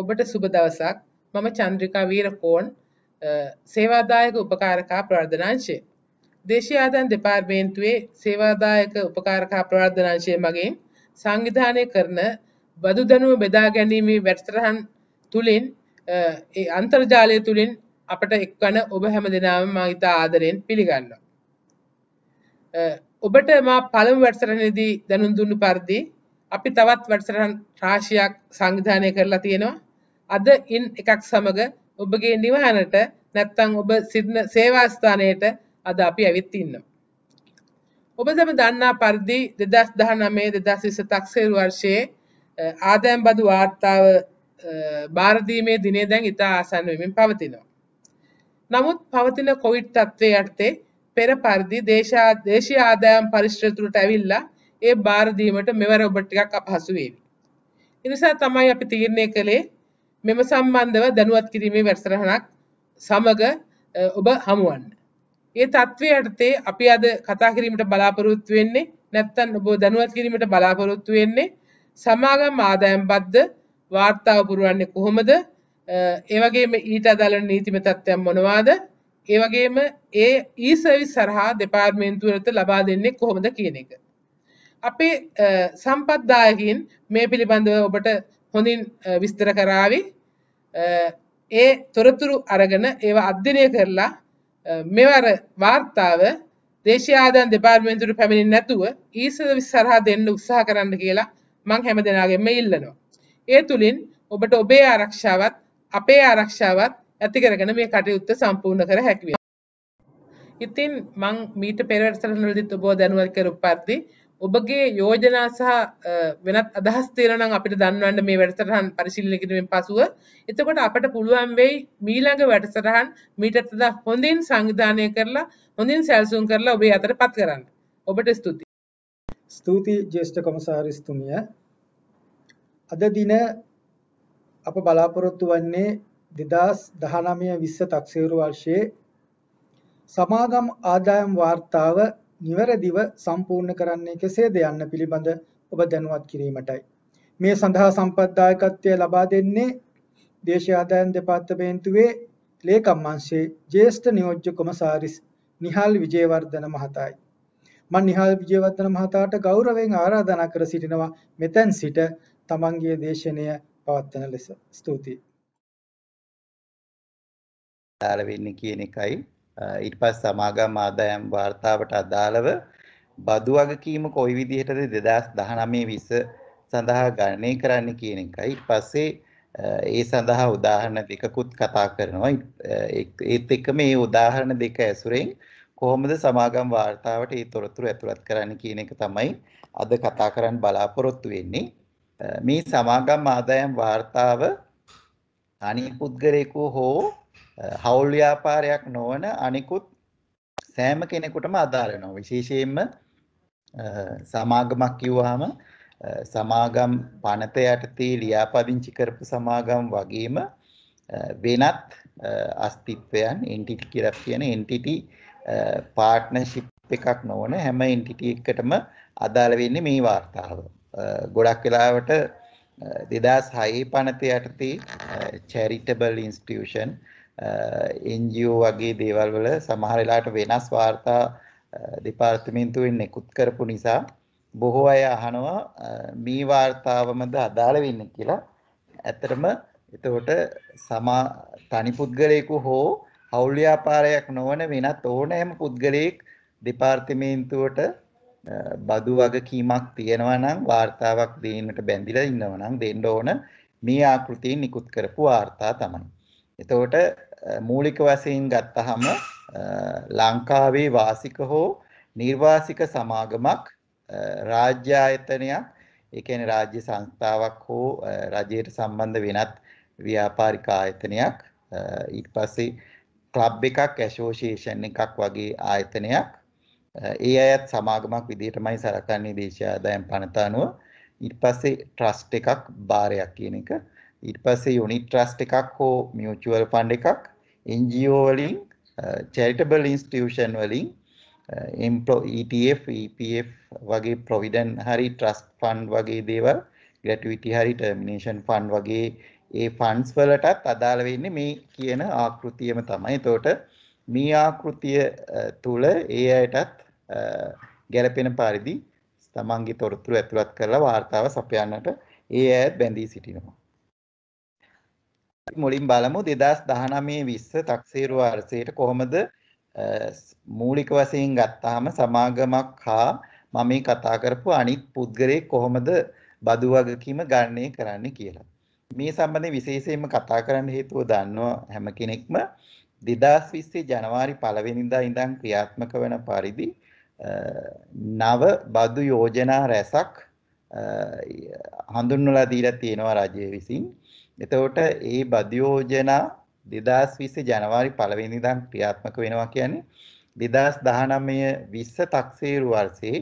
ඔබට සුබ දවසක්. මම චන්ද්‍රිකා වීරකෝන් සේවාදායක උපකාරකා ප්‍රවර්ධනාංශය. දේශයාදන් දෙපාර්මේන්තුවේ සේවාදායක උපකාරකා ප්‍රවර්ධනාංශය මගින් සංවිධානය කරන බදු දැනුව බෙදා ගැනීමේ වැඩසටහන් තුළින් ඒ අන්තර්ජාලය තුළින් අපට එක්වන ඔබ හැම දෙනාම මහිතා ආදරයෙන් පිළිගන්නවා. ඔබට මා පළමු වැඩසටහනේදී දැනුම් දුන්නු පරිදි අපි තවත් වැඩසටහන් රාශියක් සංවිධානය කරලා තියෙනවා. අද ඉන් එකක් සමග ඔබගේ නිවහනට නැත්තම් ඔබ සිටින සේවා ස්ථානයට අද අපි ඇවිත් ඉන්නවා. ඔබ සම දන්නා පරිදි 2019 2020 තක්සේරු වර්ෂයේ ආදායම් බදු වාර්තාව බාර දීමේ දිනේ දැන් ඉතා ආසන්න වෙමින් පවතිනවා. නමුත් පවතින කොවිඩ් තත්ත්වයේ යටතේ පෙර පරිදි දේශීය ආදායම් පරිශ්‍රය තුළට ඇවිල්ලා ඒ බාර දීමට මෙවර ඔබ ටිකක් අපහසු වේවි. ඒ නිසා තමයි අපි තීරණය කළේ මෙම සම්බන්ධව දැනුවත් කිරීමේ වැඩසටහනක් සමග ඔබ හමුවන්න. ඒ தત્ත්වය යටතේ අපි අද කතා කිරීමට බලාපොරොත්තු වෙන්නේ නැත්නම් ඔබ දැනුවත් කිරීමට බලාපොරොත්තු වෙන්නේ සමාගම් ආදායම් බද්ද වාර්තාව පුරවන්නේ කොහොමද? ඒ වගේම ඊට අදාළ නීතිමය තත්ත්වයන් මොනවාද? ඒ වගේම ඒ ඊ සර්විස් සරහා දෙපාර්තමේන්තුව වෙත ලබා දෙන්නේ කොහොමද කියන එක. අපේ සම්පත්දායකින් මේ පිළිබඳව ඔබට හොඳින් විස්තර කරාවි ඒ තොරතුරු අරගෙන ඒව අධ්‍යනය කරලා මෙවර වාර්තාව දේශයාදන් දෙපාර්මෙන්තුරු පැමිණි නැතුව ඊසද විස්සරහා දෙන්න උත්සාහ කරන්න කියලා මං හැම දෙනාගෙන්ම ඉල්ලනවා. ඒ තුළින් ඔබට ඔබේ ආරක්ෂාවත් අපේ ආරක්ෂාවත් ඇති කරගෙන මේ කටයුත්ත සම්පූර්ණ කර හැකිවේ. ඉතින් මං මීට පෙරවටසරනලදිත් ඔබෝ දැනුවත් කරුප්පර්දි ඔබගේ යෝජනා සහ වෙනත් අදහස් තේරනම් අපිට දන්වන්න මේ වැඩසටහන් පරිශීලිකිරීමෙන් පසුව එතකොට අපට පුළුවන් වෙයි මීළඟ වැඩසටහන් මීටත්ද හොඳින් සංවිධානය කරලා හොඳින් සැල්සුම් කරලා ඔබේ අතර පත් කරන්න ඔබට ස්තුති ස්තුති ජේෂ්ඨ කොමසාරිස්තුමිය අද දින අප බලාපොරොත්තු වන්නේ දෙදස් දහනමය විස්ස තක්සේරු වර්ෂයේ සමාගම් ආදායම් වාර්තාව නිවැරදිව සම්පූර්ණ කරන්නේ කෙසේද යන්න පිළිබඳ ඔබ දැනුවත් කිරීමටයි. මේ සඳහා සම්පත්දායකත්වය ලබා දෙන්නේ දේශීය ආදායම් දෙපාර්තමේන්තුවේ ලේකම් අංශයේ ජ්‍යෙෂ්ඨ නියෝජ්‍ය කොමසාරිස් නිහාල් විජේවර්ධන මහතායි. මම නිහාල් විජේවර්ධන මහතාට ගෞරවයෙන් ආරාධනා කර සිටිනවා මෙතෙන් සිට තමන්ගේ දේශනය පවත්වන ලෙස. ස්තුතියි. ආර වෙන්නේ කියන එකයි ඊට පස්සේ සමාගම් ආදායම් වාර්තාවට අදාළව බදු වගකීම කොයි විදිහටද 2019 20 සඳහා ගණනය කරන්න කියන එකයි. ඊට පස්සේ ඒ සඳහා උදාහරණ දෙකකුත් කතා කරනවා. ඒත් එක්ක මේ උදාහරණ දෙක ඇසුරෙන් කොහොමද සමාගම් වාර්තාවට ඒ තොරතුරු ඇතුළත් කරන්න කියන එක තමයි අද කතා කරන්න බලාපොරොත්තු වෙන්නේ. මේ සමාගම් ආදායම් වාර්තාව තනි පුද්ගලයෙකු හෝ හවුල් ව්‍යාපාරයක් නොවන අනිකුත් සෑම කෙනෙකුටම අදාළ වෙනවා. විශේෂයෙන්ම සමාගමක් කිව්වහම සමාගම් පනත යටතේ ලියාපදිංචි කරපු සමාගම් වගේම වෙනත් අස්තිත්වයන් එන්ටිටි කියලා කියන එන්ටිටි පාර්ට්නර්ෂිප් එකක් නොවන හැම එන්ටිටි එකකටම අදාළ වෙන්නේ මේ වார்த்தාව. ගොඩක් වෙලාවට 2006 පනත යටතේ චැරිටබල් ඉන්ස්ටිටියුෂන් එන්ජෝ වගේ දේවල් වල සමහර වෙලාවට වෙනස් වාර්තා දෙපාර්තමේන්තුවෙන් නිකුත් කරපු නිසා බොහෝ අය අහනවා මේ වාර්තාවමද අදාළ වෙන්නේ කියලා. ඇත්තටම එතකොට සමා තනි පුද්ගලයෙකු හෝ හවුල් ව්‍යාපාරයක් නොවන වෙනත් ඕනෑම පුද්ගලයෙක් දෙපාර්තමේන්තුවට බදු වගකීමක් තියෙනවා නම් වාර්තාවක් දෙන්නට බැඳිලා ඉන්නවා නම් දෙන්න ඕන මේ ආකෘතියෙන් නිකුත් කරපු වාර්තා තමයි. එතකොට මූලික වශයෙන් ගත්තහම ලංකාවේ වාසික හෝ නිර්වාසික සමාගමක් රාජ්‍ය ආයතනයක් ඒ කියන්නේ රාජ්‍ය සංස්ථාවක් හෝ රජයට සම්බන්ධ වෙනත් ව්‍යාපාරික ආයතනයක් ඊට පස්සේ ක්ලබ් එකක් ඇසෝෂියේෂන් එකක් වගේ ආයතනයක් ඒ අයත් සමාගමක් විදිහටමයි සලකන්නේ දේශීය ආදායම් පනත අනුව ඊට පස්සේ ට්‍රස්ට් එකක් බාරයක් කියන එක ඊට පස්සේ යුනිට් ට්‍රස්ට් එකක් හෝ මියුචුවල් ෆන්ඩ් එකක් NGO වලින් චැරිටබල් ඉන්ස්ටිටියුෂන් වලින් ETF e EPF වගේ ප්‍රොවිඩන් හරි ට්‍රස්ට් ෆන්ඩ් වගේ දේවල් ග්‍රැටිවිටි හරි ටර්මිනේෂන් ෆන්ඩ් වගේ ඒ ෆන්ඩ්ස් වලටත් අදාළ වෙන්නේ මේ කියන ආකෘතියම තමයි. එතකොට මේ ආකෘතිය තුල ඒ අයටත් ගැළපෙන පරිදි තමන්ගේ තොරතුරු ඇතුළත් කරලා වාර්තාව සපයන්නට ඒ අය බැඳී සිටිනවා. මුලින් බලමු 2019 20 තක්සේරු වර්ෂයට කොහොමද මූලික වශයෙන් ගත්තාම සමාගමක් හා මම මේ කතා කරපු අනිත් පුද්ගලයෙක් කොහොමද බදු වගකීම ගන්නේ කරන්නේ කියලා. මේ සම්බන්ධයෙන් විශේෂයෙන්ම කතා කරන්න හේතුව දන්නවා හැම කෙනෙක්ම 2020 ජනවාරි 1 වෙනිදා ඉඳන් ක්‍රියාත්මක වන පරිදි නව බදු යෝජනා රැසක් හඳුන්වලා දීලා තියෙනවා රජය විසින්. එතකොට ඒ බදියෝජනා 2020 ජනවාරි 1 වෙනිදාන් ක්‍රියාත්මක වෙනවා කියන්නේ 2019 20 තක්සේරු වර්ෂයේ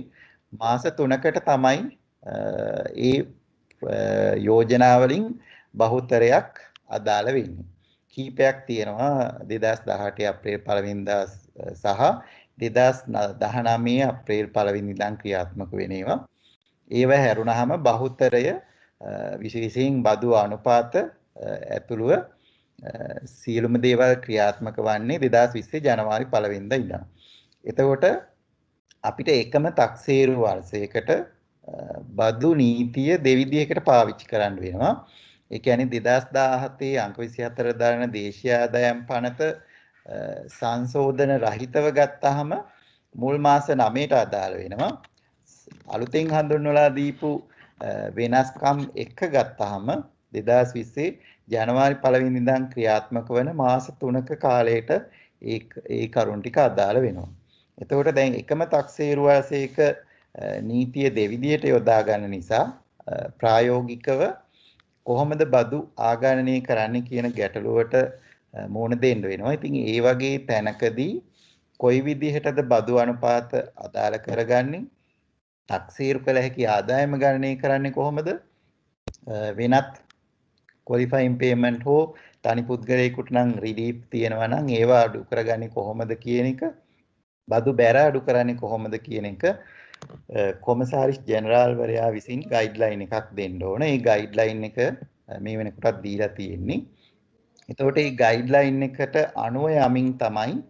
මාස 3කට තමයි ඒ යෝජනා වලින් බහුතරයක් අදාළ වෙන්නේ. කීපයක් තියෙනවා 2018 අප්‍රේල් 1 වෙනිදා සහ 2019 අප්‍රේල් 1 වෙනිදාන් ක්‍රියාත්මක වෙනේවා. ඒව හැරුණාම බහුතරය විශේෂයෙන් බදු අනුපාත ඇතුළුව සියලුම දේවල් ක්‍රියාත්මක වන්නේ 2020 ජනවාරි 1 වෙනිදා ඉඳන්. එතකොට අපිට එකම taxeeru වර්ෂයකට බදු නීතිය දෙවිධයකට පාවිච්චි කරන්න වෙනවා. ඒ කියන්නේ 2017 අංක 24 දාන දේශීය ආදායම් පනත සංශෝධන රහිතව ගත්තාම මුල් මාස 9ට අදාළ වෙනවා. අලුතෙන් හඳුන්වලා දීපු වෙනස්කම් එක ගත්තාම 2020 ජනවාරි 1 වෙනිදාන් ක්‍රියාත්මක වන මාස 3ක කාලයට ඒ ඒ කරුණ ටික අදාළ වෙනවා. එතකොට දැන් එකම taxeeru වාසයක නීතිය දෙවිදියට යොදා ගන්න නිසා ප්‍රායෝගිකව කොහොමද බදු ආගණනය කරන්නේ කියන ගැටලුවට මුහුණ දෙන්න වෙනවා. ඉතින් ඒ වගේ තැනකදී කොයි විදිහටද බදු අනුපාත අදාළ කරගන්නේ තක්සීරු කළ හැකි ආදායම ගණනය කරන්නේ කොහොමද? වෙනත් qualifying payment හෝ තනි පුද්ගලයෙකුට නම් relief තියෙනවා නම් ඒවා අඩු කරගන්නේ කොහොමද කියන එක බදු බැර අඩු කරන්නේ කොහොමද කියන එක කොමසාරිස් ජෙනරාල් වරයා විසින් ගයිඩ්ලයින් එකක් දෙන්න ඕන. ඒ ගයිඩ්ලයින් එක මේ වෙනකොටත් දීලා තියෙන්නේ. එතකොට මේ ගයිඩ්ලයින් එකට අනුව යමින් තමයි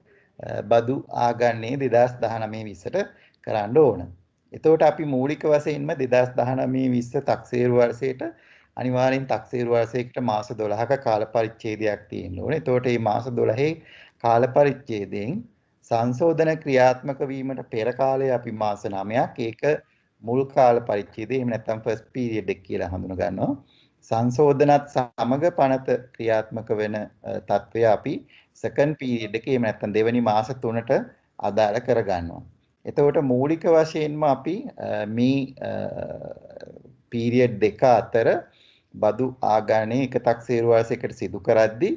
බදු ආගන්නේ 2019 20ට කරන්න ඕන. එතකොට අපි මූලික වශයෙන්ම 2019 20 තක්සේරු වර්ෂයට අනිවාර්යෙන් තක්සේරු වර්ෂයකට මාස 12ක කාල පරිච්ඡේදයක් තියෙන්න ඕනේ. එතකොට මේ මාස 12 කාල පරිච්ඡේදයෙන් සංශෝධන ක්‍රියාත්මක වීමට පෙර කාලයේ අපි මාස 9ක් ඒක මුල් කාල පරිච්ඡේදය එහෙම නැත්නම් ෆස්ට් පීරියඩ් එක කියලා හඳුන ගන්නවා. සංශෝධනත් සමග පනත ක්‍රියාත්මක වෙන తත්වය අපි සෙකන්ඩ් පීරියඩ් එකේ එහෙම නැත්නම් දෙවෙනි මාස 3ට අදාළ කරගන්නවා. එතකොට මූලික වශයෙන්ම අපි මේ පීරියඩ් දෙක අතර බදු ආගානේ එක තක්සේරු වාසයකට සිදු කරද්දී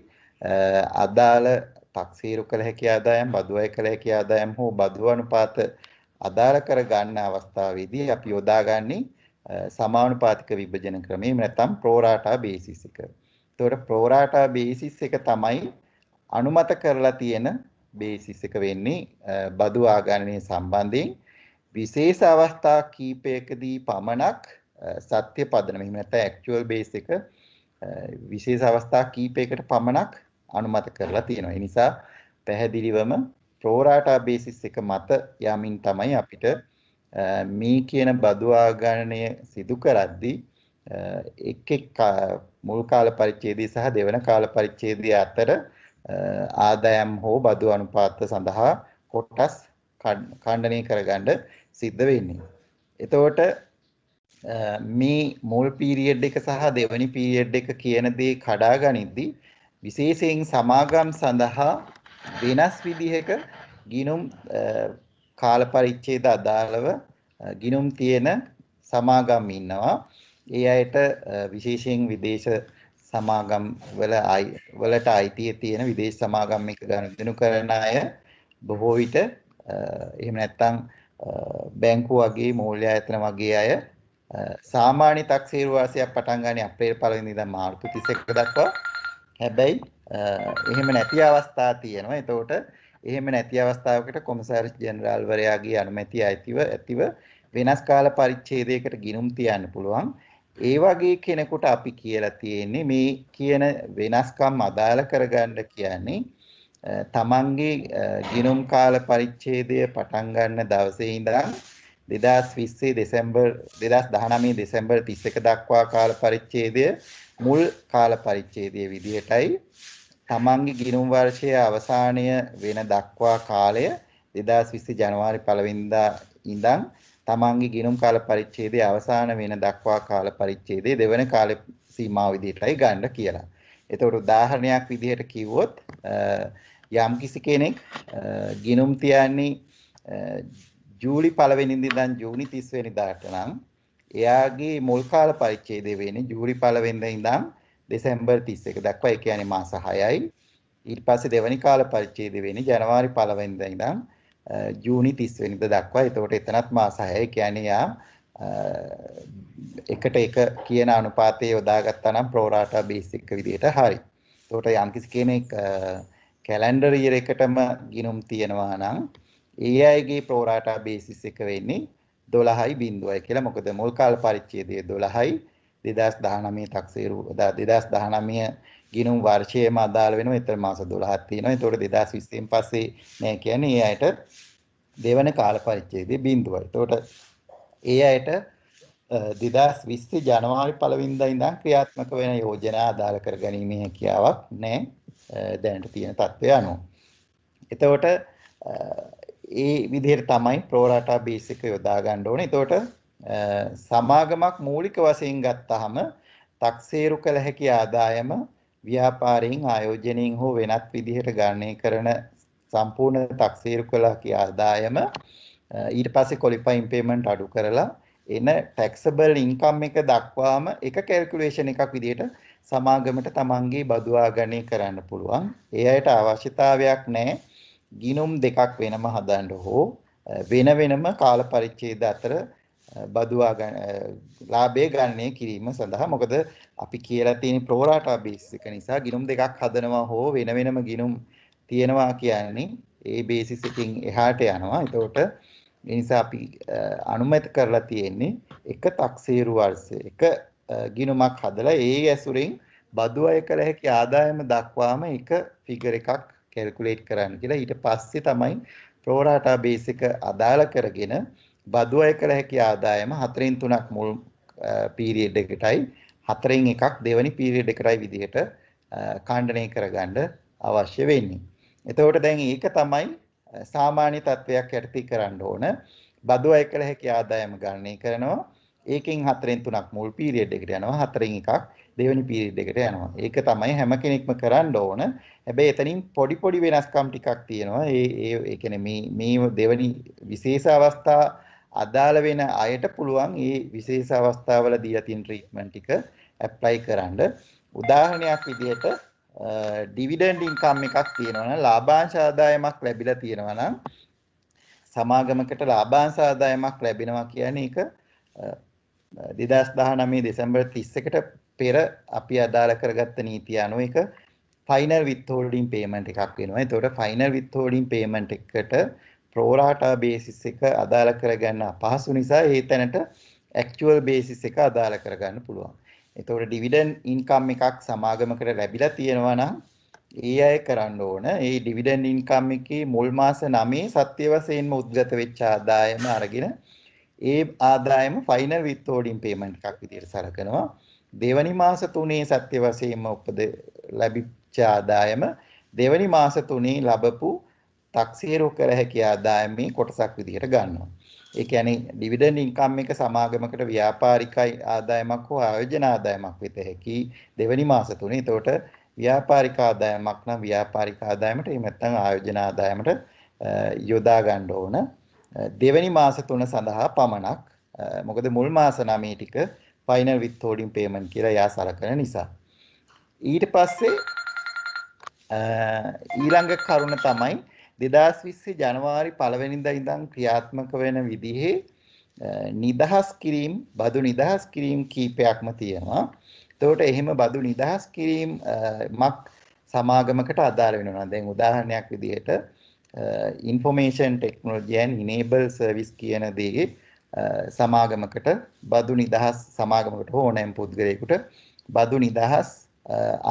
අදාළ තක්සේරු කළ හැකි ආදායම් බදු අය කළ හැකි ආදායම් හෝ බදු අනුපාත අදාළ කර ගන්න අවස්ථාවේදී අපි යොදාගන්නේ සමානුපාතික විභජන ක්‍රමය එහෙම නැත්නම් ප්‍රෝරාටා බේසිස් එක. එතකොට ප්‍රෝරාටා බේසිස් එක තමයි අනුමත කරලා තියෙන බේසිස් එක වෙන්නේ බදු ආගණනය සම්බන්ධයෙන් විශේෂ අවස්ථා කීපයකදී පමණක් සත්‍ය පදනම එහෙම නැත්නම් ඇක්චුවල් බේස් එක විශේෂ අවස්ථා කීපයකට පමණක් අනුමත කරලා තියෙනවා. ඒ නිසා පැහැදිලිවම ප්‍රෝරාටා බේසිස් එක මත යමින් තමයි අපිට මේ කියන බදුවා ගණනය සිදු කරද්දී එක් එක් මුල් කාල පරිච්ඡේදය සහ දෙවන කාල පරිච්ඡේදය අතර ආදායම් හෝ බදු අනුපාත සඳහා කොටස් ඛණ්ඩනය කරගන්න සිද්ධ වෙන්නේ. එතකොට මේ මුල් පීරියඩ් එක සහ දෙවැනි පීරියඩ් එක කියන දේ කඩා ගනිද්දී විශේෂයෙන් සමාගම් සඳහා වෙනස් විදිහක ගිනුම් කාල පරිච්ඡේද අදාළව ගිනුම් තියෙන සමාගම් ඉන්නවා. ඒ අයට විශේෂයෙන් විදේශ සමාගම් වල වලට අයිතිය තියෙන විදේශ සමාගම් එක ගනුදෙනු කරන අය බොහෝ විට එහෙම නැත්නම් බැංකු වගේ මූල්‍ය ආයතන වගේ අය සාමාන්‍ය තක්සේරු වාසියක් පටන් ගන්නේ අප්‍රේල් 1 වෙනිදා ඉඳන් මාර්තු 31 දක්වා. හැබැයි එහෙම නැති අවස්ථා තියෙනවා. එතකොට එහෙම නැති අවස්ථාවකට කොමසාරිස් ජෙනරාල් වරයාගේ අනුමැතිය ඇතිව ඇතිව වෙනස් කාල පරිච්ඡේදයකට ගිණුම් තියන්න පුළුවන්. ඒ වගේ කෙනෙකුට අපි කියලා තියෙන්නේ මේ කියන වෙනස්කම් අදාළ කරගන්න කියන්නේ තමන්ගේ ගිනුම් කාල පරිච්ඡේදය පටන් ගන්න දවසේ ඉඳන් 2020 දෙසැම්බර් 2019 දෙසැම්බර් 31 දක්වා කාල පරිච්ඡේදය මුල් කාල පරිච්ඡේදයේ විදිහටයි තමන්ගේ ගිනුම් වර්ෂයේ අවසානය වෙන දක්වා කාලය 2020 ජනවාරි 1 ඉඳන් තමන්ගේ ගිනුම් කාල පරිච්ඡේදයේ අවසාන වෙන දක්වා කාල පරිච්ඡේදයේ දෙවන කාල සීමාව විදිහටයි ගන්න කියලා. ඒතකොට උදාහරණයක් විදිහට කිව්වොත් යම් කිසි කෙනෙක් ගිනුම් තියන්නේ ජූලි පළවෙනිදි ඉඳන් ජූනි 30 වෙනිදාට නම් එයාගේ මුල් කාල පරිච්ඡේදය වෙන්නේ ජූලි පළවෙනිදා ඉඳන් දෙසැම්බර් 31 දක්වා ඒ කියන්නේ මාස 6යි. ඊට පස්සේ දෙවැනි කාල පරිච්ඡේදය වෙන්නේ ජනවාරි පළවෙනිදා ඉඳන් ජූනි 30 වෙනිදා දක්වා. එතකොට එතනත් මාස 6යි. කියන්නේ යා එකට එක කියන අනුපාතයේ යොදාගත්තා නම් ප්‍රෝරාටා බේස් එක විදිහට හරි. එතකොට යම්කිසි කෙනෙක් කැලෙන්ඩර් ඉයර් එකටම ගිණුම් තියනවා නම් ඒ අයගේ ප්‍රෝරාටා බේසිස් එක වෙන්නේ 12.0 කියලා. මොකද මුල් කාල පරිච්ඡේදයේ 12යි 2019 තක්සේරු 2019 ගිණුම් වර්ෂයේම අදාළ වෙනවා. ඒතර මාස 12ක් තියෙනවා. ඒතකොට 2020 න් පස්සේ නෑ කියන්නේ ඒ අයට දෙවන කාල පරිච්ඡේදයේ බිඳුවයි. ඒතකොට ඒ අයට 2020 ජනවාරි 1 වෙනිදා ඉඳන් ක්‍රියාත්මක වෙන යෝජනා ආධාර කරගැනීමේ හැකියාවක් නෑ. දැනට තියෙන තත්ත්වය අනුව. එතකොට ඒ විදිහට තමයි ප්‍රෝරාටා බේස් එක යොදා ගන්න ඕනේ. එතකොට සමාගමක් මූලික වශයෙන් ගත්තාම තක්සේරු කළ හැකි ආදායම ව්‍යාපාරයෙන් ආයෝජනයෙන් හෝ වෙනත් විදිහට ගණනය කරන සම්පූර්ණ තක්සේරු කළා කිය ආදායම ඊට පස්සේ qualifying payment අඩු කරලා එන taxable income එක දක්වාම එක calculation එකක් විදිහට සමාගමට තමන්ගේ බදු ආගණය කරන්න පුළුවන්. ඒ අයට අවශ්‍යතාවයක් නැහැ. ගිනුම් දෙකක් වෙනම හදන්න හෝ වෙන වෙනම කාල පරිච්ඡේද අතර බදුවා ලාභය ගන්නේ කිරීම සඳහා මොකද අපි කියලා තියෙන ප්‍රෝරාටා බේස් එක නිසා ගිණුම් දෙකක් හදනවා හෝ වෙන වෙනම ගිණුම් තියෙනවා කියන්නේ ඒ බේසිස් එකකින් එහාට යනවා. එතකොට ඒ නිසා අපි අනුමත කරලා තියෙන්නේ එක තක්සේරු වර්ෂය එක ගිණුමක් හදලා ඒ ඇසුරෙන් බදුවා එකල හැකි ආදායම දක්වාම එක ෆිගර් එකක් කැල්කියුලේට් කරන්න කියලා ඊට පස්සේ තමයි ප්‍රෝරාටා බේස් එක අදාළ කරගෙන බදු අය කළ හැකි ආදායම 4න් 3ක් මුල් පීරියඩ් එකටයි 4න් එකක් දෙවැනි පීරියඩ් එකටයි විදිහට ඛණ්ඩණය කරගන්න අවශ්‍ය වෙන්නේ. එතකොට දැන් ඒක තමයි සාමාන්‍ය තත්වයක් යටතේ කරන්න ඕන. බදු අය කළ හැකි ආදායම ගණනය කරනවා. ඒකෙන් 4න් 3ක් මුල් පීරියඩ් එකට යනවා 4න් එකක් දෙවැනි පීරියඩ් එකට යනවා. ඒක තමයි හැම කෙනෙක්ම කරන්න ඕන. හැබැයි එතනින් පොඩි පොඩි වෙනස්කම් ටිකක් තියෙනවා. ඒ ඒ කියන්නේ මේ මේ දෙවැනි විශේෂ අවස්ථා අදාළ වෙන අයට පුළුවන් මේ විශේෂ අවස්ථාවල දීලා තියෙන ට්‍රීට්මන්ට් ටික ඇප්ලයි කරන්න. උදාහරණයක් විදිහට ඩිවිඩන්ඩ් ඉන්කම් එකක් තියෙනවා නම් ලාභාංශ ආදායමක් ලැබිලා තියෙනවා නම් සමාගමකට ලාභාංශ ආදායමක් ලැබෙනවා කියන්නේ ඒක 2019 දෙසැම්බර් 31ට පෙර අපි අදාළ කරගත්ත නීතිය අනුව ඒක ෆයිනල් විත්හෝල්ඩින් පේමන්ට් එකක් වෙනවා. එතකොට ෆයිනල් විත්හෝල්ඩින් පේමන්ට් එකට ප්‍රෝරාටා බේසිස් එක අදාළ කරගන්න අපහසු නිසා ඒ තැනට ඇක්චුවල් බේසිස් එක අදාළ කරගන්න පුළුවන්. එතකොට ඩිවිඩන් ඉන්කම් එකක් සමාගමකට ලැබිලා තියෙනවා නම් ඒ අය කරන්න ඕන ඒ ඩිවිඩන් ඉන්කම් එකේ මුල් මාස 9 සත්‍ය වශයෙන්ම උද්ගත වෙච්ච ආදායම අරගෙන ඒ ආදායම ෆයිනල් විත්හෝල්ඩින් පේමන්ට් එකක් විදිහට සලකනවා දෙවනි මාස 3 සත්‍ය වශයෙන්ම උපද ලැබිච්ච ආදායම දෙවනි මාස 3 ලැබපු තක්සේරු කර හැකි ආදායමේ කොටසක් විදිහට ගන්නවා. ඒ කියන්නේ ඩිවිඩන්ඩ් ඉන්කම් එක සමාගමකට ව්‍යාපාරිකයි ආදායමක් හෝ ආයෝජන ආදායමක් වෙත හැකි දෙවැනි මාස තුනේ. එතකොට ව්‍යාපාරික ආදායමක් නම් ව්‍යාපාරික ආදායමට එහෙම නැත්නම් ආයෝජන ආදායමට යොදා ගන්න ඕන. දෙවැනි මාස තුන සඳහා පමණක්. මොකද මුල් මාස 9 ටික ෆයිනල් විත් හෝඩින් පේමන්ට් කියලා එයා සලකන නිසා. ඊට පස්සේ ඊළඟ කරුණ තමයි දෙදස් විස්සේ ජනවාරි පළවෙනිද ඉඳන් ක්‍රියාත්මක වෙන විදිහේ නිදහස් කිරීම් බදු නිදහස් කිරීම් කීපයක්ම තියෙනවා. එතකොට එහෙම බදු නිදහස් කිරීම් මක් සමාගමකට අදාළ වෙනවා. දැන් උදාහරණයක් විදිහට information technology and enable service කියන දේ සමාගමකට බදු නිදහස් සමාගමකට ඕනෑම පුද්ගලයෙකුට බදු නිදහස්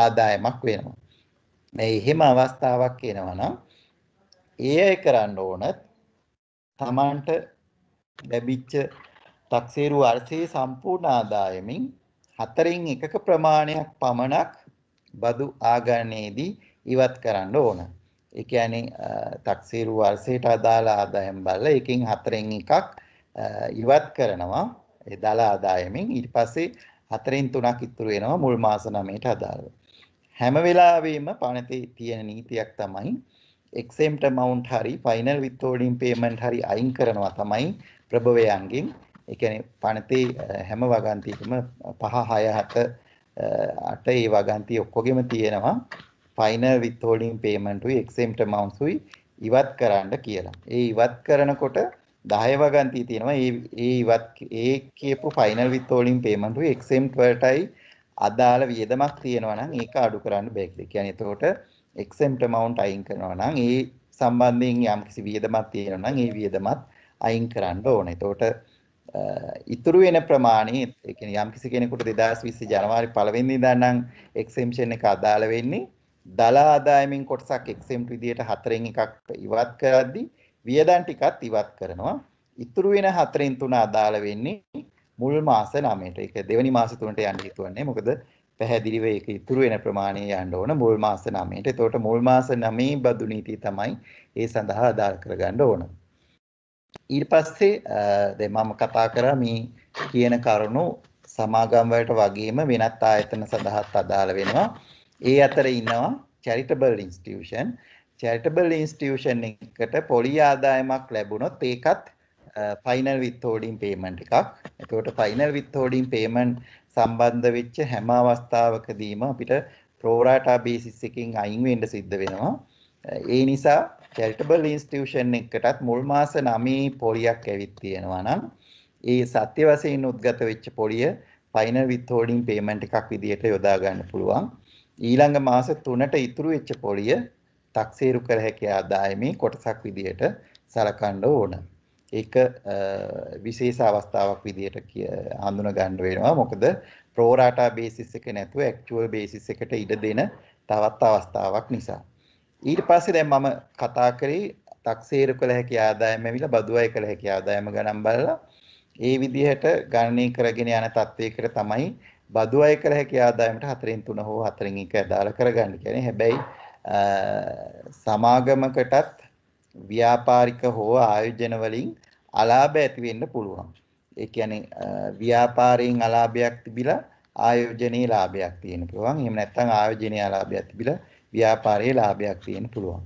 ආදායමක් වෙනවා. මේ එහෙම අවස්ථාවක් එනවා නම් ඒ අය කරන්න ඕනත් තමන්ට ලැබිච්ච තක්සේරු අර්ථයේ සම්පූර්ණ ආදායමින් හතරෙන් එකක ප්‍රමාණයක් පමණක් බදු ආගණනයේදී ඉවත් කරන්න ඕන. ඒ කියන්නේ තක්සේරු වර්ෂයට අදාළ ආදායම් බලලා එකෙන් හතරෙන් එකක් ඉවත් කරනවා ඒ දල ආදායමෙන් ඊට පස්සේ හතරෙන් තුනක් ඉතුරු වෙනවා මුල් මාස 9ට අදාළව. හැම වෙලාවෙම පණතේ තියෙන නීතියක් තමයි exempt amount හරි final withholding payment හරි අයින් කරනවා තමයි ප්‍රභවයන්ගෙන් ඒ කියන්නේ පණතේ හැම වගන්තියකම 5 6 7 8 ඒ වගන්තිය ඔක්කොගෙම තියෙනවා final withholding payment උයි exempt amounts උයි ඉවත් කරන්න කියලා. ඒ ඉවත් කරනකොට 10 වගන්තිය තියෙනවා. ඒ ඒ ඉවත් ඒ කියපු final withholding payment උයි exempt වලටයි අදාළ වියදමක් තියෙනවා නම් ඒක අඩු කරන්න බෑ කියලා. කියන්නේ එතකොට exempt amount අයින් කරනවා නම් ඒ සම්බන්ධයෙන් යම්කිසි වියදමක් තියෙනවා නම් ඒ වියදමත් අයින් කරන්න ඕනේ. එතකොට ඉතුරු වෙන ප්‍රමාණය ඒ කියන්නේ යම්කිසි කෙනෙකුට 2020 ජනවාරි 1 වෙනිදා නම් exemption එක අදාළ වෙන්නේ දලා ආදායමින් කොටසක් exempt විදියට හතරෙන් එකක් ඉවත් කරද්දී වියදම් ටිකත් ඉවත් කරනවා. ඉතුරු වෙන හතරෙන් තුන අදාළ වෙන්නේ මුල් මාස 9ට. ඒක දෙවෙනි මාස 3ට යන්න හිතුවන්නේ. මොකද පැහැදිලිව ඒක ඉතුරු වෙන ප්‍රමාණය යන්න ඕන මුල් මාස 9ට. එතකොට මුල් මාස 9 බදු නීතිය තමයි ඒ සඳහා අදාළ කරගන්න ඕන. ඊට පස්සේ දැන් මම කතා කරා මේ කියන කරුණු සමාගම් වලට වගේම වෙනත් ආයතන සඳහාත් අදාළ වෙනවා. ඒ අතර ඉන්නවා charitable institution. charitable institution එකට පොලි ආදායමක් ලැබුණොත් ඒකත් ෆයිනල් විත් හෝඩින් පේමන්ට් එකක්. එතකොට ෆයිනල් විත් හෝඩින් පේමන්ට් සම්බන්ධ වෙච්ච හැම අවස්ථාවකදීම අපිට ප්‍රෝරාටා බේසිස් එකකින් අයින් වෙන්න සිද්ධ වෙනවා. ඒ නිසා චැරිටබල් ඉන්ස්ටිටියුෂන් එකටත් මුල් මාස 9 පොලියක් ඇවිත් තියෙනවා නම් ඒ සත්‍ය වශයෙන් උද්ගත වෙච්ච පොලිය ෆයිනල් විත්හෝල්ඩින් පේමන්ට් එකක් විදිහට යොදා ගන්න පුළුවන්. ඊළඟ මාස 3ට ඉතුරු වෙච්ච පොලිය තක්සේරු කර හැකි ආදායමේ කොටසක් විදිහට සලකන්න ඕන. ඒක විශේෂ අවස්ථාවක් විදිහට හඳුන ගන්න වෙනවා. මොකද ප්‍රෝ රාටා බේසිස් එක නැතුව ඇක්චුවල් බේසිස් එකට ඉඩ දෙන තවත් අවස්ථාවක් නිසා. ඊට පස්සේ දැන් මම කතා කරේ තක්සේරු කළ හැකි ආදායම ඇවිල්ලා බදුවයි කළ හැකි ආදායම ගණන් බලලා ඒ විදිහට ගණනය කරගෙන යන තත්වයකට තමයි බදුවයි කළ හැකි ආදායමට 4න් 3 හෝ 4න් 1 අදාළ කරගන්න කියන්නේ. හැබැයි සමාගමකටත් ව්‍යාපාරික හෝ ආයෝජන වලින් අලාභ ඇති වෙන්න පුළුවන්. ඒ කියන්නේ ව්‍යාපාරයෙන් අලාභයක් තිබිලා ආයෝජනයේ ලාභයක් තියෙන පුළුවන්. එහෙම නැත්නම් ආයෝජනයේ අලාභයක් තිබිලා ව්‍යාපාරයේ ලාභයක් තියෙන පුළුවන්.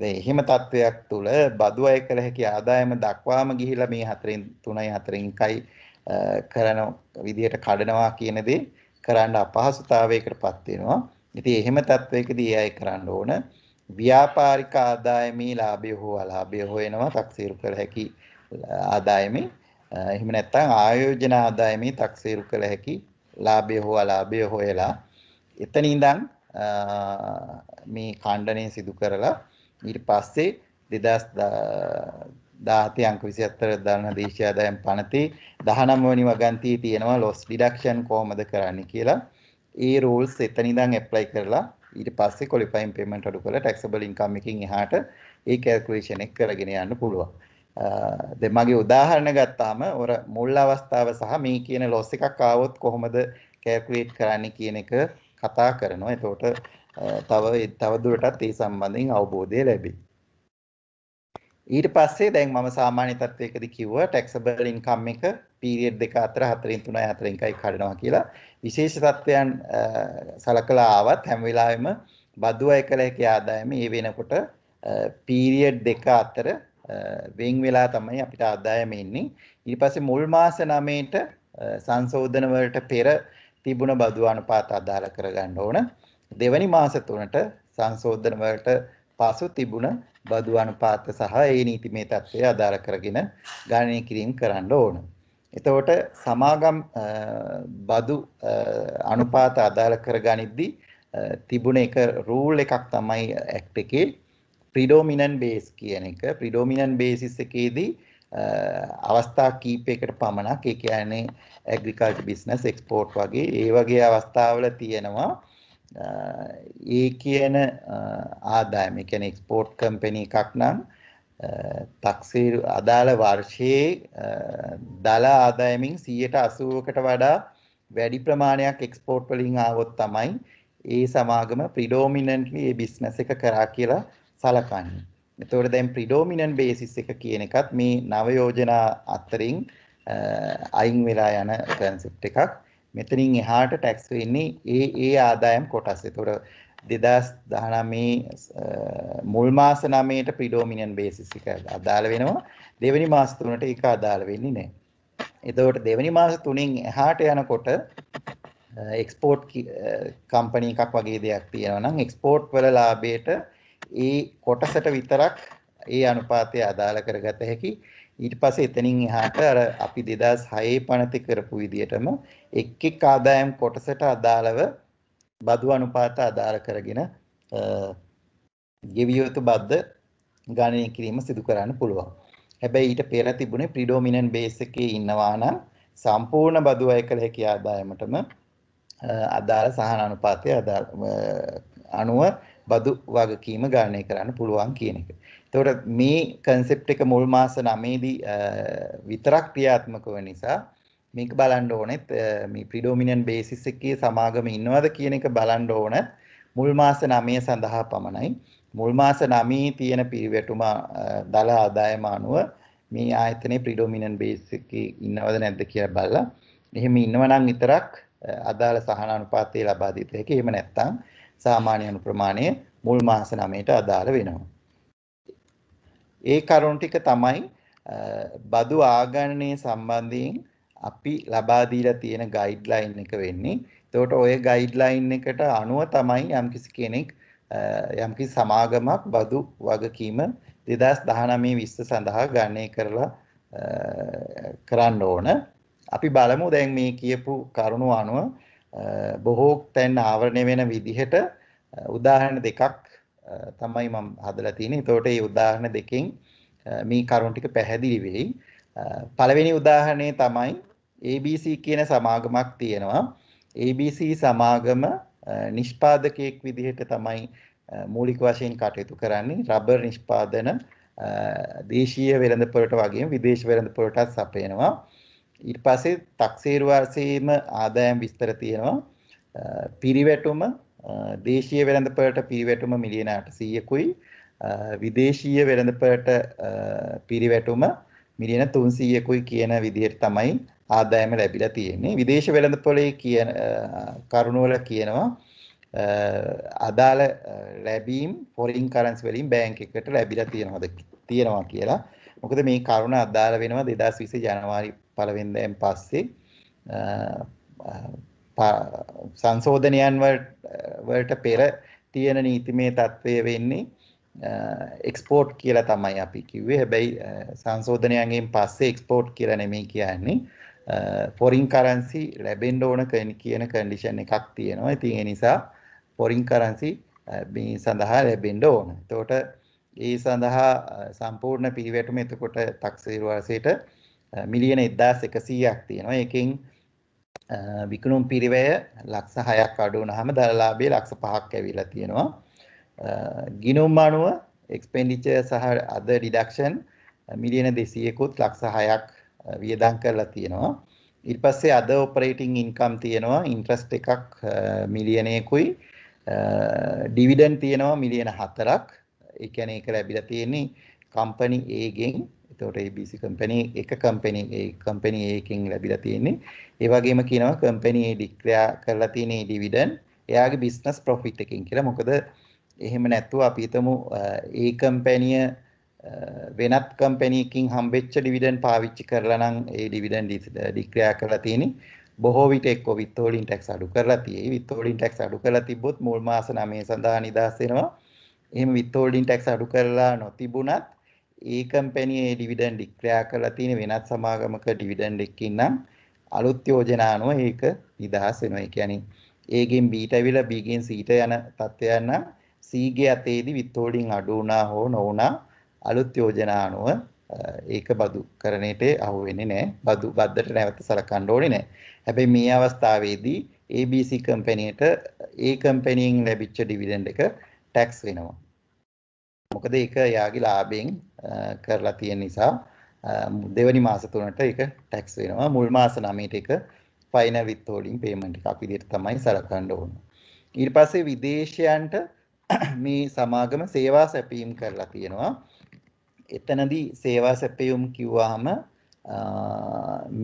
දැන් එහෙම තත්වයක් තුළ බදු අය කළ හැකි ආදායම දක්වාම ගිහිලා මේ හතරෙන් 3යි 4යි 1යි කරන විදිහට කඩනවා කියන දේ කරන්න අපහසුතාවයකටපත් වෙනවා. ඉතින් එහෙම තත්වයකදී AI කරන්න ඕන ව්‍යාපාරික ආදායමේ ලාභය හෝ අලාභය හොයනවා තක්සේරු කළ හැකි ආදායමේ එහෙම නැත්නම් ආයෝජන ආදායමේ තක්සේරු කළ හැකි ලාභය හෝ අලාභය හොයලා එතන ඉඳන් මේ ඛණ්ඩණය සිදු කරලා ඊට පස්සේ 2017 අංක 27 දරන දේශීය ආදායම් පනතේ 19 වෙනි වගන්තියේ තියෙනවා loss deduction කොහොමද කරන්නේ කියලා ඒ rules එතන ඉඳන් apply කරලා ඊට පස්සේ qualifying payment අඩු කරලා taxable income එකකින් එහාට ඒ calculation එක කරගෙන යන්න පුළුවන්. දැන් මගේ උදාහරණ ගත්තාම ඔර මුල් අවස්ථාව සහ මේ කියන ලොස් එකක් ආවොත් කොහොමද කැල්කියුලේට් කරන්නේ කියන එක කතා කරනවා. එතකොට තව තව දුරටත් ඒ සම්බන්ධයෙන් අවබෝධය ලැබෙයි. ඊට පස්සේ දැන් මම සාමාන්‍ය තත්වයකදී කිව්වා taxable income එක period දෙක අතර 4.3යි 4.1යි කඩනවා කියලා. විශේෂ තත්වයන් සලකලා ආවත් හැම වෙලාවෙම බදු අය කළ හැකි ආදායම ඒ වෙනකොට period දෙක අතර වෙන් වෙලා තමයි අපිට ආදායම එන්නේ. ඊට පස්සේ මුල් මාස 9ට සංශෝධන වලට පෙර තිබුණ බදු අනුපාත අදාළ කරගන්න ඕන. දෙවැනි මාස 3ට සංශෝධන වලට පසු තිබුණ බදු අනුපාත සහ ඒ නීතිමය තත්ත්වය අදාළ කරගෙන ගණනය කිරීම කරන්න ඕන. එතකොට සමාගම් බදු අනුපාත අදාළ කරගනිද්දී තිබුණ එක රූල් එකක් තමයි ඇක්ට් එකේ ප්‍රිඩෝමිනන් බේස් කියන එක ප්‍රිඩෝමිනන් බේසිස් එකේදී අවස්ථා කීපයකට පමණක් ඒ කියන්නේ ඇග්‍රිකල්චර් බිස්නස් එක්ස්පෝර්ට් වගේ ඒ වගේ අවස්ථාවල තියෙනවා ඒ කියන ආදායම ඒ කියන්නේ එක්ස්පෝර්ට් කම්පැනි එකක් නම් තක්සේරු අදාළ වර්ෂයේ දල ආදායමින් 180කට වඩා වැඩි ප්‍රමාණයක් එක්ස්පෝර්ට් වලින් ආවොත් තමයි ඒ සමාගම ප්‍රිඩෝමිනන්ට්ලි ඒ බිස්නස් එක කරා කියලා සලකන්නේ. එතකොට දැන් ප්‍රිඩොමිනන්ට් බේසිස් එක කියන එකත් මේ නව යෝජනා අතරින් අයින් වෙලා යන කන්සෙප්ට් එකක්. මෙතනින් එහාට ටැක්ස් වෙන්නේ ඒ ඒ ආදායම් කොටස්. එතකොට 2019 මුල් මාස 9ට ප්‍රිඩොමිනන්ට් බේසිස් එක අදාළ වෙනවා. දෙවෙනි මාස 3ට ඒක අදාළ වෙන්නේ නැහැ. එතකොට දෙවෙනි මාස 3න් එහාට යනකොට එක්ස්පෝට් කම්පැනි එකක් වගේ දෙයක් තියෙනවා නම් එක්ස්පෝට් වල ලාභයට ඒ කොටසට විතරක් ඒ අනුපාතය අදාළ කරගත හැකි ඊට පස්සේ එතනින් එහාට අර අපි 2006 පනති කරපු විදිහටම එක් එක් ආදායම් කොටසට අදාළව බදු අනුපාත අදාළ කරගෙන ගෙවිය යුතු බද්ද ගණනය කිරීම සිදු කරන්න පුළුවන්. හැබැයි ඊට පෙර තිබුණේ ප්‍රිඩොමිනන්ට් බේස් එකේ ඉන්නවා නම් සම්පූර්ණ බදු අය කළ හැකි ආදායමටම අදාළ සහන අනුපාතය අනුව බදු වගකීම ගාණය කරන්න පුළුවන් කියන එක. එතකොට මේ concept එක මුල් මාස 9 දී විතරක් ක්‍රියාත්මක වෙන නිසා මේක බලන්න ඕනෙත් මේ predominant basis එකේ සමාගම ඉන්නවද කියන එක බලන්න ඕන මුල් මාස 9 සඳහා පමණයි. මුල් මාස 9 තියෙන පිරිවැටුම දල ආදායම අනුව මේ ආයතනයේ predominant basis එකේ ඉන්නවද නැද්ද කියලා බලලා එහෙම ඉන්නවනම් විතරක් අදාළ සහන අනුපාතය ලබා දෙත හැකි. එහෙම නැත්නම් සාමාන්‍ය අනු ප්‍රමාණය මුල් මාස 9ට අදාළ වෙනවා. ඒ කරුණු ටික තමයි බදු ආගණනය සම්බන්ධයෙන් අපි ලබා දීලා තියෙන ගයිඩ්ලයින් එක වෙන්නේ. එතකොට ওই ගයිඩ්ලයින් එකට අනුව තමයි යම්කිසි කෙනෙක් යම්කිසි සමාගමක් බදු වගකීම 2019 20 සඳහා ගණනය කරලා කරන්න ඕන. අපි බලමු දැන් මේ කියපු කරුණු අනුව බොහෝ තැන් ආවරණය වෙන විදිහට උදාහරණ දෙකක් තමයි මම හදලා තියෙන්නේ. එතකොට මේ උදාහරණ දෙකෙන් මේ කරුණු ටික පැහැදිලි වෙයි. පළවෙනි උදාහරණය තමයි ABC කියන සමාගමක් තියෙනවා. ABC සමාගම නිෂ්පාදකයෙක් විදිහට තමයි මූලික වශයෙන් කටයුතු කරන්නේ. රබර් නිෂ්පාදන දේශීය වෙළඳපොළට වගේම විදේශ වෙළඳපොළටත් සපයනවා. ඊට පස්සේ තක්සේරු වාසයේම ආදායම් විස්තර තියෙනවා පිරිවැටුම දේශීය වෙළඳපොළට පිරිවැටුම මිලියන 800කුයි විදේශීය වෙළඳපොළට පිරිවැටුම මිලියන 300කුයි කියන විදිහට තමයි ආදායම ලැබිලා තියෙන්නේ විදේශ වෙළඳපොළේ කියන කරුණවල කියනවා අදාළ ලැබීම් ෆොරින් කරන්ස් වලින් බැංක් එකට ලැබිලා තියෙනවද තියෙනවා කියලා මොකද මේ කරුණ අදාළ වෙනවා 2020 ජනවාරි පළවෙනිදයෙන් පස්සේ සංශෝධනයන් වලට පෙර තියෙන නීතිමය තත්ත්වය වෙන්නේ එක්ස්පෝට් කියලා තමයි අපි කිව්වේ. හැබැයි සංශෝධනයන්ගෙන් පස්සේ එක්ස්පෝට් කියලා නෙමෙයි කියන්නේ. ෆොරින් කරන්සි ලැබෙන්න ඕන කියන කන්ඩිෂන් එකක් තියෙනවා. ඉතින් ඒ නිසා ෆොරින් කරන්සි මේ සඳහා ලැබෙන්න ඕන. එතකොට ඒ සඳහා සම්පූර්ණ පිළිවෙතම එතකොට tax වාසයට මිලියන එදදාස් එකසීයක් තියෙනවා එකින් විකුණුම් පිරිවය ලක්ෂ හයක් අඩුවන හම දරලාබේ ලක්ෂ පහක් ඇවිලා තියෙනවා ගිනුම් අනුව එක්ස්පෙන්ඩිච සහ අද ඩිඩක්ෂන් මිලියන දෙසියකුත් ලක්ෂ හයක් වියදං කරලා තියෙනවා ඉල් පස්සේ අද ඔපරේටිං ඉන්කම් තියෙනවා ඉන්ට්‍රස්ට එකක් මිලියනයකුයි ඩිවිඩන් තියෙනවා මිලියන හතරක් එකන එක ලැබිල තියෙන්නේ කම්පනි ඒගෙන් එතකොට ABC කම්පැනි එක කම්පැනි ඒ කම්පැනි එකකින් ලැබිලා තියෙන්නේ. ඒ වගේම කියනවා කම්පැනි ඒ ඩික්ලෙයාර් කරලා තියෙන ඒ ඩිවිඩන්ඩ් එයාගේ බිස්නස් ප්‍රොෆිට් එකකින් කියලා. මොකද එහෙම නැත්නම් අපි හිතමු ඒ කම්පැනිය වෙනත් කම්පැනියකින් හම්බෙච්ච ඩිවිඩන්ඩ් පාවිච්චි කරලා නම් ඒ ඩිවිඩන්ඩ් ඩික්ලෙයාර් කරලා තියෙන්නේ බොහෝ විට එක්කෝ විත්හෝල්ඩින් ටැක්ස් අඩු කරලා තියෙයි. විත්හෝල්ඩින් ටැක්ස් අඩු කරලා තිබ්බොත් මුල් මාස 9 සඳහා නිදහස් වෙනවා. එහෙම විත්හෝල්ඩින් ටැක්ස් අඩු කරලා නොතිබුණත් ඒ කම්පැනියේ ඩිවිඩන්ඩ් ඩික්ලෙයාර් කරලා තියෙන වෙනත් සමාගමක ඩිවිඩන්ඩ් එකකින් නම් අලුත් යෝජනා අනුව ඒක නිදහස් වෙනවා. ඒ කියන්නේ A ගෙන් B ට ඇවිල්ලා B ගෙන් C ට යන තත්ත්වයන් නම් C ගේ අතේදී විත්හෝල්ඩින් අඩු වුණා හෝ නොවුණා අලුත් යෝජනා අනුව ඒක බදු කරණයට අහු වෙන්නේ නැහැ. බදු බද්දට නැවත සලකන්න ඕනේ නැහැ. හැබැයි මේ අවස්ථාවේදී ABC කම්පැනියට ඒ කම්පැනියෙන් ලැබිච්ච ඩිවිඩන්ඩ් එක ටැක්ස් වෙනවා. මොකද ඒක එයාගේ ලාභයෙන් කරලා තියෙන නිසා දෙවනි මාස තුනට ඒක ටැක්ස් වෙනවා මුල් මාස 9ට ඒක ෆයිනල් විත්හෝල්ඩින් පේමන්ට් එකක් විදිහට තමයි සලකන්න ඕන ඊට පස්සේ විදේශයන්ට මේ සමාගම සේවා සැපයීම් කරලා තියෙනවා එතනදී සේවා සැපයීම් කිව්වහම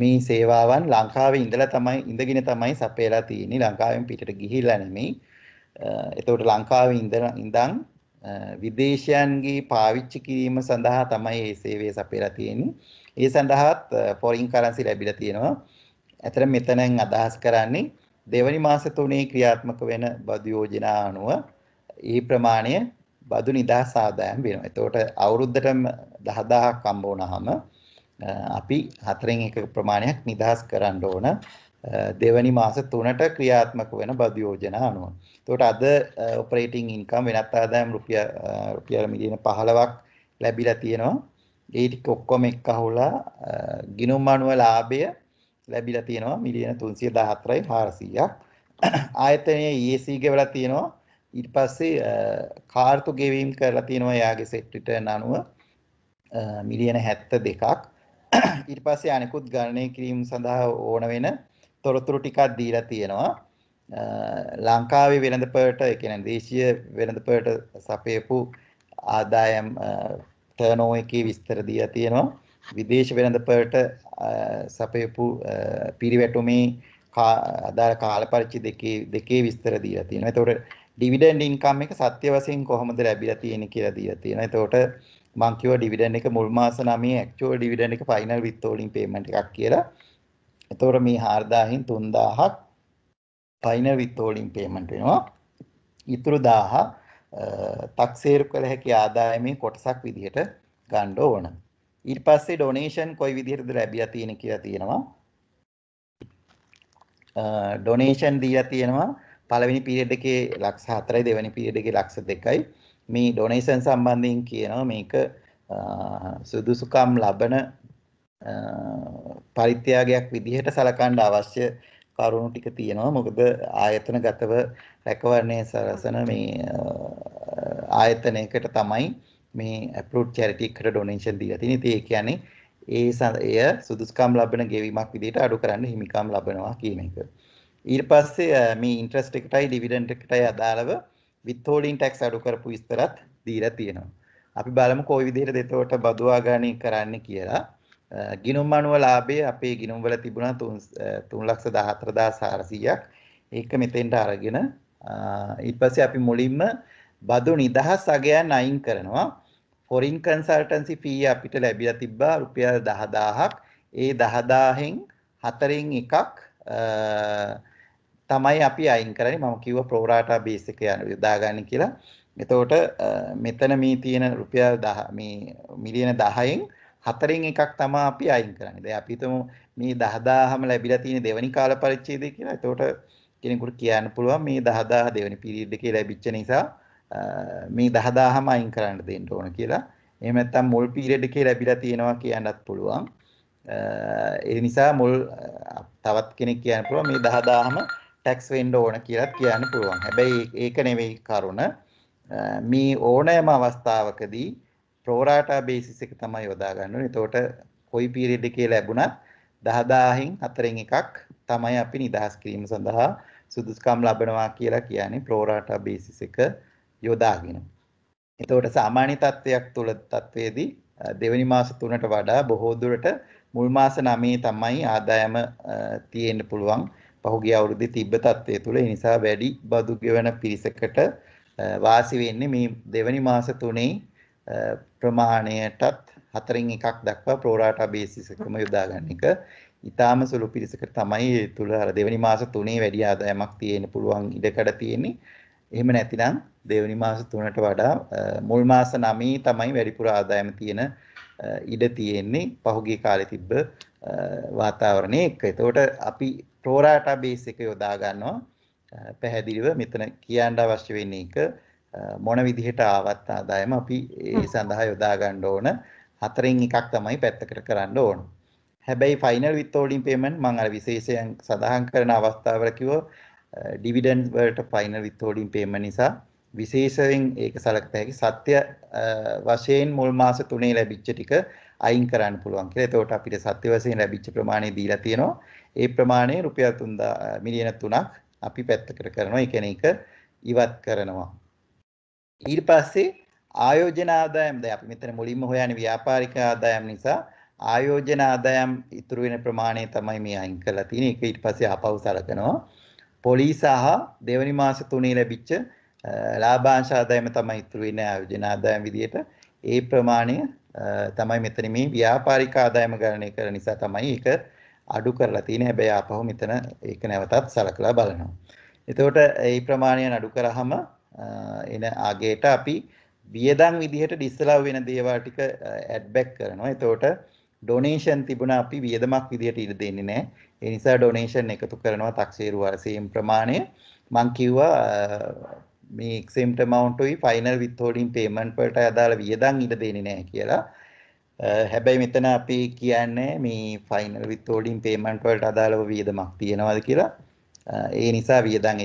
මේ සේවාවන් ලංකාවේ ඉඳලා තමයි ඉඳගෙන තමයි සපයලා තියෙන්නේ ලංකාවෙන් පිටට ගිහිල්ලා නෙමෙයි එතකොට ලංකාවේ ඉඳන් විදේශයන්ගේ පාවිච්චි කිරීම සඳහා තමයි මේ සේවය සපයලා තියෙන්නේ. ඒ සඳහාත් ෆොරින් කරන්සි ලැබිලා තියෙනවා. ඇතර මෙතනින් අදහස් කරන්නේ දෙවනි මාස 3 ක්‍රියාත්මක වෙන බදු යෝජනා අනුව ඒ ප්‍රමාණය බදු නිදහස් ආදායම් වෙනවා. එතකොට අවුරුද්දටම 10000ක් හම්බ වුණාම අපි හතරෙන් එක ප්‍රමාණයක් නිදහස් කරන්න ඕන. දෙවනි මාස 3ට ක්‍රියාත්මක වෙන බදු යෝජනා අනුව. එතකොට අද ඔපරේටිං ඉන්කම් වෙනත් ආදායම් රුපියල් රුපියල් මිලියන 15ක් ලැබිලා තියෙනවා. ඒ ටික ඔක්කොම එක්ක අහුලා ගිණුම් අනුව ලාභය ලැබිලා තියෙනවා මිලියන 314400ක්. ආයතනයේ EAC ගෙවලා තියෙනවා. ඊට පස්සේ කාර්තු ගෙවීම් කරලා තියෙනවා එයාගේ සෙට් රිටර්න් අනුව මිලියන 72ක්. ඊට පස්සේ අනිකුත් ගණනය කිරීම සඳහා ඕන වෙන තොරතුරු ටිකක් දීලා තියෙනවා. ලංකාවේ වෙළඳපොළට ඒ කියන්නේ දේශීය වෙළඳපොළට සපයපු ආදායම් ටර්නෝවර් එකේ විස්තර දීලා තියෙනවා. විදේශ වෙළඳපොළට සපයපු පිරිවැටුමේ අදාළ කාල පරිච්ඡේද දෙකේ දෙකේ විස්තර දීලා තියෙනවා. ඒතකොට ඩිවිඩන්ඩ් ඉන්කම් එක සත්‍ය වශයෙන් කොහොමද ලැබිලා තියෙන්නේ කියලා දීලා තියෙනවා. එතකොට මං කිව්වා ඩිවිඩන්ඩ් එක මුල් මාස 9 ඇක්චුවල් ඩිවිඩන්ඩ් එක ෆයිනල් විත් හෝල්ඩින් පේමන්ට් එකක් කියලා. එතකොට මේ 4000න් 3000ක් බයිනරි විත්හෝල්ඩින් පේමන්ට් වෙනවා. ඉතුරු 1000 තක්සේරු කළ හැකි ආදායමේ කොටසක් විදිහට ගන්න ඕන. ඊට පස්සේ ඩොනේෂන් කොයි විදිහටද ලැබිලා තියෙන්නේ කියලා තියෙනවා. ඩොනේෂන් දීලා තියෙනවා පළවෙනි පීරියඩ් එකේ ලක්ෂ 4යි දෙවෙනි පීරියඩ් එකේ ලක්ෂ 2යි. මේ ඩොනේෂන් සම්බන්ධයෙන් කියනවා මේක සුදුසුකම් ලබන පරිත්‍යාගයක් විදිහට සලකන්න අවශ්‍ය කරුණු ටික තියෙනවා. මොකද ආයතන ගතව රැකවරණය සරසන මේ ආයතනයකට තමයි මේ ඇප්‍රූඩ් චැරිටි එකට ඩොනේෂන් දීලා තියෙන්නේ. ඉතින් ඒ කියන්නේ ඒ එය සුදුසුකම් ලබන ගෙවීමක් විදිහට අඩු කරන්න හිමිකම් ලබනවා කියන එක. ඊට පස්සේ මේ ඉන්ට්‍රස්ට් එකටයි ඩිවිඩන්ඩ් එකටයි අදාළව විත්හෝල්ඩින් ටැක්ස් අඩු කරපු විස්තරත් දීලා තියෙනවා. අපි බලමු කොයි විදිහටද එතකොට බදු ආගාණී කරන්න කියලා. ගිනුම් අනුව ලාභය අපේ ගිනුම් වල තිබුණා 314400ක්. ඒක මෙතෙන්ට අරගෙන ඊට පස්සේ අපි මුලින්ම බදු නිදහස් අගයන් අයින් කරනවා. ෆොරින් කන්සල්ටන්සි ෆී අපිට ලැබිලා තිබ්බා රුපියල් 10000ක්. ඒ 10000න් හතරෙන් එකක් තමයි අපි අයින් කරන්නේ. මම කිව්ව ප්‍රෝරාටා බේස් එක යොදාගන්න කියලා. එතකොට මෙතන මේ තියෙන රුපියල් 10 මේ මිලියන 10න් හතරෙන් එකක් තමයි අපි අයින් කරන්නේ. දැන් අපි හිතමු මේ 10000ම ලැබිලා තියෙන දෙවනි කාල පරිච්ඡේදය කියලා. එතකොට කෙනෙකුට කියන්න පුළුවන් මේ 10000 දෙවනි පීරියඩ් එකේ ලැබිච්ච නිසා මේ 10000ම අයින් කරන්න දෙන්න ඕන කියලා. එහෙම නැත්නම් මුල් පීරියඩ් එකේ ලැබිලා තියෙනවා කියන්නත් පුළුවන්. ඒ නිසා මුල් තවත් කෙනෙක් කියන්න පුළුවන් මේ 10000ම ටැක්ස් වෙන්න ඕන කියලා කියන්න පුළුවන්. හැබැයි ඒක නෙවෙයි කරුණ. මේ ඕනෑම අවස්ථාවකදී ප්‍රෝරාටා බේසිස් එක තමයි යොදා ගන්න ඕනේ. එතකොට කොයි පීරියඩ් එකේ ලැබුණත් 10000න් හතරෙන් එකක් තමයි අපි නිදහස් කිරීම සඳහා සුදුසුකම් ලබනවා කියලා කියන්නේ ප්‍රෝරාටා බේසිස් එක යොදාගෙන. එතකොට සාමාන්‍ය තත්ත්වයක් තුළ තත්ත්වයේදී දෙවැනි මාස 3ට වඩා බොහෝ දුරට මුල් මාස 9 තමයි ආදායම තියෙන්න පුළුවන්. පහුගිය අවුරුද්දේ තිබ්බ තත්ත්වය තුළ ඒ නිසා වැඩි බදු ගෙවන පිරිසකට වාසි වෙන්නේ මේ දෙවැනි මාස 3 ප්‍රමාණයටත් හතරින් එකක් දක්වා ප්‍රෝරාටා බේසිස් එකම යොදා ගන්න එක. ඊටාම සුළු පිරිසකට තමයි ඒ තුල අර දෙවනි මාස 3 වැඩි ආදායමක් තියෙන්න පුළුවන් ඉඩකඩ තියෙන්නේ. එහෙම නැතිනම් දෙවනි මාස 3ට වඩා මුල් මාස 9 තමයි වැඩිපුර ආදායම තියෙන ඉඩ තියෙන්නේ පහුගිය කාලේ තිබ්බ වාතාවරණය එක්ක. එතකොට අපි ප්‍රෝරාටා බේස් එක යොදා ගන්නවා. පැහැදිලිව මෙතන කියන්න අවශ්‍ය වෙන්නේ එක මොන විදිහට ආවත් ආදායම අපි ඒ සඳහා යොදා ගන්න ඕන. හතරෙන් එකක් තමයි පැත්තකට කරන්න ඕන. හැබැයි ෆයිනල් විත්හෝල්ඩින් පේමන්ට් මම අර විශේෂයෙන් සඳහන් කරන අවස්ථාවල කිව්වා ඩිවිඩන්ඩ් වලට ෆයිනල් විත්හෝල්ඩින් පේමන්ට් නිසා විශේෂයෙන් ඒක සලකත හැකි සත්‍ය වශයෙන් මුල් මාස 3 ලැබිච්ච ටික අයින් කරන්න පුළුවන් කියලා. එතකොට අපිට සත්‍ය වශයෙන් ලැබිච්ච ප්‍රමාණය දීලා තියෙනවා. ඒ ප්‍රමාණය රුපියල් 3000 මිලියන 3ක් අපි පැත්තකට කරනවා. ඒ කියන්නේ ඒක ඉවත් කරනවා. ඊට පස්සේ ආයෝජන ආදායම් දැන් අපි මෙතන මුලින්ම හොයන්නේ ව්‍යාපාරික ආදායම් නිසා ආයෝජන ආදායම් ඉතුරු වෙන ප්‍රමාණය තමයි මේ අයින් කරලා තියෙන්නේ. ඒක ඊට පස්සේ ආපහු සලකනවා. පොලිස සහ දෙවනි මාස තුනේ ලැබිච්ච ලාභාංශ ආදායම තමයි ඉතුරු වෙන්නේ ආයෝජන ආදායම් විදිහට. ඒ ප්‍රමාණය තමයි මෙතන මේ ව්‍යාපාරික ආදායම ගණනය කරන නිසා තමයි ඒක අඩු කරලා තියෙන්නේ. හැබැයි ආපහු මෙතන ඒක නැවතත් සලකලා බලනවා. එතකොට ඒ ප්‍රමාණය අඩු කරාම එන අගේට අපි වියදම් විදිහට ඩිස්ලව් වෙන දේවල් ටික ඇඩ් බැක් කරනවා. එතකොට ඩොනේෂන් තිබුණා අපි වියදමක් විදිහට ඉඩ දෙන්නේ නැහැ. ඒ නිසා ඩොනේෂන් එකතු කරනවා තක්සේරු වර්ෂයෙන් ප්‍රමාණය. මං කිව්වා මේ exempt amount උයි final withholding payment වලට අදාළ වියදම් ඉඩ දෙන්නේ නැහැ කියලා. හැබැයි මෙතන අපි කියන්නේ මේ ෆයිනල් විත් හෝල්ඩින් පේමන්ට් වලට අදාළව වියදමක් තියනවාද කියලා ඒ නිසා වියදන්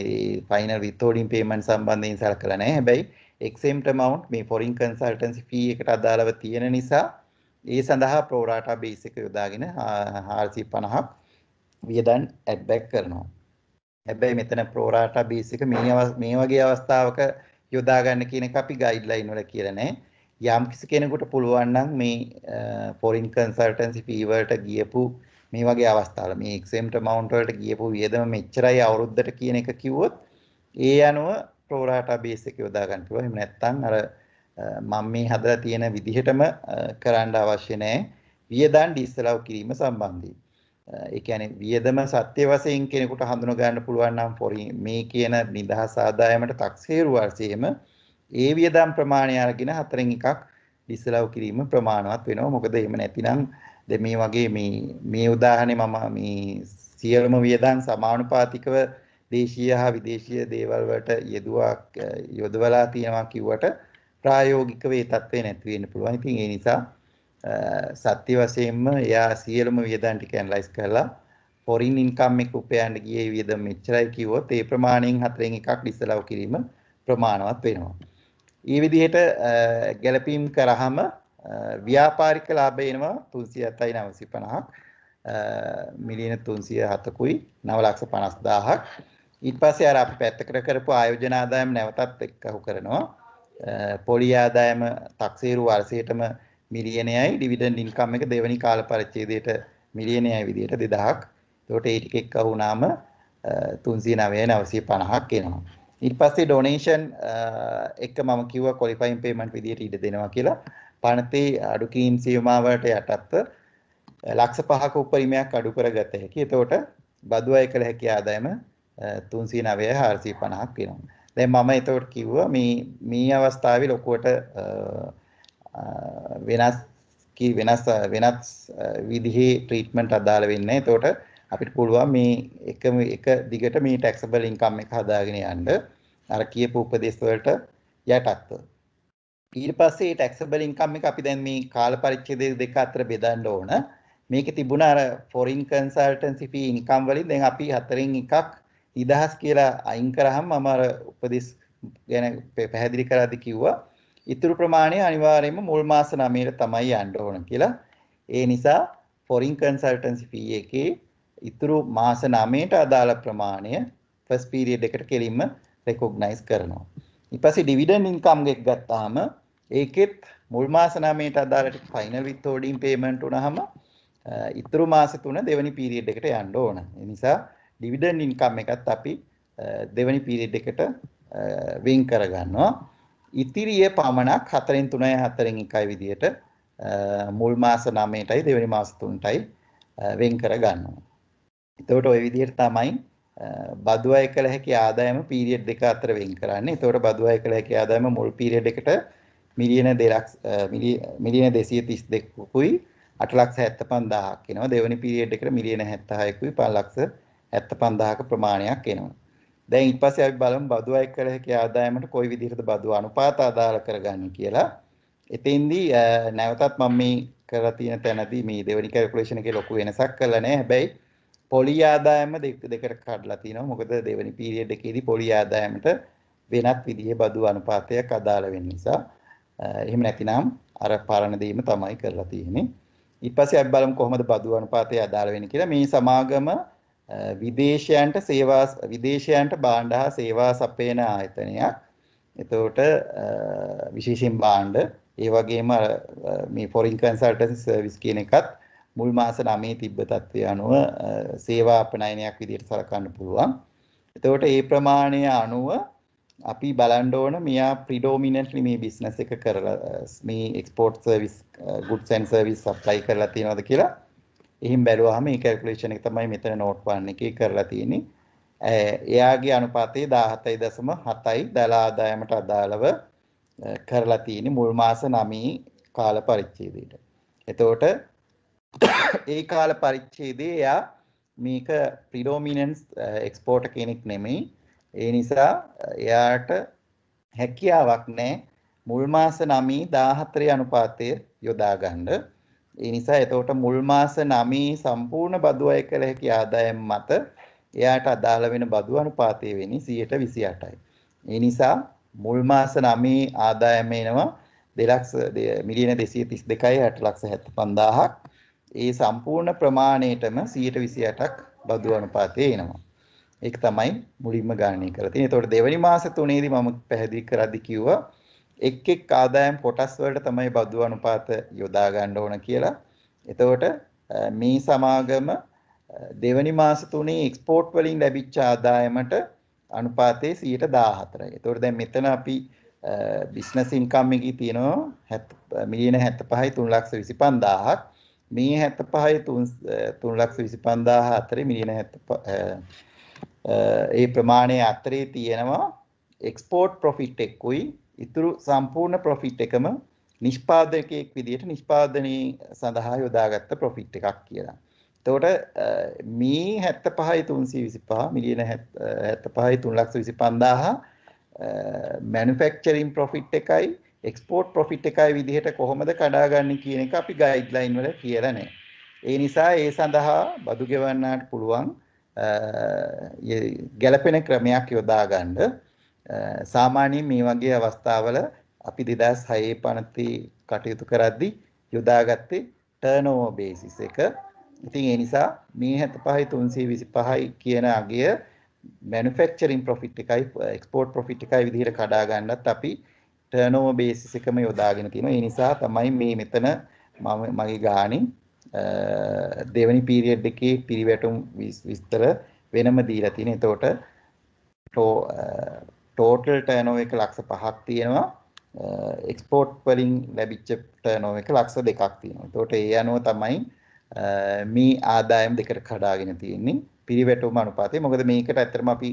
ෆයිනල් විතෝඩින් පේමන් සම්බන්ධයෙන් සලකලා නැහැ. හැබැයි exempt amount මේ foreign consultancy fee එකට අදාළව තියෙන නිසා ඒ සඳහා pro rata base එක යොදාගෙන 450ක් වියදම් add back කරනවා. හැබැයි මෙතන pro rata base එක මේ මේ වගේ අවස්ථාවක යොදා ගන්න කියන එක අපි guideline වල කියලා නැහැ. යම් කිසි කෙනෙකුට පුළුවන් නම් මේ foreign consultancy fee වලට ගියපු මේ වගේ අවස්ථාවල මේ exempt amount වලට ගියපු වියදම මෙච්චරයි අවුරුද්දට කියන එක කිව්වොත් ඒ අනුව pro rata base එක යොදා ගන්න පුළුවන්. එහෙම නැත්නම් අර මම මේ හදලා තියෙන විදිහටම කරන්න අවශ්‍ය නැහැ. වියදම් ඩිස්ලව් කිරීම සම්බන්ධයෙන්. ඒ කියන්නේ වියදම සත්‍ය වශයෙන් කෙනෙකුට හඳුනා ගන්න පුළුවන් නම් මේ කියන නිදහස් ආදායමට taxේරු වර්ෂයේම ඒ වියදම් ප්‍රමාණය අරගෙන හතරෙන් එකක් ඩිස්ලව් කිරීම ප්‍රමාණවත් වෙනවා. මොකද එහෙම නැතිනම් දැන් මේ වගේ මේ මේ උදාහරණේ මම මේ සියලුම වියදම් සමානුපාතිකව දේශීය හා විදේශීය දේවල් වලට යෙදුවා යොදවලා තියෙනවා කිව්වට ප්‍රායෝගිකව ඒ தත්ත්වේ නැති වෙන්න පුළුවන්. ඉතින් ඒ නිසා සත්‍ය වශයෙන්ම එයා සියලුම වියදම් ටික ඇනලයිස් කරලා ෆොරින් ඉන්කම් එක උපයන්න ගියේ වියදම් මෙච්චරයි කිව්වොත් ඒ ප්‍රමාණයෙන් හතරෙන් එකක් ඩිස්ලව් කිරීම ප්‍රමාණවත් වෙනවා. ඊ විදිහට ගැලපීම් කරාම ව්‍යාපාරික ලාභය එනවා 377950ක් මිලියන 307කුයි 950000ක් ඊට පස්සේ අර අපි පැත්තකට කරපු ආයෝජන ආදායම නැවතත් එක්කහු කරනවා පොලි ආදායම තක්සේරු වර්ෂයටම මිලියනයයි ඩිවිඩන්ඩ් ඉන්කම් එක දෙවනි කාල පරිච්ඡේදයට මිලියනයයි විදියට 2000ක් එතකොට ඒ ටික එක්කහු වුණාම 309950ක් එනවා ඊට පස්සේ ඩොනේෂන් එක මම කිව්වා ක්වොලිෆයින් පේමන්ට් විදියට ඉඩ දෙනවා කියලා පනති අඩු කීම් සීමාවට යටත්ව ලක්ෂ 5ක උපරිමයක් අඩු කරගත හැකි. එතකොට බදු අය කළ හැකි ආදායම 309450ක් වෙනවා. දැන් මම එතකොට කිව්වා මේ මේ අවස්ථාවේ ලොකුවට වෙනස් කි වෙනස් වෙනස් විදිහේ ට්‍රීට්මන්ට් අදාළ වෙන්නේ. එතකොට අපිට පුළුවන් මේ එකම එක දිගට මේ taxable income එක හදාගෙන යන්න අර කියපු උපදේශ වලට යටත්ව. ඊට පස්සේ ටැක්සබල් ඉන්කම් එක අපි දැන් මේ කාල පරිච්ඡේද දෙක අතර බෙදන්න ඕන. මේකේ තිබුණ අර ෆොරින් කන්සල්ටන්සි ෆී ඉන්කම් වලින් දැන් අපි හතරෙන් එකක් 3000 කියලා අයින් කරාම මම අර උපදෙස් ගැන පැහැදිලි කරද්දි කිව්වා. ඉතුරු ප්‍රමාණය අනිවාර්යයෙන්ම මුල් මාස 9 තමයි යන්න ඕන කියලා. ඒ නිසා ෆොරින් කන්සල්ටන්සි ෆී එකේ ඉතුරු මාස 9ට අදාළ ප්‍රමාණය ෆස්ට් පීරියඩ් එකට කෙලින්ම රෙකොග්නයිස් කරනවා. ඊපස්සේ ඩිවිඩන්ඩ් ඉන්කම් එකක් ගත්තාම ඒකෙත් මුල් මාස 9ට අදාළ ෆයිනල් විත්හෝල්ඩින් පේමන්ට් වුණාම ඉතුරු මාස 3 දෙවැනි පීරියඩ් එකට යන්න ඕන. ඒ නිසා ඩිවිඩන්ඩ් ඉන්කම් එකත් අපි දෙවැනි පීරියඩ් එකට වෙන් කරගන්නවා. ඉතිරියේ පමණක් 4න් 3යි 4න් 1යි විදියට මුල් මාස 9ටයි දෙවැනි මාස 3ටයි වෙන් කරගන්නවා. එතකොට ওই විදිහට තමයි බදු අය කළ හැකි ආදායම පීරියඩ් දෙක අතර වෙන් කරන්නේ. එතකොට බදු අය කළ හැකි ආදායම මුල් පීරියඩ් එකට මිලියන දෙලක්ස් මිලියන දෙසිය තිස් දෙකුයි අටලක්ෂ හැත්ත පන්දාහක් එනවා දෙවනි පිරිියඩ් එකට මිලියන හැත්තහයකුයි පල්ලක්ෂ ඇත්ත පන්දාහක ප්‍රමාණයක් එනවා. දැන් ඉපස ඇ බලම් බදු අයි කර හැකි ආදායමට කොයි විදිහට බදු අනුපාත අදාළ කරගන්න කියලා. එතින්දී නැවතත් මම මේ කරලා තියෙන තැනදී මේ දෙවනි කැල්කුලේෂන් එකේ ලොකු වෙනසක් කරලා නැහැ. හැබැයි පොලි ආදායම දෙක දෙකට කඩලා තිනවා. මොකද දෙවනි පීරියඩ් එකේදී පොලි ආදායමට වෙනත් විදිහේ බදු අනුපාතයක් අදාළ වෙන නිසා. එහෙම නැතිනම් අර පරණ දීම තමයි කරලා තියෙන්නේ. ඊට පස්සේ අපි බලමු කොහොමද බදු අනුපාතය අදාළ වෙන්නේ කියලා. මේ සමාගම විදේශයන්ට සේවා විදේශයන්ට භාණ්ඩ හා සේවා සපයන ආයතනයක්. එතකොට විශේෂයෙන් භාණ්ඩ ඒ වගේම මේ foreign consultancy service කියන එකත් මුල් මාස 9 තිබ්බ තත්ත්වය අනුව සේවා අපනයනයක් විදිහට සලකන්න පුළුවන්. එතකොට ඒ ප්‍රමාණය අනුව අපි බලන්න ඕන මෙයා ප්‍රිඩෝමිනන්ට්ලි මේ බිස්නස් එක කරලා මේ export service goods and service supply කරලා තියෙනවද කියලා එහෙන් බැලුවාම මේ කැල්කියුලේෂන් එක තමයි මෙතන නෝට් 1 එකේ කරලා තියෙන්නේ. එයාගේ අනුපාතය 17.7යි දළ ආදායමට අදාළව uh, කරලා තියෙන්නේ මුල් මාස 9 කාල පරිච්ඡේදයට. එතකොට ඒ කාල පරිච්ඡේදයේ එයා මේක ප්‍රිඩෝමිනන්ස් එක්ස්පෝර්ටර් uh, කෙනෙක් නෙමෙයි ඒ නිසා එයාට හැකියාවක් නැහැ මුල් මාස 9 14 අනුපාතය යොදා ගන්න. ඒ නිසා එතකොට මුල් මාස 9 සම්පූර්ණ බදු අය කළ හැකි ආදායම් මත එයාට අදාළ වෙන බදු අනුපාතය වෙන්නේ 128යි. ඒ නිසා මුල් මාස 9 ආදායම එනවා 2 මිලියන 232යි 8 ලක්ෂ 75000ක්. ඒ සම්පූර්ණ ප්‍රමාණයටම 128ක් බදු අනුපාතය එනවා. ඒක තමයි මුලින්ම ගණනය කරලා තියෙන්නේ. ඒතකොට දෙවැනි මාස 3ේදී මම පැහැදිලි කරද්දි කිව්වා එක් එක් ආදායම් කොටස් වලට තමයි බදු අනුපාත යොදා ගන්න ඕන කියලා. එතකොට මේ සමාගම දෙවැනි මාස 3ේ එක්ස්පෝර්ට් වලින් ලැබිච්ච ආදායමට අනුපාතය 114යි. එතකොට දැන් මෙතන අපි බිස්නස් ඉන්කම් එකේ තියෙනවා මිලියන 75යි 325000ක්. මේ 75යි 325000 අතරේ මිලියන 70 ඒ ප්‍රමාණය අතරේ තියෙනවා එක්ස්පෝර්ට් ප්‍රොෆිට් එක්කුයි ඉතුරු සම්පූර්ණ ප්‍රොෆිට් එකම නිෂ්පාදකයෙක් විදිහට නිෂ්පාදනය සඳහා යොදාගත්ත ප්‍රොෆිට් එකක් කියලා. එතකොට මේ 75325 මිලියන 75යි 325000 මැනුෆැක්චරින් ප්‍රොෆිට් එකයි එක්ස්පෝර්ට් ප්‍රොෆිට් එකයි විදිහට කොහොමද කඩාගන්නේ කියන එක අපි ගයිඩ්ලයින් වල කියලා නැහැ. ඒ නිසා ඒ සඳහා බදු ගෙවන්නාට පුළුවන් ගැලපෙන ක්‍රමයක් යොදා ගන්න සාමාන්‍යයෙන් මේ වගේ අවස්ථාවල අපි 2006 පනති කටයුතු කරද්දී යොදාගත්තේ ටර්නෝවර් බේසිස් එක. ඉතින් ඒ නිසා මේ 75යි 325යි කියන අගය මැනුෆැක්චරින් ප්‍රොෆිට් එකයි එක්ස්පෝර්ට් ප්‍රොෆිට් එකයි විදිහට කඩා ගන්නත් අපි ටර්නෝවර් බේසිස් එකම යොදාගෙන තියෙනවා. ඒ නිසා තමයි මේ මෙතන මම මගේ ගාණින් දෙවැනි පීරියඩ් එකේ පිරිවැටුම් විස්තර වෙනම දීලා තියෙන. එතකොට ටෝටල් ටර්නෝවර් එක ලක්ෂ 5ක් තියෙනවා. එක්ස්පෝර්ට් වලින් ලැබිච්ච ටර්නෝවර් එක ලක්ෂ 2ක් තියෙනවා. එතකොට ඒ අනුව තමයි මේ ආදායම් දෙකට කඩාගෙන තියෙන්නේ. පිරිවැටුම අනුපාතය. මොකද මේකට ඇත්තටම අපි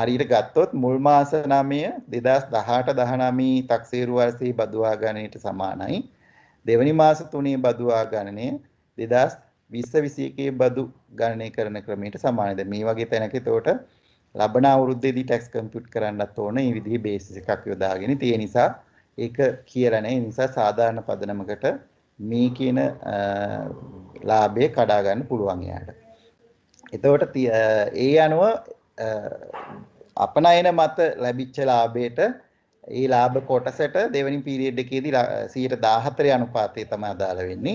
හරියට ගත්තොත් මුල් මාස 9 2018 19 තක්සේරු වර්ෂයේ බදුවා ගණනට සමානයි. දෙවනි මාස 3 බදු ආගණනය 2020-21 බදු ගණනය කරන ක්‍රමයට සමානයි. මේ වගේ තැනක එතකොට ලබන අවුරුද්දේදී ටැක්ස් කම්පියුට් කරන්නත් ඕන. මේ විදිහේ බේසිස් එකක් යොදාගෙන තියෙන නිසා ඒක කියලා නැහැ. ඒ නිසා සාධාරණ පදනමකට මේ කියන ලාභය කඩා ගන්න පුළුවන් යාට. එතකොට ඒ අනුව අපනයන මත ලැබිච්ච ලාභයට ඒ ලාභ කොටසට දෙවැනි පීරියඩ් එකේදී 114 අනුපාතය තමයි අදාළ වෙන්නේ.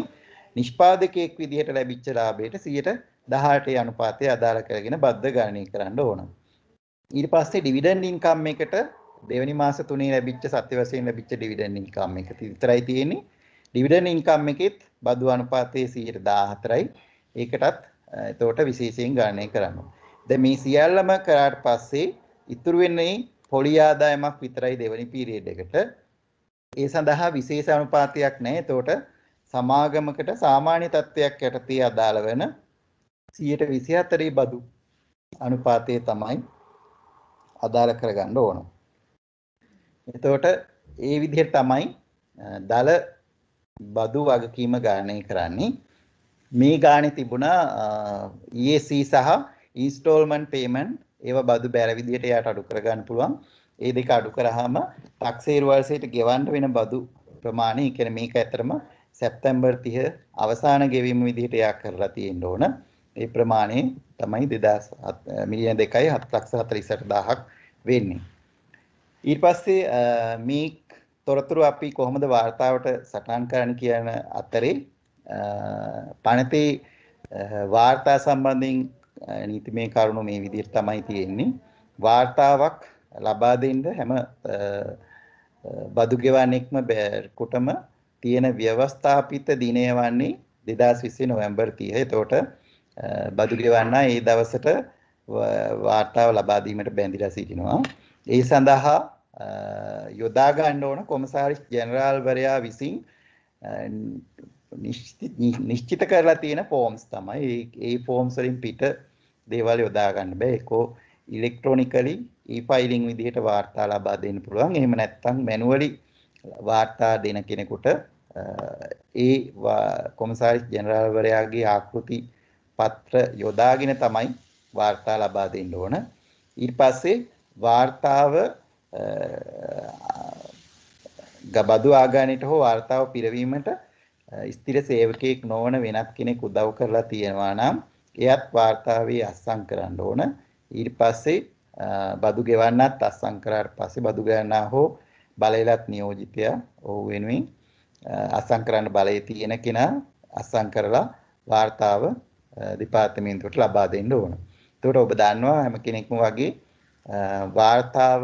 නිෂ්පාදකයෙක් විදිහට ලැබිච්ච ලාභයට 118 අනුපාතය අදාළ කරගෙන බද්ධ ගණනය කරන්න ඕන. ඊට පස්සේ ඩිවිඩන්ඩ් ඉන්කම් එකට දෙවැනි මාස තුනේ ලැබිච්ච සත්‍ය වශයෙන් ලැබිච්ච ඩිවිඩන්ඩ් ඉන්කම් එක විතරයි තියෙන්නේ. ඩිවිඩන්ඩ් ඉන්කම් එකෙත් බදු අනුපාතය 114යි. ඒකටත් එතකොට විශේෂයෙන් ගණනය කරනවා. දැන් මේ සියල්ලම කරාට පස්සේ ඉතුරු වෙන්නේ පොඩි ආදායමක් විතරයි දෙවනි පීරියඩ් එකට. ඒ සඳහා විශේෂ අනුපාතයක් නැහැ. එතකොට සමාගමකට සාමාන්‍ය තත්ත්වයක් යටතේ අදාළ වෙන 124 බදු අනුපාතය තමයි අදාළ කරගන්න ඕන. එතකොට ඒ විදිහට තමයි දල බදු වගකීම ගාණය කරන්නේ. මේ ගාණේ තිබුණා EAC සහ installment payment ඒවා බදු බැර විදියට එයාට අඩු කරගන්න පුළුවන්. ඒ දෙක අඩු කරාම ටැක්සේරු වර්ෂයට ගෙවන්න වෙන බදු ප්‍රමාණය, ඒ කියන්නේ මේක ඇතරම සැප්තැම්බර් 30 අවසාන ගෙවීම විදියට එයා කරලා තියෙන්න ඕන. ඒ ප්‍රමාණය තමයි 2000 මිලියන 2යි 748000ක් වෙන්නේ. ඊට පස්සේ මේ තොරතුරු අපි කොහොමද වාර්තාවට සටහන් කරන්න කියන අතරේ පනතේ වාර්තා සම්බන්ධයෙන් නීතිමය කරුණු මේ විදිහට තමයි තියෙන්නේ. වාර්තාවක් ලබා දෙන්න හැම බදු ගෙවණෙක්ම කොටම තියෙන ව්‍යවස්ථාපිත දිනය වන්නේ 2020 නොවැම්බර් 30. එතකොට බදු ගෙවන්නා ඒ දවසට වාර්තාව ලබා දීමට බැඳිලා සිටිනවා. ඒ සඳහා යොදා ගන්න ඕන කොමසාරි ජෙනරාල්වරයා විසින් නිශ්චිත කරලා තියෙන ෆෝම්ස් තමයි ඒ ෆෝම්ස් වලින් පිට දේවල් යොදා ගන්න බෑ ඒකෝ ඉලෙක්ට්‍රොනිකලි e-filing විදිහට වාර්තා ලබා දෙන්න පුළුවන් එහෙම නැත්නම් මැනුවලි වාර්තා දෙන කෙනෙකුට ඒ කොමසාරිස් ජෙනරාල් වරයාගේ ආකෘති පත්‍ර යොදාගෙන තමයි වාර්තා ලබා දෙන්න ඕන ඊට පස්සේ වාර්තාව ගබඩු ආගානයට හෝ වාර්තාව පිරවීමට ස්ථිර සේවකයෙක් නොවන වෙනත් කෙනෙක් උදව් කරලා තියෙනවා නම් එයත් වාර්තාවේ අත්සන් කරන්න ඕන. ඊට පස්සේ බදු ගෙවන්නත් අත්සන් කරාට පස්සේ බදු ගන්නා හෝ බලයලත් නියෝජිතයා ඔහු වෙනුවෙන් අත්සන් කරන්න බලය තියෙන කෙනා අත්සන් කරලා වාර්තාව දෙපාර්තමේන්තුවට ලබා දෙන්න ඕන. එතකොට ඔබ දන්නවා හැම කෙනෙක්ම වගේ වාර්තාව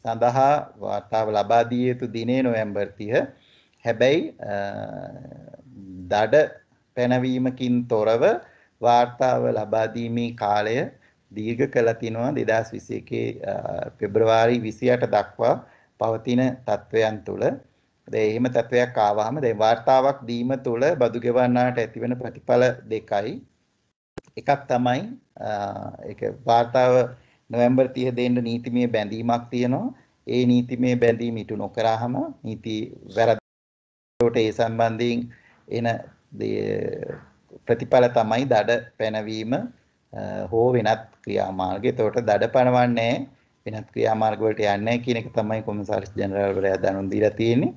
සඳහා වාර්තාව ලබා දිය යුතු දිනේ නොවැම්බර් 30 හැබැයි දඩ පැනවීමකින් තොරව වාර්තාව ලබා දීමේ කාලය දීර්ඝ කළා තිනවා 2021 පෙබරවාරි 28 දක්වා පවතින තත්වයන් තුළ දැන් එහෙම තත්වයක් ආවහම දැන් වාර්තාවක් දීම තුළ බදු ගෙවන්නාට ඇතිවන ප්‍රතිඵල දෙකයි එකක් තමයි ඒක වාර්තාව නොවැම්බර් 30 දෙන්න නීතිමය බැඳීමක් තියෙනවා ඒ නීතිමය බැඳීම ඉටු නොකරාම නීති වැරදි ට ඒ සම්බන්ධයෙන් එන ප්‍රතිඵල තමයි දඩ පැනවීම හෝ වෙනත් ක්‍රියාමාර්ග. එතකොට දඩ පනවන්නේ වෙනත් ක්‍රියාමාර්ග වලට යන්නේ නැහැ කියන එක තමයි කොමසාරිස් ජෙනරාල්වරයා දැනුම් දීලා තියෙන්නේ.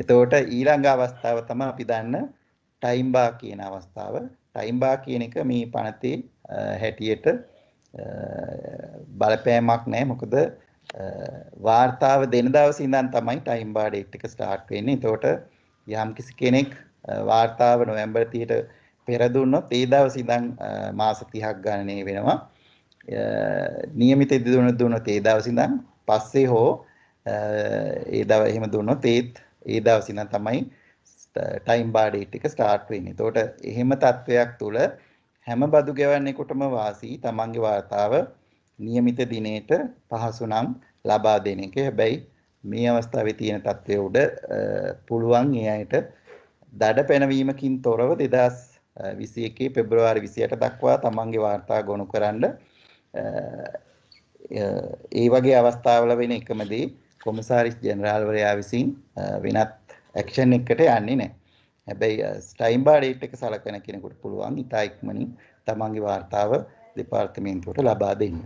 එතකොට ඊළඟ අවස්ථාව තමයි අපි දන්න ටයිම් බා කියන අවස්ථාව. ටයිම් බා කියන එක මේ පනතේ හැටියට බලපෑමක් නැහැ. මොකද වාර්තාව දෙන දවසේ ඉඳන් තමයි ටයිම් බා ඩේට් එක ස්ටාර්ට් වෙන්නේ. එතකොට යම්කිසි කෙනෙක් වාර්තාව නොවැම්බර් 30ට පෙර දුන්නොත් ඒ දවස් ඉඳන් මාස 30ක් ගණනේ වෙනවා. નિયમિત දුන දුනොත් ඒ දවස් ඉඳන් පස්සේ හෝ ඒ දවස් එහෙම දුන්නොත් ඒත් ඒ දවස් ඉඳන් තමයි ටයිම් බාර් ඩේට් එක ස්ටාර්ට් වෙන්නේ. එතකොට එහෙම තත්වයක් තුළ හැම බදු ගෙවන්නෙකුටම වාසී තමන්ගේ වාර්තාව નિયમિત දිනේට පහසු නම් ලබා දෙන එක. හැබැයි මේ අවස්ථාවේ තියෙන தත්ත්වය උඩ පුළුවන් ඒ අයට දඩ පැනවීමකින් තොරව 2021 පෙබරවාරි 28 දක්වා තමන්ගේ වාර්තා ගොනු කරන්න ඒ වගේ අවස්ථාවල වෙන එකම දේ කොමසාරිස් ජෙනරාල්වරයා විසින් වෙනත් ඇක්ෂන් එකකට යන්නේ නැහැ. හැබැයි ස්ටයිම් බාඩේට් එක සලකන කෙනෙකුට පුළුවන් ඉතා ඉක්මනින් තමන්ගේ වාර්තාව දෙපාර්තමේන්තුවට ලබා දෙන්න.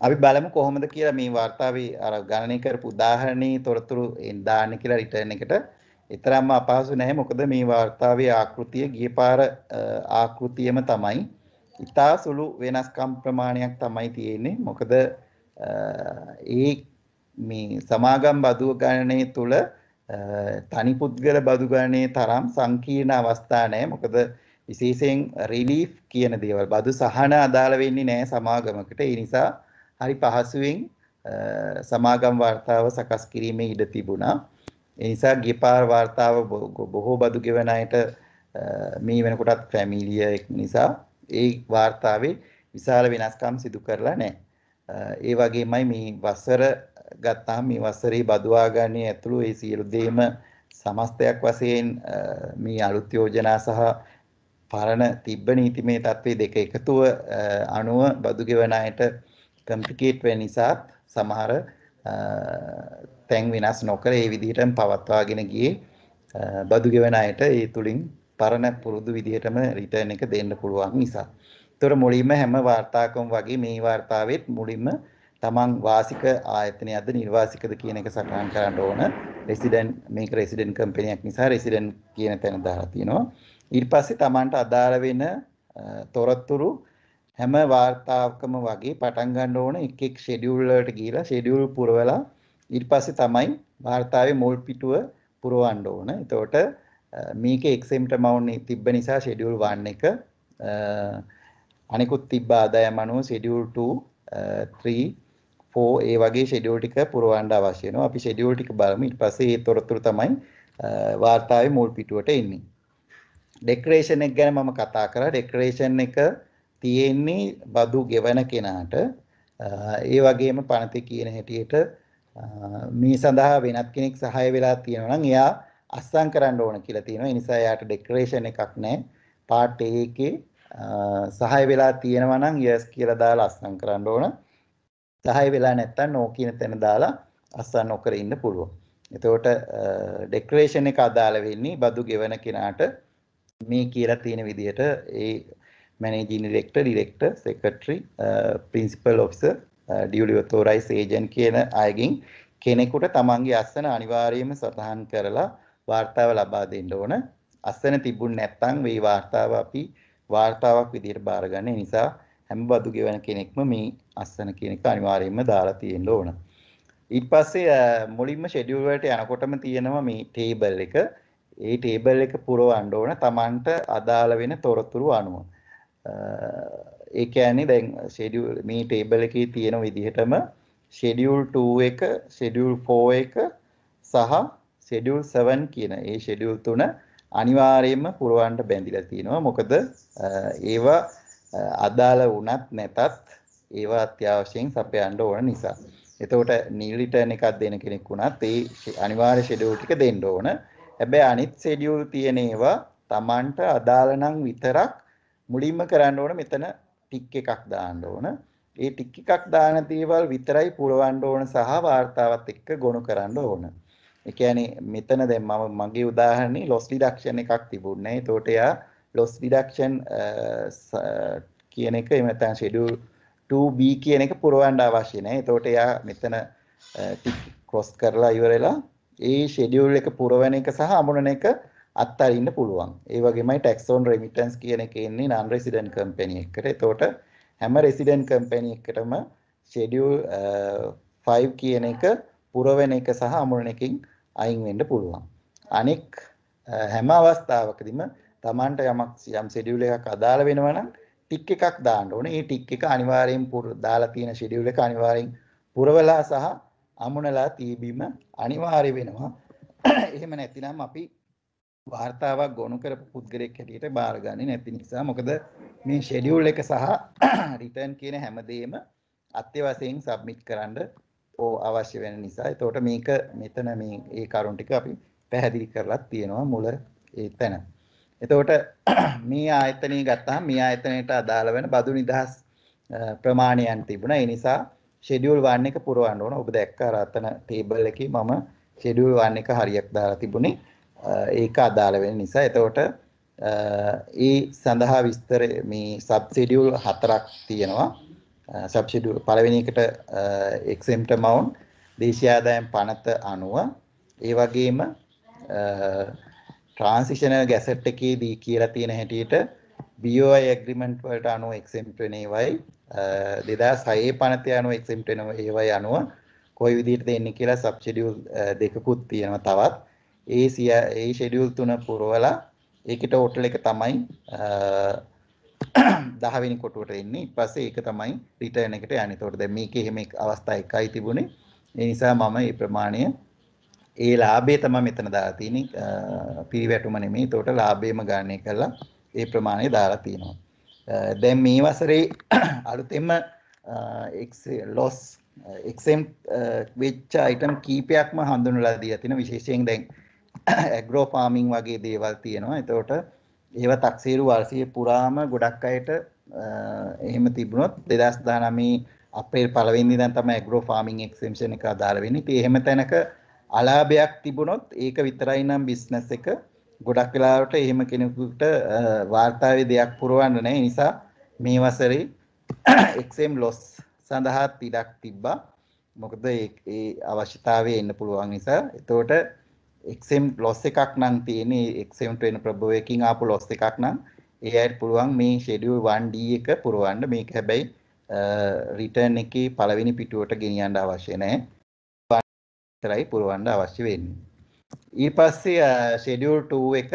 අපි බලමු කොහොමද කියලා මේ වර්තාවේ අර ගණනය කරපු උදාහරණේ තොරතුරු දාන්න කියලා රිටර්න් එකට. ඒතරම්ම අපහසු නැහැ මොකද මේ වර්තාවේ ආකෘතිය ගියපාර ආකෘතියම තමයි. ඉතා සුළු වෙනස්කම් ප්‍රමාණයක් තමයි තියෙන්නේ. මොකද ඒ මේ සමාගම් බදුව ගණනය තුළ තනි පුද්ගල බදු ගණනයේ තරම් සංකීර්ණ අවස්ථා නැහැ. මොකද විශේෂයෙන් රිලීෆ් කියන දේවල් බදු සහන අදාළ වෙන්නේ නැහැ සමාගමකට. ඒ නිසා හරි පහසුවෙන් සමාගම් වාර්තාව සකස් කිරීමේ ඉඩ තිබුණා. ඒ නිසා ගිපාර වාර්තාව බොහෝ බදු ගෙවන අයට මේ වෙනකොටත් ෆැමිලිය එක් නිසා ඒ වාර්තාවේ විශාල වෙනස්කම් සිදු කරලා නැහැ. ඒ වගේමයි මේ වසර ගත්තාම මේ වසරේ බදු ආගණයේ ඇතුළු ඒ සියලු දේම සමස්තයක් වශයෙන් මේ අලුත් යෝජනා සහ පරණ තිබ්බ නීතිමය තත්ත්වයේ දෙක එකතුව අනුව බදු ගෙවන අයට කම්ප්ලිකේට් වෙන නිසා සමහර තැන් වෙනස් නොකර ඒ විදිහටම පවත්වාගෙන ගියේ බදු ගෙවන අයට ඒ තුලින් පරණ පුරුදු විදිහටම රිටර්න් එක දෙන්න පුළුවන් නිසා. ඒතර මුලින්ම හැම වාර්තාකම් වගේ මේ වාර්තාවෙත් මුලින්ම තමන් වාසික ආයතනයක්ද නිර්වාසිකද කියන එක සටහන් කරන්න ඕන. රෙසිඩන්ට් මේක රෙසිඩන්ට් කම්පැනික් නිසා රෙසිඩන්ට් කියන තැන දාලා තියෙනවා. ඊට පස්සේ තමන්ට අදාළ වෙන තොරතුරු හැම වාර්තාවකම වගේ පටන් ගන්න ඕන එක් එක් ෂෙඩියුල් වලට ගිහිලා ෂෙඩියුල් පුරවලා ඊට පස්සේ තමයි වාර්තාවේ මුල් පිටුව පුරවන්න ඕන. එතකොට මේක එක්සෙම්ට මවුන් තිබ්බ නිසා ෂෙඩියුල් 1 එක අනිකුත් තිබ්බ ආදායම අනුව ෂෙඩියුල් 2 3 4 ඒ වගේ ෂෙඩියුල් ටික පුරවන්න අවශ්‍ය වෙනවා. අපි ෂෙඩියුල් ටික බලමු. ඊට පස්සේ ඒ තොරතුරු තමයි වාර්තාවේ මුල් පිටුවට එන්නේ. ඩෙකරේෂන් එක ගැන මම කතා කරා. ඩෙකරේෂන් එක තියෙන්නේ බදු ගෙවන කෙනාට ඒ වගේම පනති කියන හැටියට මේ සඳහා වෙනත් කෙනෙක් සහාය වෙලා තියෙනවා නම් එයා අස්සම් කරන්න ඕන කියලා තියෙනවා. ඒ නිසා එයාට ඩෙකරේෂන් එකක් නැහැ. පාර්ට් එකේ සහාය වෙලා තියෙනවා නම් yes කියලා දාලා අස්සම් කරන්න ඕන. සහාය වෙලා නැත්තම් no කියන තැන දාලා අස්සම් නොකර ඉන්න පුළුවන්. එතකොට ඩෙකරේෂන් එක අදාළ වෙන්නේ බදු ගෙවන කෙනාට මේ කියලා තියෙන විදිහට ඒ managing director, director, secretary, uh, principal officer, uh, duly authorized agent කියන අයගෙන් කෙනෙකුට තමන්ගේ අස්සන අනිවාර්යයෙන්ම සටහන් කරලා වාර්තාව ලබා දෙන්න ඕන. අස්සන තිබුණ නැත්නම් මේ වාර්තාව අපි වාර්තාවක් විදිහට බාරගන්නේ නිසා හැම බදු ගෙවන කෙනෙක්ම මේ අස්සන කියන එක අනිවාර්යයෙන්ම දාලා තියෙන්න ඕන. ඊට පස්සේ uh, මුලින්ම ෂෙඩියුල් වලට යනකොටම තියෙනවා මේ ටේබල් එක. ඒ ටේබල් එක පුරවන්න ඕන තමන්ට අදාළ වෙන තොරතුරු අනුව. ඒ කියන්නේ දැන් schedule මේ table එකේ තියෙන විදිහටම schedule 2 එක schedule 4 එක සහ schedule 7 කියන ඒ schedule තුන අනිවාර්යයෙන්ම පුරවන්න බැඳිලා තියෙනවා මොකද ඒවා අදාළ වුණත් නැතත් ඒවා අත්‍යවශ්‍යයෙන් සපයන්න ඕන නිසා. එතකොට නිල් රිටර්න් එකක් දෙන කෙනෙක් වුණත් ඒ අනිවාර්ය schedule ටික දෙන්න ඕන. හැබැයි අනිත් schedule තියෙන ඒවා Tamanට අදාළ නම් විතරක් මුලින්ම කරන්න ඕන මෙතන ටික් එකක් දාන්න ඕන. ඒ ටික් එකක් දාන දේවල් විතරයි පුරවන්න ඕන සහ වார்த்தාවත් එක්ක ගොනු කරන්න ඕන. ඒ කියන්නේ මෙතන දැන් මම මගේ උදාහරණේ loss reduction එකක් තිබුණේ. ඒතකොට එයා loss reduction කියන එක එහෙම නැත්නම් schedule 2B කියන එක පුරවන්න අවශ්‍ය නැහැ. ඒතකොට එයා මෙතන ටික් ක්‍රොස් කරලා ඉවරලා ඒ schedule එක පුරවන එක සහ අමුණන එක අත්හරින්න පුළුවන්. ඒ වගේමයි tax on remittance කියන එක එන්නේ non resident company එකට. එතකොට හැම resident company එකටම schedule 5 කියන එක පුරවන එක සහ අමුණන එකකින් අයින් වෙන්න පුළුවන්. අනෙක් හැම අවස්ථාවකදීම Tamanට යමක් යම් schedule එකක් අදාළ වෙනවා නම් ටික් එකක් දාන්න ඕනේ. ඒ ටික් එක අනිවාර්යෙන් දාලා තියෙන schedule එක අනිවාර්යෙන් පුරවලා සහ අමුණලා තීබීම අනිවාර්ය වෙනවා. එහෙම නැතිනම් අපි වාර්තාවක් ගොනු කරපු පුද්ගලෙක් හැටියට බාරගන්නේ නැති නිසා මොකද මේ ෂෙඩියුල් එක සහ රිටර්න් කියන හැමදේම අත්‍යවශ්‍යයෙන් සබ්මිට් කරන්න ඕ අවශ්‍ය වෙන නිසා. එතකොට මේක මෙතන මේ ඒ කරුණ ටික අපි පැහැදිලි කරලා තියෙනවා මුල ඒ තැන. එතකොට මේ ආයතනය ගත්තාම මේ ආයතනයට අදාළ වෙන බදු නිදහස් ප්‍රමාණයන් තිබුණා. ඒ නිසා ෂෙඩියුල් 1 එක පුරවන්න ඕන. ඔබ දැක්කා රතන ටේබල් එකේ මම ෂෙඩියුල් 1 එක හරියක් දාලා තිබුණේ. ඒක අදාළ වෙන නිසා එතකොට ඒ සඳහා විස්තර මේ සබ්සිඩියුල් හතරක් තියෙනවා සබ්සිඩියුල් පළවෙනි එකට exempt amount දේශීය ආදායම් පනත අනුව ඒ වගේම ට්‍රාන්සිෂනල් ගැසට් එකේදී කියලා තියෙන හැටියට BOI agreement වලට අනුව exempt වෙන ඒවයි 2006 පනත අනුව exempt වෙන ඒවයි අනුව කොයි විදිහටද එන්නේ කියලා සබ්සිඩියුල් දෙකකුත් තියෙනවා තවත් ඒ සිය ඒ ෂෙඩියුල් තුන පුරවලා ඒකට ඕටල් එක තමයි 10 වෙනි කොටුවට එන්නේ. ඊපස්සේ ඒක තමයි රිටර්න් එකට යන්නේ. ඒතකොට දැන් මේකේ එහෙම අවස්ථා එකයි තිබුණේ. ඒ නිසා මම මේ ප්‍රමාණය ඒ ලාභය තමයි මෙතන දාලා තියෙන්නේ. පිරිවැටුම නෙමෙයි. ඒතකොට ලාභයම ගාණය කරලා ඒ ප්‍රමාණය දාලා තියෙනවා. දැන් මේ වසරේ අලුතෙන්ම loss exempt වෙච්ච item කීපයක්ම හඳුනලා දීලා තිනවා විශේෂයෙන් දැන් ඇග්‍රෝ ෆාමින් වගේ දේවල් තියෙනවා. එතකොට ඒව තක්සේරු වර්ෂය පුරාම ගොඩක් අයට එහෙම තිබුණොත් 2019 අපේ පළවෙනි දැන් තමයි ඇග්‍රෝ ෆාමින් එක්සෙම්ෂන් එක අදාළ වෙන්නේ. ඉතින් එහෙම තැනක අලාභයක් තිබුණොත් ඒක විතරයි නම් බිස්නස් එක ගොඩක් වෙලාවට එහෙම කෙනෙකුට වාර්තාවේ දෙයක් පුරවන්න නැහැ. නිසා මේ වසරේ එක්සම් ලොස් සඳහා ඉඩක් තිබ්බා. මොකද ඒ අවශ්‍යතාවය එන්න පුළුවන් නිසා. එතකොට XM loss එකක් නම් තියෙන්නේ XM වෙන ප්‍රභවයකින් ආපු loss එකක් නම් ඒ අයට පුළුවන් මේ schedule 1D එක පුරවන්න මේක හැබැයි return එකේ පළවෙනි පිටුවට ගෙනියන්න අවශ්‍ය නැහැ. විතරයි පුරවන්න අවශ්‍ය වෙන්නේ. ඊට පස්සේ schedule 2 එක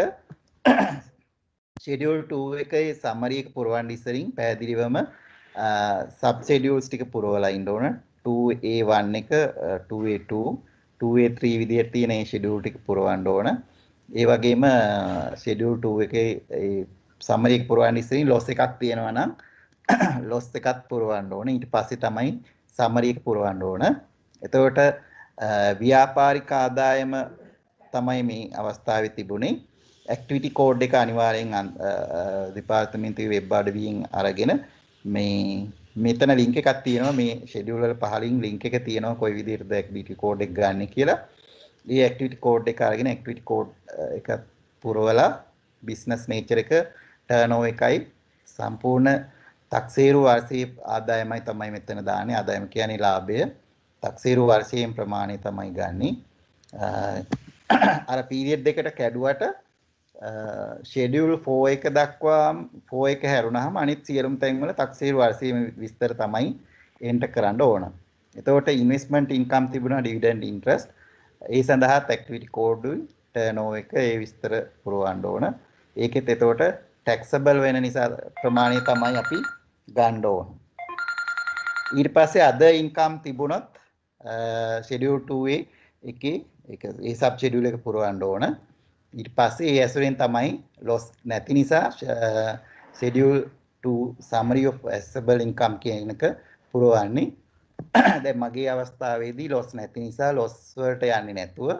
schedule 2 එකේ summary එක පුරවන්න ඉස්සරින් පැහැදිලිවම sub schedules ටික පුරවලා ඉන්න ඕන. 2A1 එක 2A2 2A 3 විදිහට තියෙන මේ ෂෙඩියුල් ටික පුරවන්න ඕන. ඒ වගේම ෂෙඩියුල් 2 එකේ ඒ සම්මරි එක පුරවන්න ඉස්සෙල්ලා ලොස් එකක් තියෙනවා නම් ලොස් එකක් පුරවන්න ඕන. ඊට පස්සේ තමයි සම්මරි එක පුරවන්න ඕන. එතකොට ව්‍යාපාරික ආදායම තමයි මේ අවස්ථාවේ තිබුණේ. ඇක්ටිවිටි කෝඩ් එක අනිවාර්යෙන් දෙපාර්තමේන්තුවේ වෙබ් අඩවියෙන් අරගෙන මේ මෙතන ලින්ක් එකක් තියෙනවා මේ ෂෙඩියුල් වල පහලින් ලින්ක් එක තියෙනවා කොයි විදිහටද ඇක්ටිවිටි කෝඩ් එක ගන්න කියලා. ඒ ඇක්ටිවිටි කෝඩ් එක අරගෙන ඇක්ටිවිටි කෝඩ් එක පුරවලා බිස්නස් නේචර් එක ටර්නෝවර් එකයි සම්පූර්ණ තක්සේරු වර්ෂයේ ආදායමයි තමයි මෙතන දාන්නේ. ආදායම කියන්නේ ලාභය. තක්සේරු වර්ෂයෙන් ප්‍රමාණය තමයි ගන්නේ. අර පීරියඩ් එකට කැඩුවට ෂෙඩියුල් 4 එක දක්වා 4 එක හැරුණාම අනිත් සියලුම තැන්වල තක්සේරු වර්ෂීය විස්තර තමයි එන්ටර් කරන්න ඕන. එතකොට ඉන්වෙස්ට්මන්ට් ඉන්කම් තිබුණා ඩිවිඩන්ඩ් ඉන්ට්‍රස්ට් ඒ සඳහා ඇක්ටිවිටි කෝඩ්ඩුයි ටර්නෝවර් එක ඒ විස්තර පුරවන්න ඕන. ඒකෙත් එතකොට ටැක්සබල් වෙන නිසා ප්‍රමාණය තමයි අපි ගන්න ඕන. ඊට පස්සේ අද ඉන්කම් තිබුණොත් ෂෙඩියුල් 2 එකේ ඒක ඒ සබ් ෂෙඩියුල් එක පුරවන්න ඕන. ඊට පස්සේ ඒ ඇසුරෙන් තමයි loss නැති නිසා schedule to summary of assessable income කියන එක පුරවන්නේ. දැන් මගේ අවස්ථාවේදී loss නැති නිසා loss වලට යන්නේ නැතුව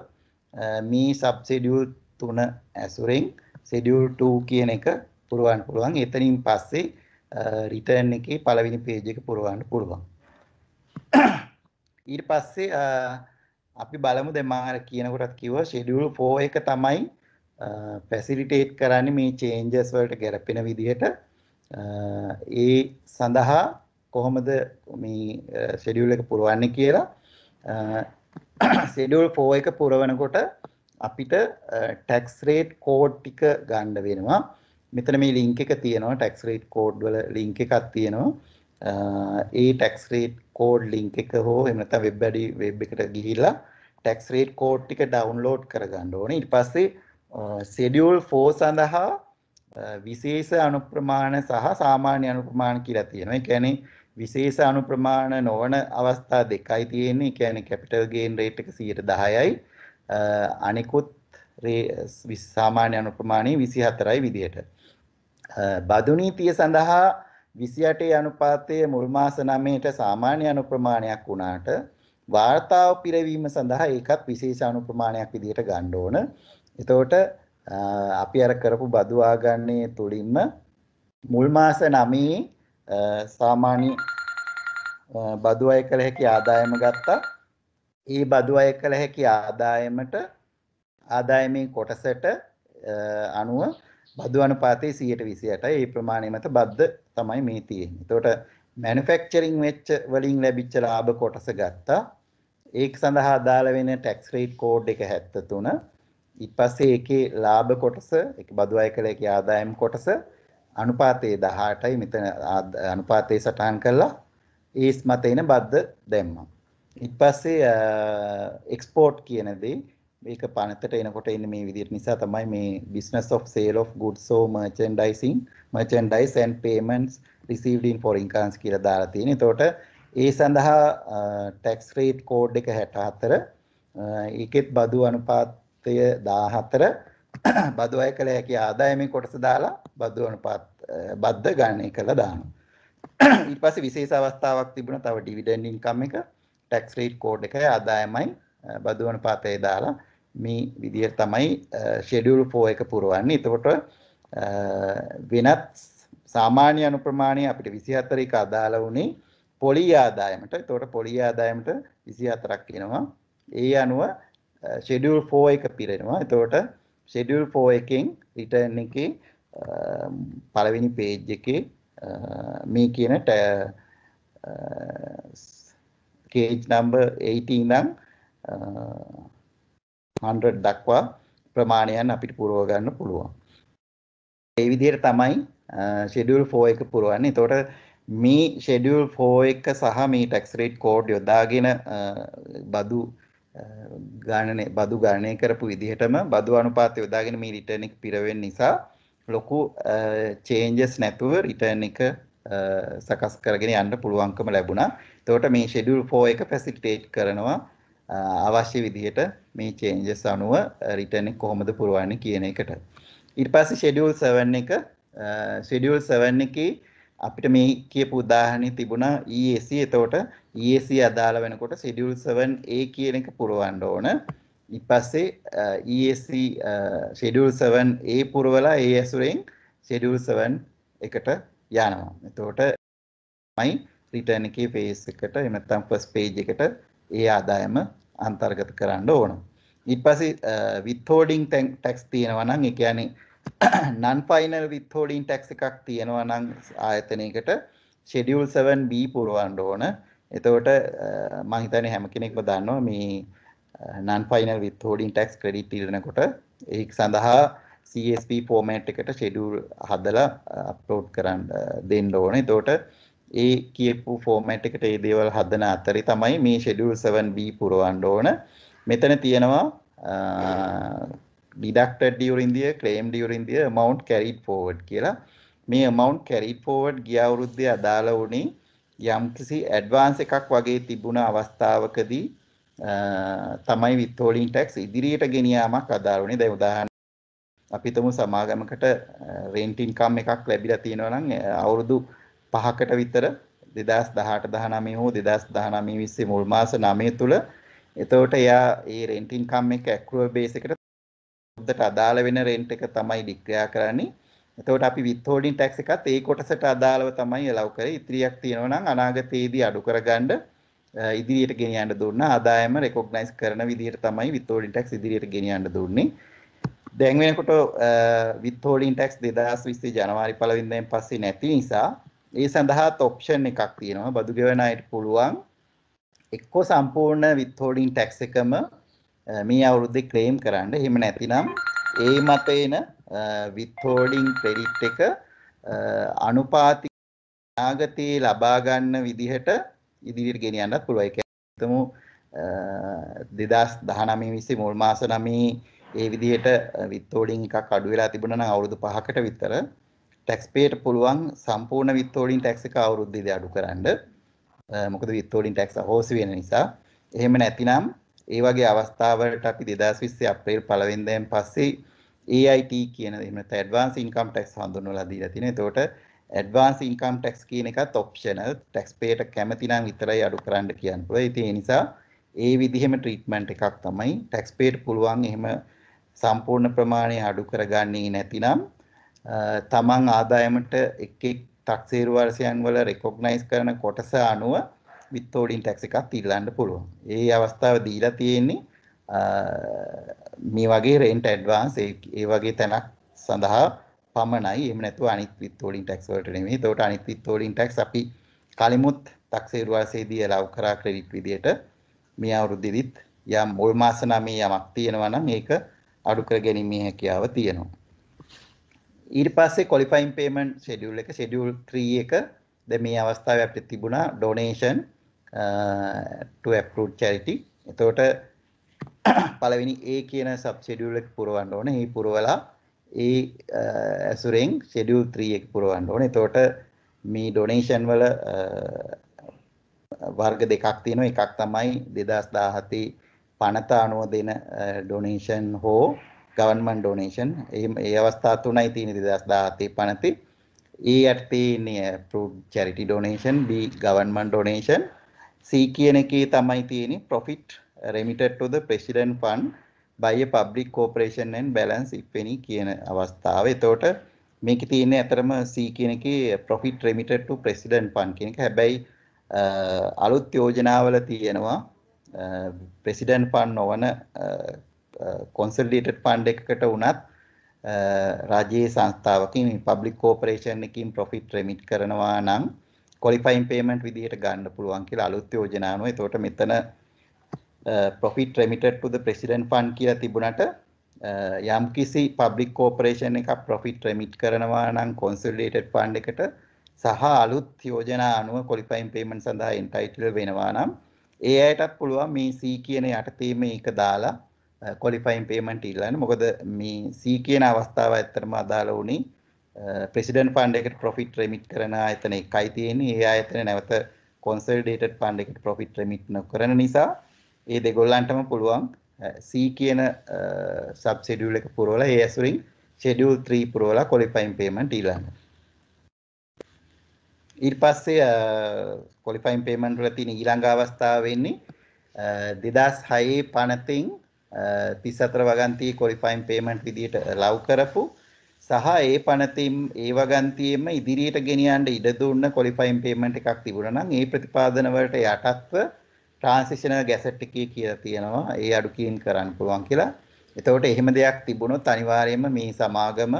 මේ sub schedule තුන ඇසුරෙන් schedule 2 කියන එක පුරවන්න පුළුවන්. එතනින් පස්සේ රිටර්න් එකේ පළවෙනි page එක පුරවන්න පුළුවන්. ඊට පස්සේ අපි බලමු දැන් මම අර කියනකොටත් කිව්වා ෂෙඩියුල් 4 එක තමයි පැසිලිටේට් කරන්නේ මේ චේන්ජස් වලට ගැලපෙන විදිහට ඒ සඳහා කොහොමද මේ ෂෙඩියුල් එක පුරවන්නේ කියලා ෂෙඩියුල් 4 එක පුරවනකොට අපිට ටැක්ස් රේට් කෝඩ් ටික ගන්න වෙනවා මෙතන මේ ලින්ක් එක තියෙනවා ටැක්ස් රේට් කෝඩ් වල ලින්ක් එකක් තියෙනවා ඒ ටැක්ස් රේට් කෝඩ් ලින්ක් එක හෝ එහෙම නැත්නම් වෙබ් ඇඩි වෙබ් එකට ගිහිල්ලා ටැක්ස් රේට් කෝඩ් ටික ඩවුන්ලෝඩ් කරගන්න ඕනේ ඊට පස්සේ සෙඩියුල් 4 සඳහා විශේෂ අනුප්‍රමාණ සහ සාමාන්‍ය අනුප්‍රමාණ කියලා තියෙනවා. ඒ කියන්නේ විශේෂ අනුප්‍රමාණ නොවන අවස්ථා දෙකයි තියෙන්නේ. ඒ කියන්නේ කැපිටල් ගේන් රේට් එක 110යි. අනිකුත් සාමාන්‍ය අනුප්‍රමාණය 24යි විදිහට. බදු නීතිය සඳහා 28 අනුපාතයේ මුල් මාස 9ට සාමාන්‍ය අනුප්‍රමාණයක් වුණාට වාර්තාව පිරවීම සඳහා ඒකත් විශේෂ අනුප්‍රමාණයක් විදිහට ගන්න ඕන. එතකොට අපි අර කරපු බදු ආගන්නේ තුලින්ම මුල් මාස 9 සාමාන්‍ය බදු අය කළ හැකි ආදායම ගත්තා. ඒ බදු අය කළ හැකි ආදායමට ආදායමේ කොටසට අනුව බදු අනුපාතය 128යි. ඒ ප්‍රමාණය මත බද්ද තමයි මේ තියෙන්නේ. එතකොට මැනුෆැක්චරින් වෙච්ච වලින් ලැබිච්ච ලාභ කොටස ගත්තා. ඒක සඳහා අදාළ වෙන ටැක්ස් රේට් කෝඩ් එක 73. ඉපස්සේ එකේ ලාභ කොටස එක බදු අය කළ එක ආදායම් කොටස අනුපාතයේ 18යි මෙතන අනුපාතයේ සටහන් කරලා ඊස් මත එන බද්ද දැම්මා. ඊට පස්සේ එක්ස්පෝට් කියන දේ මේක පනතට එනකොට එන්නේ මේ විදිහට නිසා තමයි මේ business of sale of goods or merchandising merchandise and payments received in foreign currency කියලා දාලා තියෙන්නේ. එතකොට ඒ සඳහා tax rate code එක 64 ඒකෙත් බදු අනුපාත අනුපාතය 14 බදු අය කළ හැකි ආදායමේ කොටස දාලා බදු අනුපාත බද්ද ගණනය කළා දානවා. ඊට පස්සේ විශේෂ අවස්ථාවක් තිබුණා තව ඩිවිඩෙන්ඩ් ඉන්කම් එක ටැක්ස් රේට් කෝඩ් එකේ ආදායමයි බදු අනුපාතය දාලා මේ විදිහට තමයි ෂෙඩියුල් 4 එක පුරවන්නේ. එතකොට වෙනත් සාමාන්‍ය අනුප්‍රමාණය අපිට 24 එක අදාළ වුණේ පොලී ආදායමට. එතකොට පොලී ආදායමට 24ක් එනවා. ඒ අනුව ෂෙඩියල් 4 එක පිරෙනවා. එතකොට ෂෙඩියල් 4 එකෙන් රිටර්න් එකේ පළවෙනි page එකේ මේ කියන cage number 80 නම් 100 දක්වා ප්‍රමාණයන් අපිට පුරව ගන්න පුළුවන්. ඒ විදිහට තමයි ෂෙඩියුල් 4 එක පුරවන්නේ. එතකොට මේ ෂෙඩියුල් 4 එක සහ මේ ටැක්ස් රේට් කෝඩ් යොදාගෙන බදු ගණනේ බදු ගණනය කරපු විදිහටම බදු අනුපාතය යොදාගෙන මේ රිටර්න් එක පිරවෙන නිසා ලොකු චේන්ජස් නැතුව රිටර්න් එක සකස් කරගෙන යන්න පුළුවන්කම ලැබුණා. එතකොට මේ ෂෙඩියුල් 4 එක ෆැසිලිටේට් කරනවා අවශ්‍ය විදිහට මේ චේන්ජස් අනුව රිටර්න් එක කොහොමද පුරවන්නේ කියන එකට. ඊට පස්සේ ෂෙඩියුල් 7 එක ෂෙඩියුල් 7 එකේ අපිට මේ කියපු උදාහරණේ තිබුණා EAC. එතකොට EAC අදාළ වෙනකොට schedule 7A කියන එක පුරවන්න ඕන. ඊපස්සේ EAC schedule 7A පුරවලා ඒ ඇසුරෙන් schedule 7 එකට යනවා. එතකොට මයි return එකේ phase එකට එහෙම නැත්නම් first page එකට ඒ ආදායම අන්තර්ගත කරන්න ඕන. ඊට පස්සේ withholding tax තියෙනවා නම් ඒ කියන්නේ non final withholding tax එකක් තියෙනවා නම් ආයතනයකට schedule 7B පුරවන්න ඕන. එතකොට මම හිතන්නේ හැම කෙනෙක්ම දන්නවා මේ non final withholding tax credit ඉල්ලනකොට ඒක සඳහා CSV format එකට schedule හදලා upload කරන්න දෙන්න ඕනේ. එතකොට ඒ කියපු format එකට මේ දේවල් හදන අතරේ තමයි මේ schedule 7B පුරවන්න ඕන. මෙතන තියෙනවා deducted during the year claim during the amount carried forward කියලා. මේ amount carried forward ගිය අවුරුද්දේ අදාළ වුණේ යම්කිසි ඇඩ්වාන්ස් එකක් වගේ තිබුණ අවස්ථාවකදී තමයි විත්හෝලින් ටැක්ස් ඉදිරියට ගෙනියාමක් අදාළුනේ දැන් උදාහරණ අපි තුමු සමාගමකට රෙන්ට් ඉන්කම් එකක් ලැබිලා තියෙනවා නම් අවුරුදු 5කට විතර 2018 19 හෝ 2019 20 මුල් මාස 9 තුල එතකොට එයා ඒ රෙන්ට් ඉන්කම් එක ඇක්‍රුවල් බේස් එකට උද්දට අදාළ වෙන රෙන්ට් එක තමයි ඩික්ලෙයාර් කරන්නේ එතකොට අපි withholding tax එකත් ඒ කොටසට අදාළව තමයි allow කරේ. ඉතිරියක් තියෙනවා නම් අනාගතයේදී අඩු කරගන්න ඉදිරියට ගෙන යන්න දුන්න ආදායම recognize කරන විදිහට තමයි withholding tax ඉදිරියට ගෙන යන්න දුන්නේ. දැන් වෙනකොට withholding tax 2020 ජනවාරි 1 වෙනිදාන් පස්සේ නැති නිසා ඒ සඳහාත් option එකක් තියෙනවා. බදු ගෙවන අයට පුළුවන් එක්කෝ සම්පූර්ණ withholding tax එකම මේ අවුරුද්දේ claim කරන්න. එහෙම නැතිනම් ඒ මත එන විත්හෝඩිං ක්‍රෙඩිට් එක අනුපාති නාගතයේ ලබා ගන්න විදිහට ඉදිරියට ගෙන යන්නත් පුළුවන්. ඒක හිතමු 2019 20 මුල් මාස 9 ඒ විදිහට විත්හෝඩිං එකක් අඩු වෙලා තිබුණා නම් අවුරුදු 5කට විතර ටැක්ස් පේට පුළුවන් සම්පූර්ණ විත්හෝඩිං ටැක්ස් එක අවුරුද්දේ දී අඩු කරන්න. මොකද විත්හෝඩිං ටැක්ස් අහෝසි වෙන නිසා. එහෙම නැතිනම් ඒ වගේ අවස්ථාවලට අපි 2020 අප්‍රේල් 1 වෙනිදාෙන් පස්සේ AIT කියන එහෙම නැත්නම් Advanced Income Tax හඳුන්වලා දීලා තියෙනවා. එතකොට Advanced Income Tax කියන එකත් optional. tax payer කැමති නම් විතරයි අඩු කරන්න කියන්න පුළුවන්. ඉතින් ඒ නිසා ඒ විදිහෙම treatment එකක් තමයි tax payer පුළුවන් එහෙම සම්පූර්ණ ප්‍රමාණය අඩු කරගන්නේ නැතිනම් තමන් ආදායමට එක් එක් ටැක්සේරු වර්ෂයන් වල රෙකොග්නයිස් කරන කොටස අනුව විත්තෝඩින් ටැක්ස් එකක් ඉල්ලන්න පුළුවන්. ඒ අවස්ථාව දීලා තියෙන්නේ මේ වගේ රෙන්ට් ඇඩ්වාන්ස් ඒ වගේ තැනක් සඳහා පමණයි. එහෙම නැතුව අනිත් විත් හෝල්ඩින් ටැක්ස් වලට නෙමෙයි. ඒතකොට අනිත් විත් හෝල්ඩින් ටැක්ස් අපි කලිමුත් 탁සේරු වාසයේදී allow කරා ක්‍රෙඩිට් විදියට මේ අවුරුද්දෙදිත් යම් මුල් මාස 9 යමක් තියෙනවා නම් ඒක අඩු කර ගැනීමේ හැකියාව තියෙනවා. ඊට පස්සේ qualifying payment schedule එක schedule 3 එක දැන් මේ අවස්ථාවේ අපිට තිබුණා donation uh, to approved charity. එතකොට පළවෙනි A කියන සබ් ෂෙඩියුල් එක පුරවන්න ඕනේ. ඒ පුරවලා ඒ ඇසුරෙන් ෂෙඩියුල් 3 එක පුරවන්න ඕනේ. එතකොට මේ ඩොනේෂන් වල වර්ග දෙකක් තියෙනවා. එකක් තමයි 2017 පනත අනුව දෙන ඩොනේෂන් හෝ ගවර්න්මන්ට් ඩොනේෂන්. එහෙම ඒ අවස්ථා තුනයි තියෙන්නේ 2017 පනතේ. ඒ යටතේ ඉන්නේ approved charity donation, B government donation, C කියන එකේ තමයි තියෙන්නේ profit remitted to the president fund by a public corporation and balance if any කියන අවස්ථාව. එතකොට මේකේ තියෙන්නේ ඇතරම C කියන එකේ profit remitted to president fund කියන එක. හැබැයි අලුත් යෝජනාවල තියෙනවා president fund නොවන consolidated fund එකකට වුණත් රජයේ සංස්ථාවකින් public corporation එකකින් profit remit කරනවා නම් qualifying payment විදිහට ගන්න පුළුවන් කියලා අලුත් යෝජනාව. එතකොට මෙතන Uh, profit remitted to the president fund කියලා තිබුණට uh, යම් කිසි public corporation එකක් profit remit කරනවා නම් consolidated fund එකට සහ අලුත් යෝජනා අනුව qualifying payment සඳහා entitled වෙනවා නම් ඒ අයටත් පුළුවන් මේ C කියන යටතේ මේක දාලා කොලිෆයින් uh, පේමන්ට ඉල්ලන්න මොකද මේ සී කියන අවස්ථාව ඇත්තරම අදාළ වුණේ ප්‍රෙසිඩන්ට් ෆන්ඩ් එකට ප්‍රොෆිට් රෙමිට් කරන ආයතන එකයි තියෙන්නේ ඒ ආයතන නැවත කොන්සල්ඩේටඩ් ෆන්ඩ් එකට ප්‍රොෆිට් රෙමිට් නොකරන නිසා ඒ දෙගොල්ලන්ටම පුළුවන් C කියන සබ් ෂෙඩියුල් එක පුරවලා ඒ ඇසුරින් ෂෙඩියුල් 3 පුරවලා ක්වොලිෆයින් පේමන්ට් ඊළඟට ඊට පස්සේ කොලිෆයින් පේමන්ට් වල තියෙන ඊළඟ අවස්ථාව වෙන්නේ 2006 පනතින් 34 වගන්තියේ කොලිෆයින් පේමන්ට් විදියට ලව් කරපු සහ ඒ පනතින් ඒ වගන්තියෙම ඉදිරියට ගෙනියන්න ඉඩ දුන්න කොලිෆයින් පේමන්ට් එකක් තිබුණා නම් ඒ ප්‍රතිපාදන වලට යටත්ව ට්‍රාන්සිෂනල් ගැසට් එකේ කියලා තියෙනවා. ඒ අඩු කීම් කරන්න පුළුවන් කියලා. එතකොට එහෙම දෙයක් තිබුණොත් අනිවාර්යයෙන්ම මේ සමාගම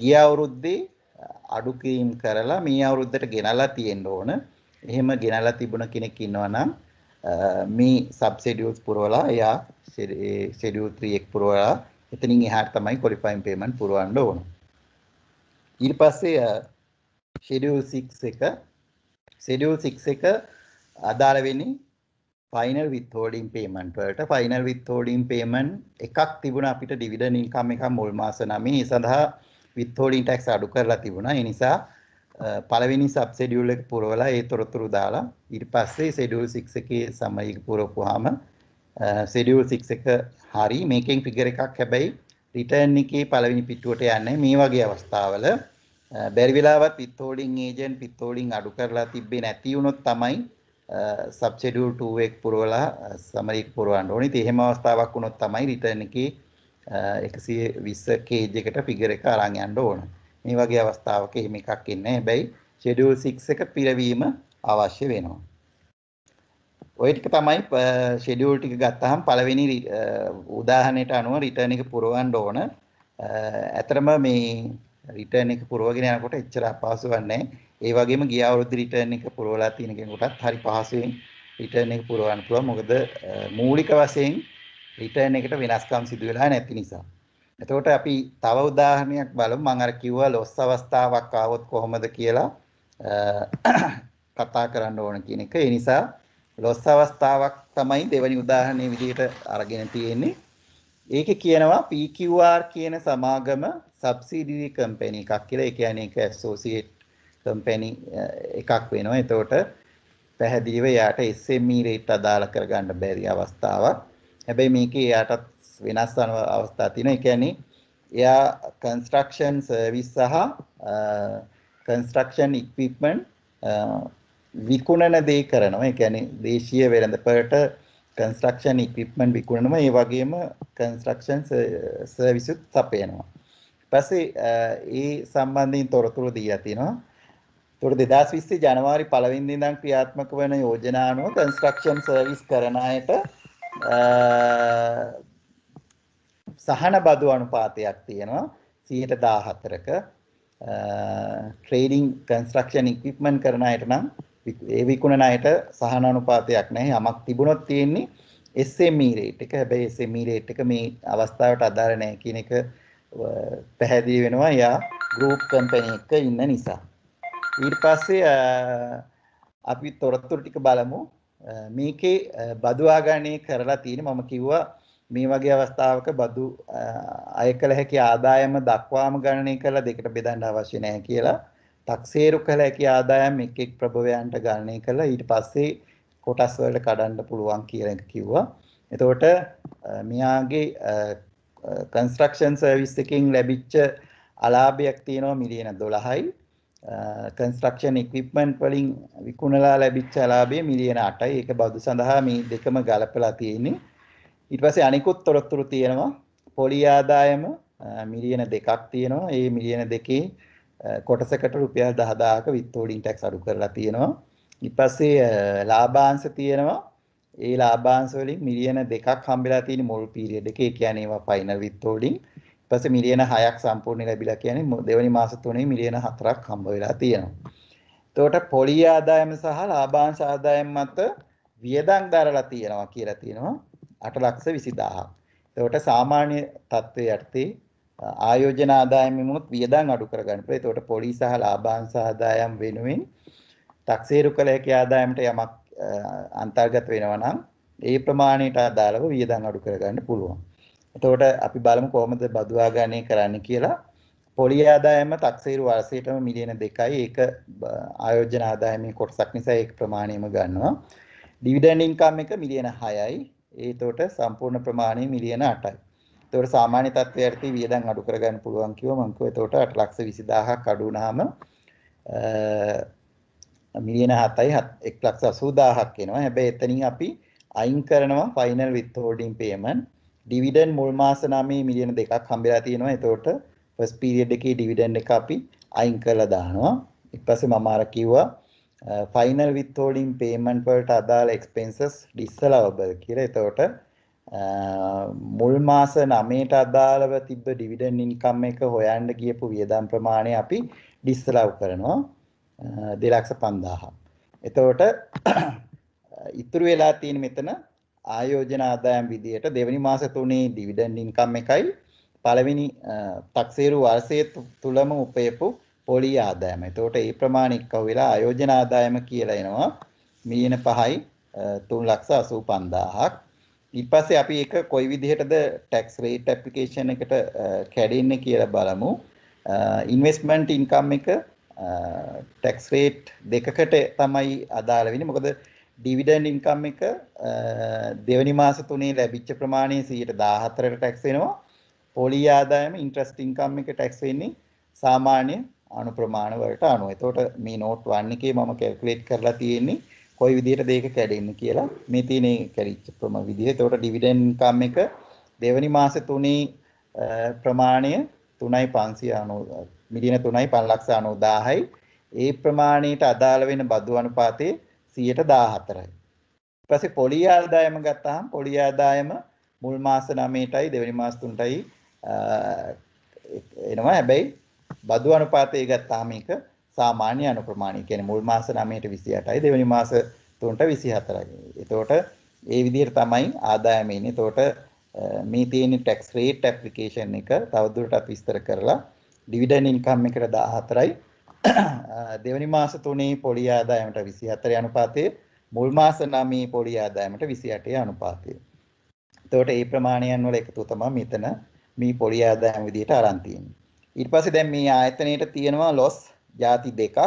ගිය අවුරුද්දේ අඩු කීම් කරලා මේ අවුරුද්දට ගෙනලා තියෙන්න ඕන. එහෙම ගෙනලා තිබුණ කෙනෙක් ඉන්නවා නම් මේ සබ් ෂෙඩියුල්ස් පුරවලා එයා ෂෙඩියුල් 3 එක පුරවලා එතනින් එහාට තමයි ක්වොලිෆයින් පේමන්ට් පුරවන්න ඕන. ඊට පස්සේ ෂෙඩියුල් 6 එක ෂෙඩියුල් 6 එක අදාළ වෙන්නේ ෆයිනල් විත්හෝඩින් පේමන්ට් වලට ෆයිනල් විත්හෝඩින් පේමන්ට් එකක් තිබුණා අපිට ඩිවිඩන්ඩ් ඉන්කම් එකක් මුල් මාස 9 ඒ සඳහා විත්හෝඩින් ටැක්ස් අඩු කරලා තිබුණා. ඒ නිසා පළවෙනි සබ් ෂෙඩියුල් එක පුරවලා ඒ තොරතුරු දාලා ඊට පස්සේ ෂෙඩියුල් 6 එකේ සමය පුරවපුවාම ෂෙඩියුල් 6 එක හරි මේකෙන් ෆිගර් එකක් හැබැයි රිටර්න් එකේ පළවෙනි පිටුවට යන්නේ මේ වගේ අවස්ථාවල බැරි වෙලාවත් පිත්තෝලින් ඒජන්ට් පිත්තෝලින් අඩු කරලා තිබ්බේ නැති වුණොත් තමයි සබ් ෂෙඩියුල් 2 එක පුරවලා සමරි පුරවන්න ඕනේ. ඉතින් එහෙම අවස්ථාවක් වුණොත් තමයි රිටර්න් එකේ 120 කේජ් එකට ෆිගර් එක අරන් යන්න ඕන. මේ වගේ අවස්ථාවක එහෙම එකක් ඉන්නේ. හැබැයි ෂෙඩියුල් 6 එක පිරවීම අවශ්‍ය වෙනවා. ඔය ටික තමයි ෂෙඩියුල් ටික ගත්තාම පළවෙනි උදාහරණයට අනුව රිටර්න් එක පුරවන්න ඕන. ඇතරම මේ රිටර්න් එක පුරවගෙන යනකොට එච්චර අපහසු වෙන්නේ ඒ වගේම ගිය අවුරුද්ද රිටර්න් එක පුරවලා තියෙන කෙනෙකුටත් හරි පහසුවෙන් රිටර්න් එක පුරවන්න පුළුවන් මොකද මූලික වශයෙන් රිටර්න් එකට වෙනස්කම් සිදු වෙලා නැති නිසා එතකොට අපි තව උදාහරණයක් බලමු මම අර කිව්වා ලොස් අවස්ථාවක් ආවොත් කොහොමද කියලා කතා කරන්න ඕන කියන එක. ඒ නිසා ලොස් අවස්ථාවක් තමයි දෙවැනි උදාහරණයේ විදිහට අරගෙන තියෙන්නේ. ඒකේ කියනවා PQR කියන සමාගම සබ්සිඩරි කම්පැනි එකක් කියලා ඒ කියන්නේ ඒක ඇසෝසියේට් කම්පැනි එකක් වෙනවා. එතකොට පැහැදිලිව යාට SME රේට් අදාළ කරගන්න බැරි අවස්ථාවක්. හැබැයි මේකේ යාටත් වෙනස් වන අවස්ථා තියෙනවා. ඒ කියන්නේ එයා කන්ස්ට්‍රක්ෂන් සර්විස් සහ කන්ස්ට්‍රක්ෂන් ඉක්විප්මන්ට් විකුණන දේ කරනවා. ඒ කියන්නේ දේශීය වෙළඳපළට කන්ස්ට්‍රක්ෂන් ඉක්විප්මන්ට් විකුණනවා. ඒ වගේම කන්ස්ට්‍රක්ෂන් සර්විසුත් සපයනවා. පස්සේ ඒ සම්බන්ධයෙන් තොරතුරු දීලා තිනවා. ඒතකොට 2020 ජනවාරි 1 වෙනිදා ඉඳන් ක්‍රියාත්මක වෙන යෝජනා අනුව කන්ස්ට්‍රක්ෂන් සර්විස් කරන අයට සහන බදු අනුපාතයක් තියෙනවා 114ක ට්‍රේඩින් කන්ස්ට්‍රක්ෂන් ඉක්විප්මන්ට් කරන අයට නම් ඒ විකුණන අයට සහන අනුපාතයක් නැහැ යමක් තිබුණොත් තියෙන්නේ SME rate එක. හැබැයි SME rate එක මේ අවස්ථාවට අදාළ නැහැ කියන එක පැහැදිලි වෙනවා යා ගෲප් කම්පැනි එක ඉන්න නිසා. ඊට පස්සේ අපි තොරතුරු ටික බලමු. මේකේ බදු ආගණය කරලා තියෙන මම කිව්වා මේ වගේ අවස්ථාවක බදු අය කළ හැකි ආදායම දක්වාම ගණනය කරලා දෙකට බෙදන්න අවශ්‍ය නැහැ කියලා. තක්සේරු කළ හැකි ආදායම් එක් එක් ප්‍රභවයන්ට ගණනය කරලා ඊට පස්සේ කොටස් වලට කඩන්න පුළුවන් කියලා එක කිව්වා. එතකොට මෙයාගේ කන්ස්ට්‍රක්ෂන් සර්විස් එකකින් ලැබිච්ච අලාභයක් තියෙනවා මිලියන 12යි. කන්ස්ට්‍රක්ෂන් ඉක්විප්මන්ට් වලින් විකුණලා ලැබිච්ච අලාභය මිලියන 8යි. ඒක බදු සඳහා මේ දෙකම ගලපලා තියෙන්නේ. ඊට පස්සේ අනිකුත් තොරතුරු තියෙනවා. පොලි ආදායම මිලියන 2ක් තියෙනවා. ඒ මිලියන 2 කොටසකට රුපියල් 10000ක විත්තෝඩින් ටැක්ස් අඩු කරලා තියෙනවා. ඊපස්සේ ලාභාංශ තියෙනවා ඒ ලාභාංශ වලින් මිලියන 2ක් හම්බෙලා තියෙන මුල් පීරියඩ් එකේ. ඒ කියන්නේ ඒවා ෆයිනල් විත්ෝඩින්. ඊපස්සේ මිලියන 6ක් සම්පූර්ණ ලැබිලා කියන්නේ දෙවැනි මාස තුනේ මිලියන 4ක් හම්බ වෙලා තියෙනවා. එතකොට පොලී ආදායම සහ ලාභාංශ ආදායම මත වියදම් දරලා තියෙනවා කියලා තියෙනවා 8 ලක්ෂ 20000ක්. එතකොට සාමාන්‍ය තත්ත්වයේ යටතේ ආයෝජන ආදායමෙමුත් වියදම් අඩු කරගන්න පුළුවන්. එතකොට පොලී සහ ලාභාංශ ආදායම් වෙනුවෙන් තක්සේරු කළ හැකි ආදායමට යමක් අන්තර්ගත වෙනවා නම් ඒ ප්‍රමාණයට අදාළව වියදම් අඩු කරගන්න පුළුවන්. එතකොට අපි බලමු කොහොමද බදු ආගණය කරන්න කියලා. පොලිය ආදායම තක්සේරු වර්ෂයටම මිලියන 2යි. ඒක ආයෝජන ආදායමේ කොටසක් නිසා ඒක ප්‍රමාණයම ගන්නවා. ඩිවිඩන්ඩ් ඉන්කම් එක මිලියන 6යි. ඒතකොට සම්පූර්ණ ප්‍රමාණය මිලියන 8යි. එතකොට සාමාන්‍ය තත්ත්වයකදී වියදම් අඩු කරගන්න පුළුවන් කිව්ව මං කිව්වා එතකොට 8 ලක්ෂ 20000ක් අඩු වුණාම මිලියන 7යි 1,80,000ක් එනවා. හැබැයි එතනින් අපි අයින් කරනවා ෆයිනල් විත්හෝල්ඩින් පේමන්ට්. ඩිවිඩන්ඩ් මුල් මාස 9 මිලියන 2ක් හම්බෙලා තියෙනවා. එතකොට ෆස්ට් පීරියඩ් එකේ ඩිවිඩන්ඩ් එක අපි අයින් කරලා දානවා. ඊට පස්සේ මම අර කිව්වා ෆයිනල් විත්හෝල්ඩින් පේමන්ට් වලට අදාළ එක්ස්පෙන්සස් ඩිස්සලවබල් කියලා. එතකොට මුල් මාස 9ට අදාළව තිබ්බ ඩිවිඩන්ඩ් ඉන්කම් එක හොයන්න ගියපු වියදම් ප්‍රමාණය අපි ඩිස්සලව් කරනවා. දෙලක්ෂ පන්දාහක්. එතවට ඉතුරු වෙලා තියෙන මෙතන ආයෝජන ආදායම් විදියට දෙවනි මාස තුනේ ඩිවිඩන්ඩ් ඉන්කම් එකයි පළවෙනි තක්සේරු වර්ෂයේ තුලම උපයපු පොලි ආදායම. එතකොට ඒ ප්‍රමාණය එක්කව වෙලා ආයෝජන ආදායම කියලා එනවා මිලියන 5යි 385000ක්. ඊට පස්සේ අපි ඒක කොයි විදිහටද ටැක්ස් රේට් ඇප්ලිකේෂන් එකට කැඩෙන්නේ කියලා බලමු. ඉන්වෙස්ට්මන්ට් ඉන්කම් එක ටැක්ස් රේට් දෙකකට තමයි අදාළ වෙන්නේ. මොකද ඩිවිඩන්ඩ් ඉන්කම් එක දෙවනි මාස තුනේ ලැබිච්ච ප්‍රමාණය 114%ට ටැක්ස් වෙනවා. පොලී ආදායම ඉන්ට්‍රස්ට් ඉන්කම් එක ටැක්ස් වෙන්නේ සාමාන්‍ය අනුප්‍රමාණ වලට අනුව. එතකොට මේ නෝට් 1 එකේ මම කැල්කියුලේට් කරලා තියෙන්නේ කොයි විදිහට දෙක කැඩෙන්නේ කියලා මේ තියෙන කැරිච්ච ප්‍රම විදිහ. එතකොට ඩිවිඩන්ඩ් ඉන්කම් එක දෙවනි මාස තුනේ ප්‍රමාණය 3590 මිලියන 3යි 5,90,000යි. ඒ ප්‍රමාණයට අදාළ වෙන බදු අනුපාතය 114යි. ඊට පස්සේ පොලි ආදායම ගත්තාම පොලි ආදායම මුල් මාස 9ටයි දෙවෙනි මාස 3ටයි එනවා. හැබැයි බදු අනුපාතය ගත්තාම මේක සාමාන්‍ය අනුප්‍රමාණය. කියන්නේ මුල් මාස 9ට 28යි දෙවෙනි මාස 3ට 24යි. එතකොට ඒ විදිහට තමයි ආදායම එන්නේ. එතකොට මේ තියෙන tax rate application එක තවදුරටත් විස්තර කරලා ඩිවිඩන් ඉන්කම් එකට 14යි දෙවනි මාස 3 පොලි ආදායමට 24 අනුපාතය මුල් මාස 9 පොලි ආදායමට 28 අනුපාතය. එතකොට මේ ප්‍රමාණයන් වල එකතු තමයි මෙතන මේ පොලි ආදායම විදිහට අරන් තියෙන්නේ. ඊට පස්සේ දැන් මේ ආයතනයේට තියෙනවා loss ಜಾති දෙකක්.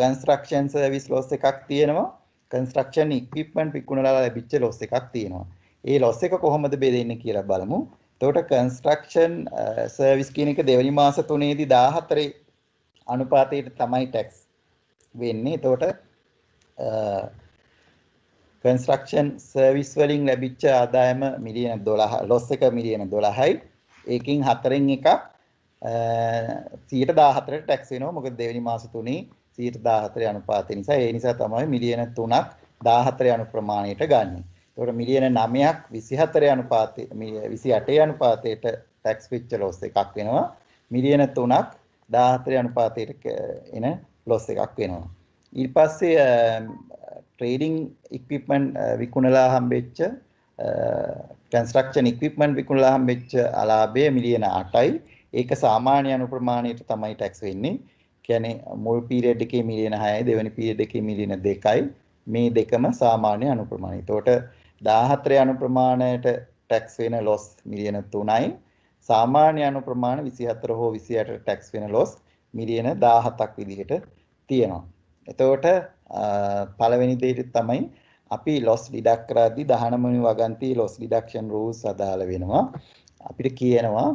construction service loss එකක් තියෙනවා. construction equipment විකුණලා ලැබිච්ච loss එකක් තියෙනවා. ඒ loss එක කොහොමද බෙදෙන්නේ කියලා බලමු. එතකොට කන්ස්ට්‍රක්ෂන් සර්විස් කියන එක දෙවනි මාස 3 දී 14 අනුපාතයට තමයි ටැක්ස් වෙන්නේ. එතකොට කන්ස්ට්‍රක්ෂන් සර්විස් වලින් ලැබිච්ච ආදායම මිලියන 12 ලොස් එක මිලියන 12යි. ඒකෙන් හතරෙන් එකක් 114ට ටැක්ස් වෙනවා. මොකද දෙවෙනි මාස තුනේ 114 අනුපාතය නිසා ඒ නිසා තමයි මිලියන 3ක් 14 අනුප්‍රමාණයට ගන්නේ. ඒකට මිලියන 9ක් 24 අනුපාතය 28 අනුපාතයට ටැක්ස් විච්ච ලොස් එකක් වෙනවා. මිලියන 3ක් 14 අනුපාතයට එන ලොස් එකක් වෙනවා. ඊට පස්සේ ට්‍රේඩින් ඉක්විප්මන්ට් විකුණලා හම්බෙච්ච කන්ස්ට්‍රක්ෂන් ඉක්විප්මන්ට් විකුණලා හම්බෙච්ච අලාභය මිලියන 8යි. ඒක සාමාන්‍ය අනුප්‍රමාණයට තමයි ටැක්ස් වෙන්නේ. කියන්නේ මුල් පීරියඩ් එකේ මිලියන 6යි දෙවෙනි පීරියඩ් එකේ මිලියන 2යි. මේ දෙකම සාමාන්‍ය අනුප්‍රමාණයි. ඒතකොට 14 අනු ප්‍රමාණයට ටැක්ස් වෙන loss මිලියන 3යි සාමාන්‍ය අනු ප්‍රමාණ 24 හෝ 28ට ටැක්ස් වෙන loss මිලියන 17ක් විදිහට තියෙනවා. එතකොට පළවෙනි දෙයට තමයි අපි loss deduct කරද්දී 19 වෙනි වගන්ති loss deduction rules අදාළ වෙනවා. අපිට කියනවා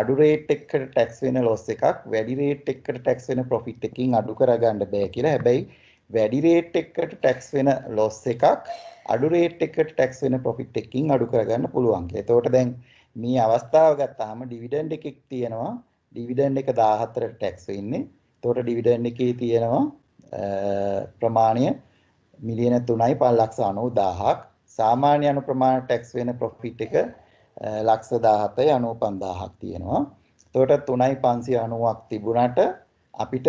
අඩු රේට් එකකට ටැක්ස් වෙන loss එකක් වැඩි රේට් එකකට ටැක්ස් වෙන profit එකකින් අඩු කරගන්න බෑ කියලා. හැබැයි වැඩි රේට් එකකට ටැක්ස් වෙන loss එකක් අඩු රේට් එකකට ටැක්ස් වෙන ප්‍රොෆිට් එකකින් අඩු කරගන්න පුළුවන් කියලා. එතකොට දැන් මේ අවස්ථාව ගත්තාම ඩිවිඩන්ඩ් එකක් තියෙනවා. ඩිවිඩන්ඩ් එක 14ට ටැක්ස් වෙන්නේ. එතකොට ඩිවිඩන්ඩ් එකේ තියෙනවා ප්‍රමාණය මිලියන 3යි 590000ක්. සාමාන්‍ය අනුප්‍රමාණ ටැක්ස් වෙන ප්‍රොෆිට් එක ලක්ෂ 17යි 95000ක් තියෙනවා. එතකොට 3යි 590ක් තිබුණාට අපිට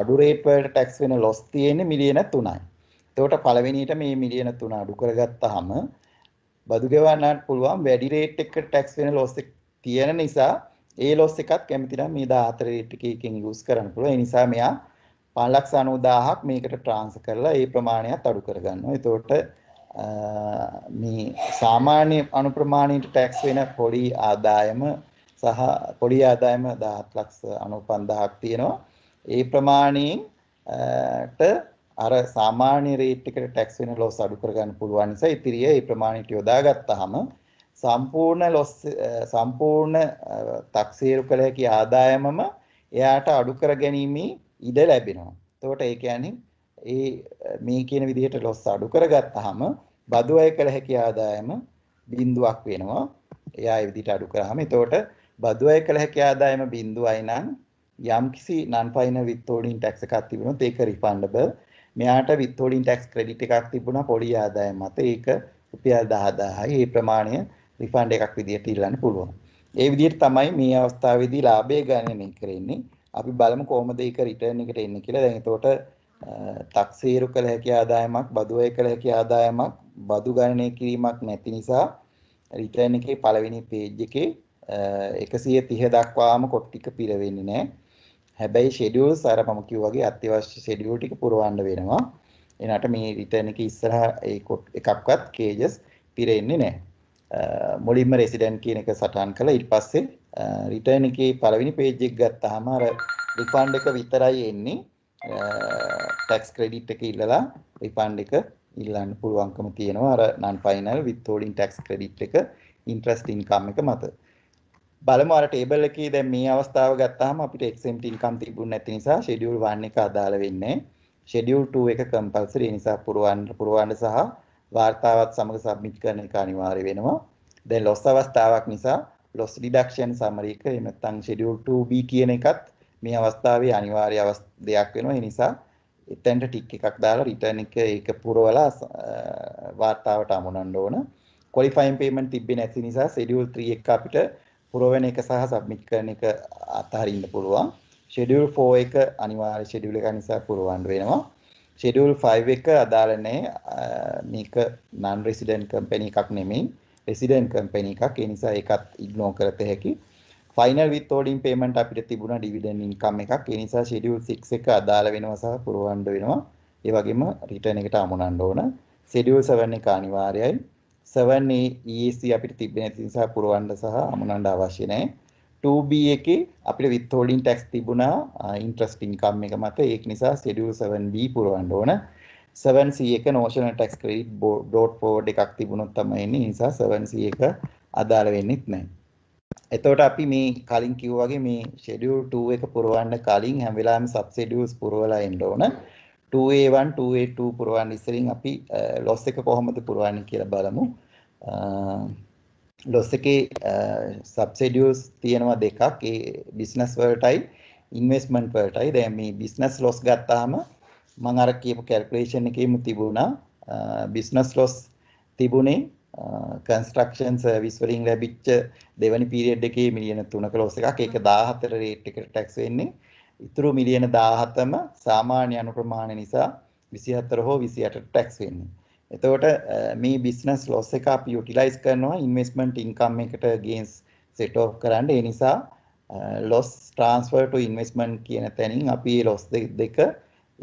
අඩු රේට් වලට ටැක්ස් වෙන ලොස් තියෙන්නේ මිලියන 3යි. එතකොට පළවෙනියට මේ මිලියන 3 අඩු කරගත්තාම බදු ගෙවන්නත් පුළුවන් වැඩි රේට් එකක ටැක්ස් වෙන ලොස් එක තියෙන නිසා ඒ ලොස් එකත් කැමති නම් මේ 14 රේට් එකකින් යූස් කරන්න පුළුවන්. ඒ නිසා මෙයා 590000ක් මේකට ට්‍රාන්ස්ෆර් කරලා ඒ ප්‍රමාණයත් අඩු කරගන්නවා. එතකොට මේ සාමාන්‍ය අනුප්‍රමාණයට ටැක්ස් වෙන පොඩි ආදායම සහ පොඩි ආදායම 17 ලක්ෂ 95000ක් තියෙනවා. ඒ ප්‍රමාණයෙන් ට අර සාමාන්‍ය රේට් එකට ටැක්ස් වෙන ලොස් අඩු කරගන්න පුළුවන් නිසා ඉතිරිය ඒ ප්‍රමාණයට යොදාගත්තාම සම්පූර්ණ ලොස් සම්පූර්ණ තක්සේරු කළ හැකි ආදායමම එයාට අඩු කර ගැනීමේ ඉඩ ලැබෙනවා. එතකොට ඒ කියන්නේ ඒ මේ කියන විදිහට ලොස් අඩු කරගත්තාම බදු අය කළ හැකි ආදායම බිඳුවක් වෙනවා. එයා ඒ විදිහට අඩු කරාම එතකොට බදු අය කළ හැකි ආදායම බිඳුවයි නම් යම්කිසි non final withholding tax එකක් තිබුණොත් ඒක refundable මෙයාට withholding tax credit එකක් තිබුණා පොඩි ආදායම් මත ඒක රුපියල් 10000යි. ඒ ප්‍රමාණය refund එකක් විදියට ඉල්ලන්න පුළුවන්. ඒ විදියට තමයි මේ අවස්ථාවේදී ලාභය ගණනය කරන්නේ. අපි බලමු කොහොමද ඒක රිටර්න් එකට එන්නේ කියලා. දැන් එතකොට තක්සේරු කළ හැකි ආදායමක්, බදු අය කළ හැකි ආදායමක්, බදු ගණනය කිරීමක් නැති නිසා රිටර්න් එකේ පළවෙනි පේජ් එකේ 130 දක්වාම කොට් ටික පිරවෙන්නේ නැහැ. හැබැයි ෂෙඩියුල්ස් අර මම කිව්වාගේ අත්‍යවශ්‍ය ෂෙඩියුල් ටික පුරවන්න වෙනවා. එනට මේ රිටර්න් එක ඉස්සරහ ඒ එකක්වත් කේජස් පිරෙන්නේ නැහැ. මුලින්ම රෙසිඩන්ට් කියන එක සටහන් කළා ඊට පස්සේ රිටර්න් එකේ පළවෙනි පේජ් එක ගත්තාම අර රිෆන්ඩ් එක විතරයි එන්නේ. ටැක්ස් ක්‍රෙඩිට් එක ඉල්ලලා රිෆන්ඩ් එක ඉල්ලන්න පුළුවන්කම තියෙනවා අර non final withholding tax credit එක interest income එක මත. බලමු අර ටේබල් එකේ දැන් මේ අවස්ථාව ගත්තාම අපිට exempt income තිබුණ නැති නිසා schedule 1 එක අදාළ වෙන්නේ schedule 2 එක compulsory ඒ නිසා පුරවන්න පුරවන්න සහ වාර්තාවත් සමග සබ්මිට් කරන එක අනිවාර්ය වෙනවා දැන් loss අවස්ථාවක් නිසා loss deduction summary එක එහෙම නැත්නම් schedule 2B කියන එකත් මේ අවස්ථාවේ අනිවාර්ය දෙයක් වෙනවා ඒ නිසා එතෙන්ට ටික් එකක් දාලා return එක ඒක පුරවලා වාර්තාවට අමුණන්න ඕන qualifying payment තිබ්බේ නැති නිසා schedule 3 එක අපිට පුරවෙන එක සහ සබ්මිට් කරන එක අතහරින්න පුළුවන්. ෂෙඩියුල් 4 එක අනිවාර්ය ෂෙඩියුල් එක නිසා පුරවන්න වෙනවා. ෂෙඩියුල් 5 එක අදාළ නැහැ. මේක non resident company එකක් නෙමෙයි. resident company එකක්. ඒ නිසා ඒකත් ignore කරත හැකි. ෆයිනල් විත් ෝඩින් පේමට අපිට තිබුණ ඩිවිඩන් ඉන්කම් එකක් එනිසා ෂෙඩියුල් සික් එක අදාළ වෙනවසා පුරුවන්ඩ වෙනවා ඒවගේම රිටන එකට අමුණන්ඩ ඕන සෙඩියල් සවන්නේ කානිවාරයයි 7A EAC e, අපිට තිබෙන්නේ නැති නිසා පුරවන්න සහ අමුණන්න අවශ්‍ය නැහැ. 2B එකේ අපිට withholding tax තිබුණා interest income එක මත ඒක නිසා schedule 7B පුරවන්න ඕන. 7C එක notional tax credit brought forward එකක් තිබුණොත් තමයි එන්නේ. ඒ නිසා 7C එක අදාළ වෙන්නේ නැහැ. එතකොට අපි මේ කලින් කිව්වා වගේ මේ schedule 2 එක පුරවන්න කලින් හැම වෙලාවෙම sub schedules පුරවලා එන්න ඕන. 2A1 2A2 පුරවන්න ඉස්සරින් අපි loss එක කොහොමද පුරවන්නේ කියලා බලමු. loss එකේ subsidies තියෙනවා දෙකක්. ඒ business වලටයි investment වලටයි. දැන් මේ business loss ගත්තාම මම අර කියපු calculation එකේම තිබුණා business loss තිබුණේ කන්ස්ට්‍රක්ෂන් සර්විස් වලින් ලැබිච්ච දෙවනි පීරියඩ් එකේ මිලියන 3ක loss එකක්. ඒක 14 rate එකට tax වෙන්නේ. ඉතුරු මිලියන 17ම සාමාන්‍ය අනුප්‍රමාණ නිසා 24 හෝ 28ට ටැක්ස් වෙන්නේ. එතකොට මේ බිස්නස් ලොස් එක අපි යුටිලයිස් කරනවා ඉන්වෙස්ට්මන්ට් ඉන්කම් එකට ගේන්ස් සෙට් ඔෆ් කරන්න. ඒ නිසා loss transfer to investment කියන තැනින් අපි මේ loss දෙක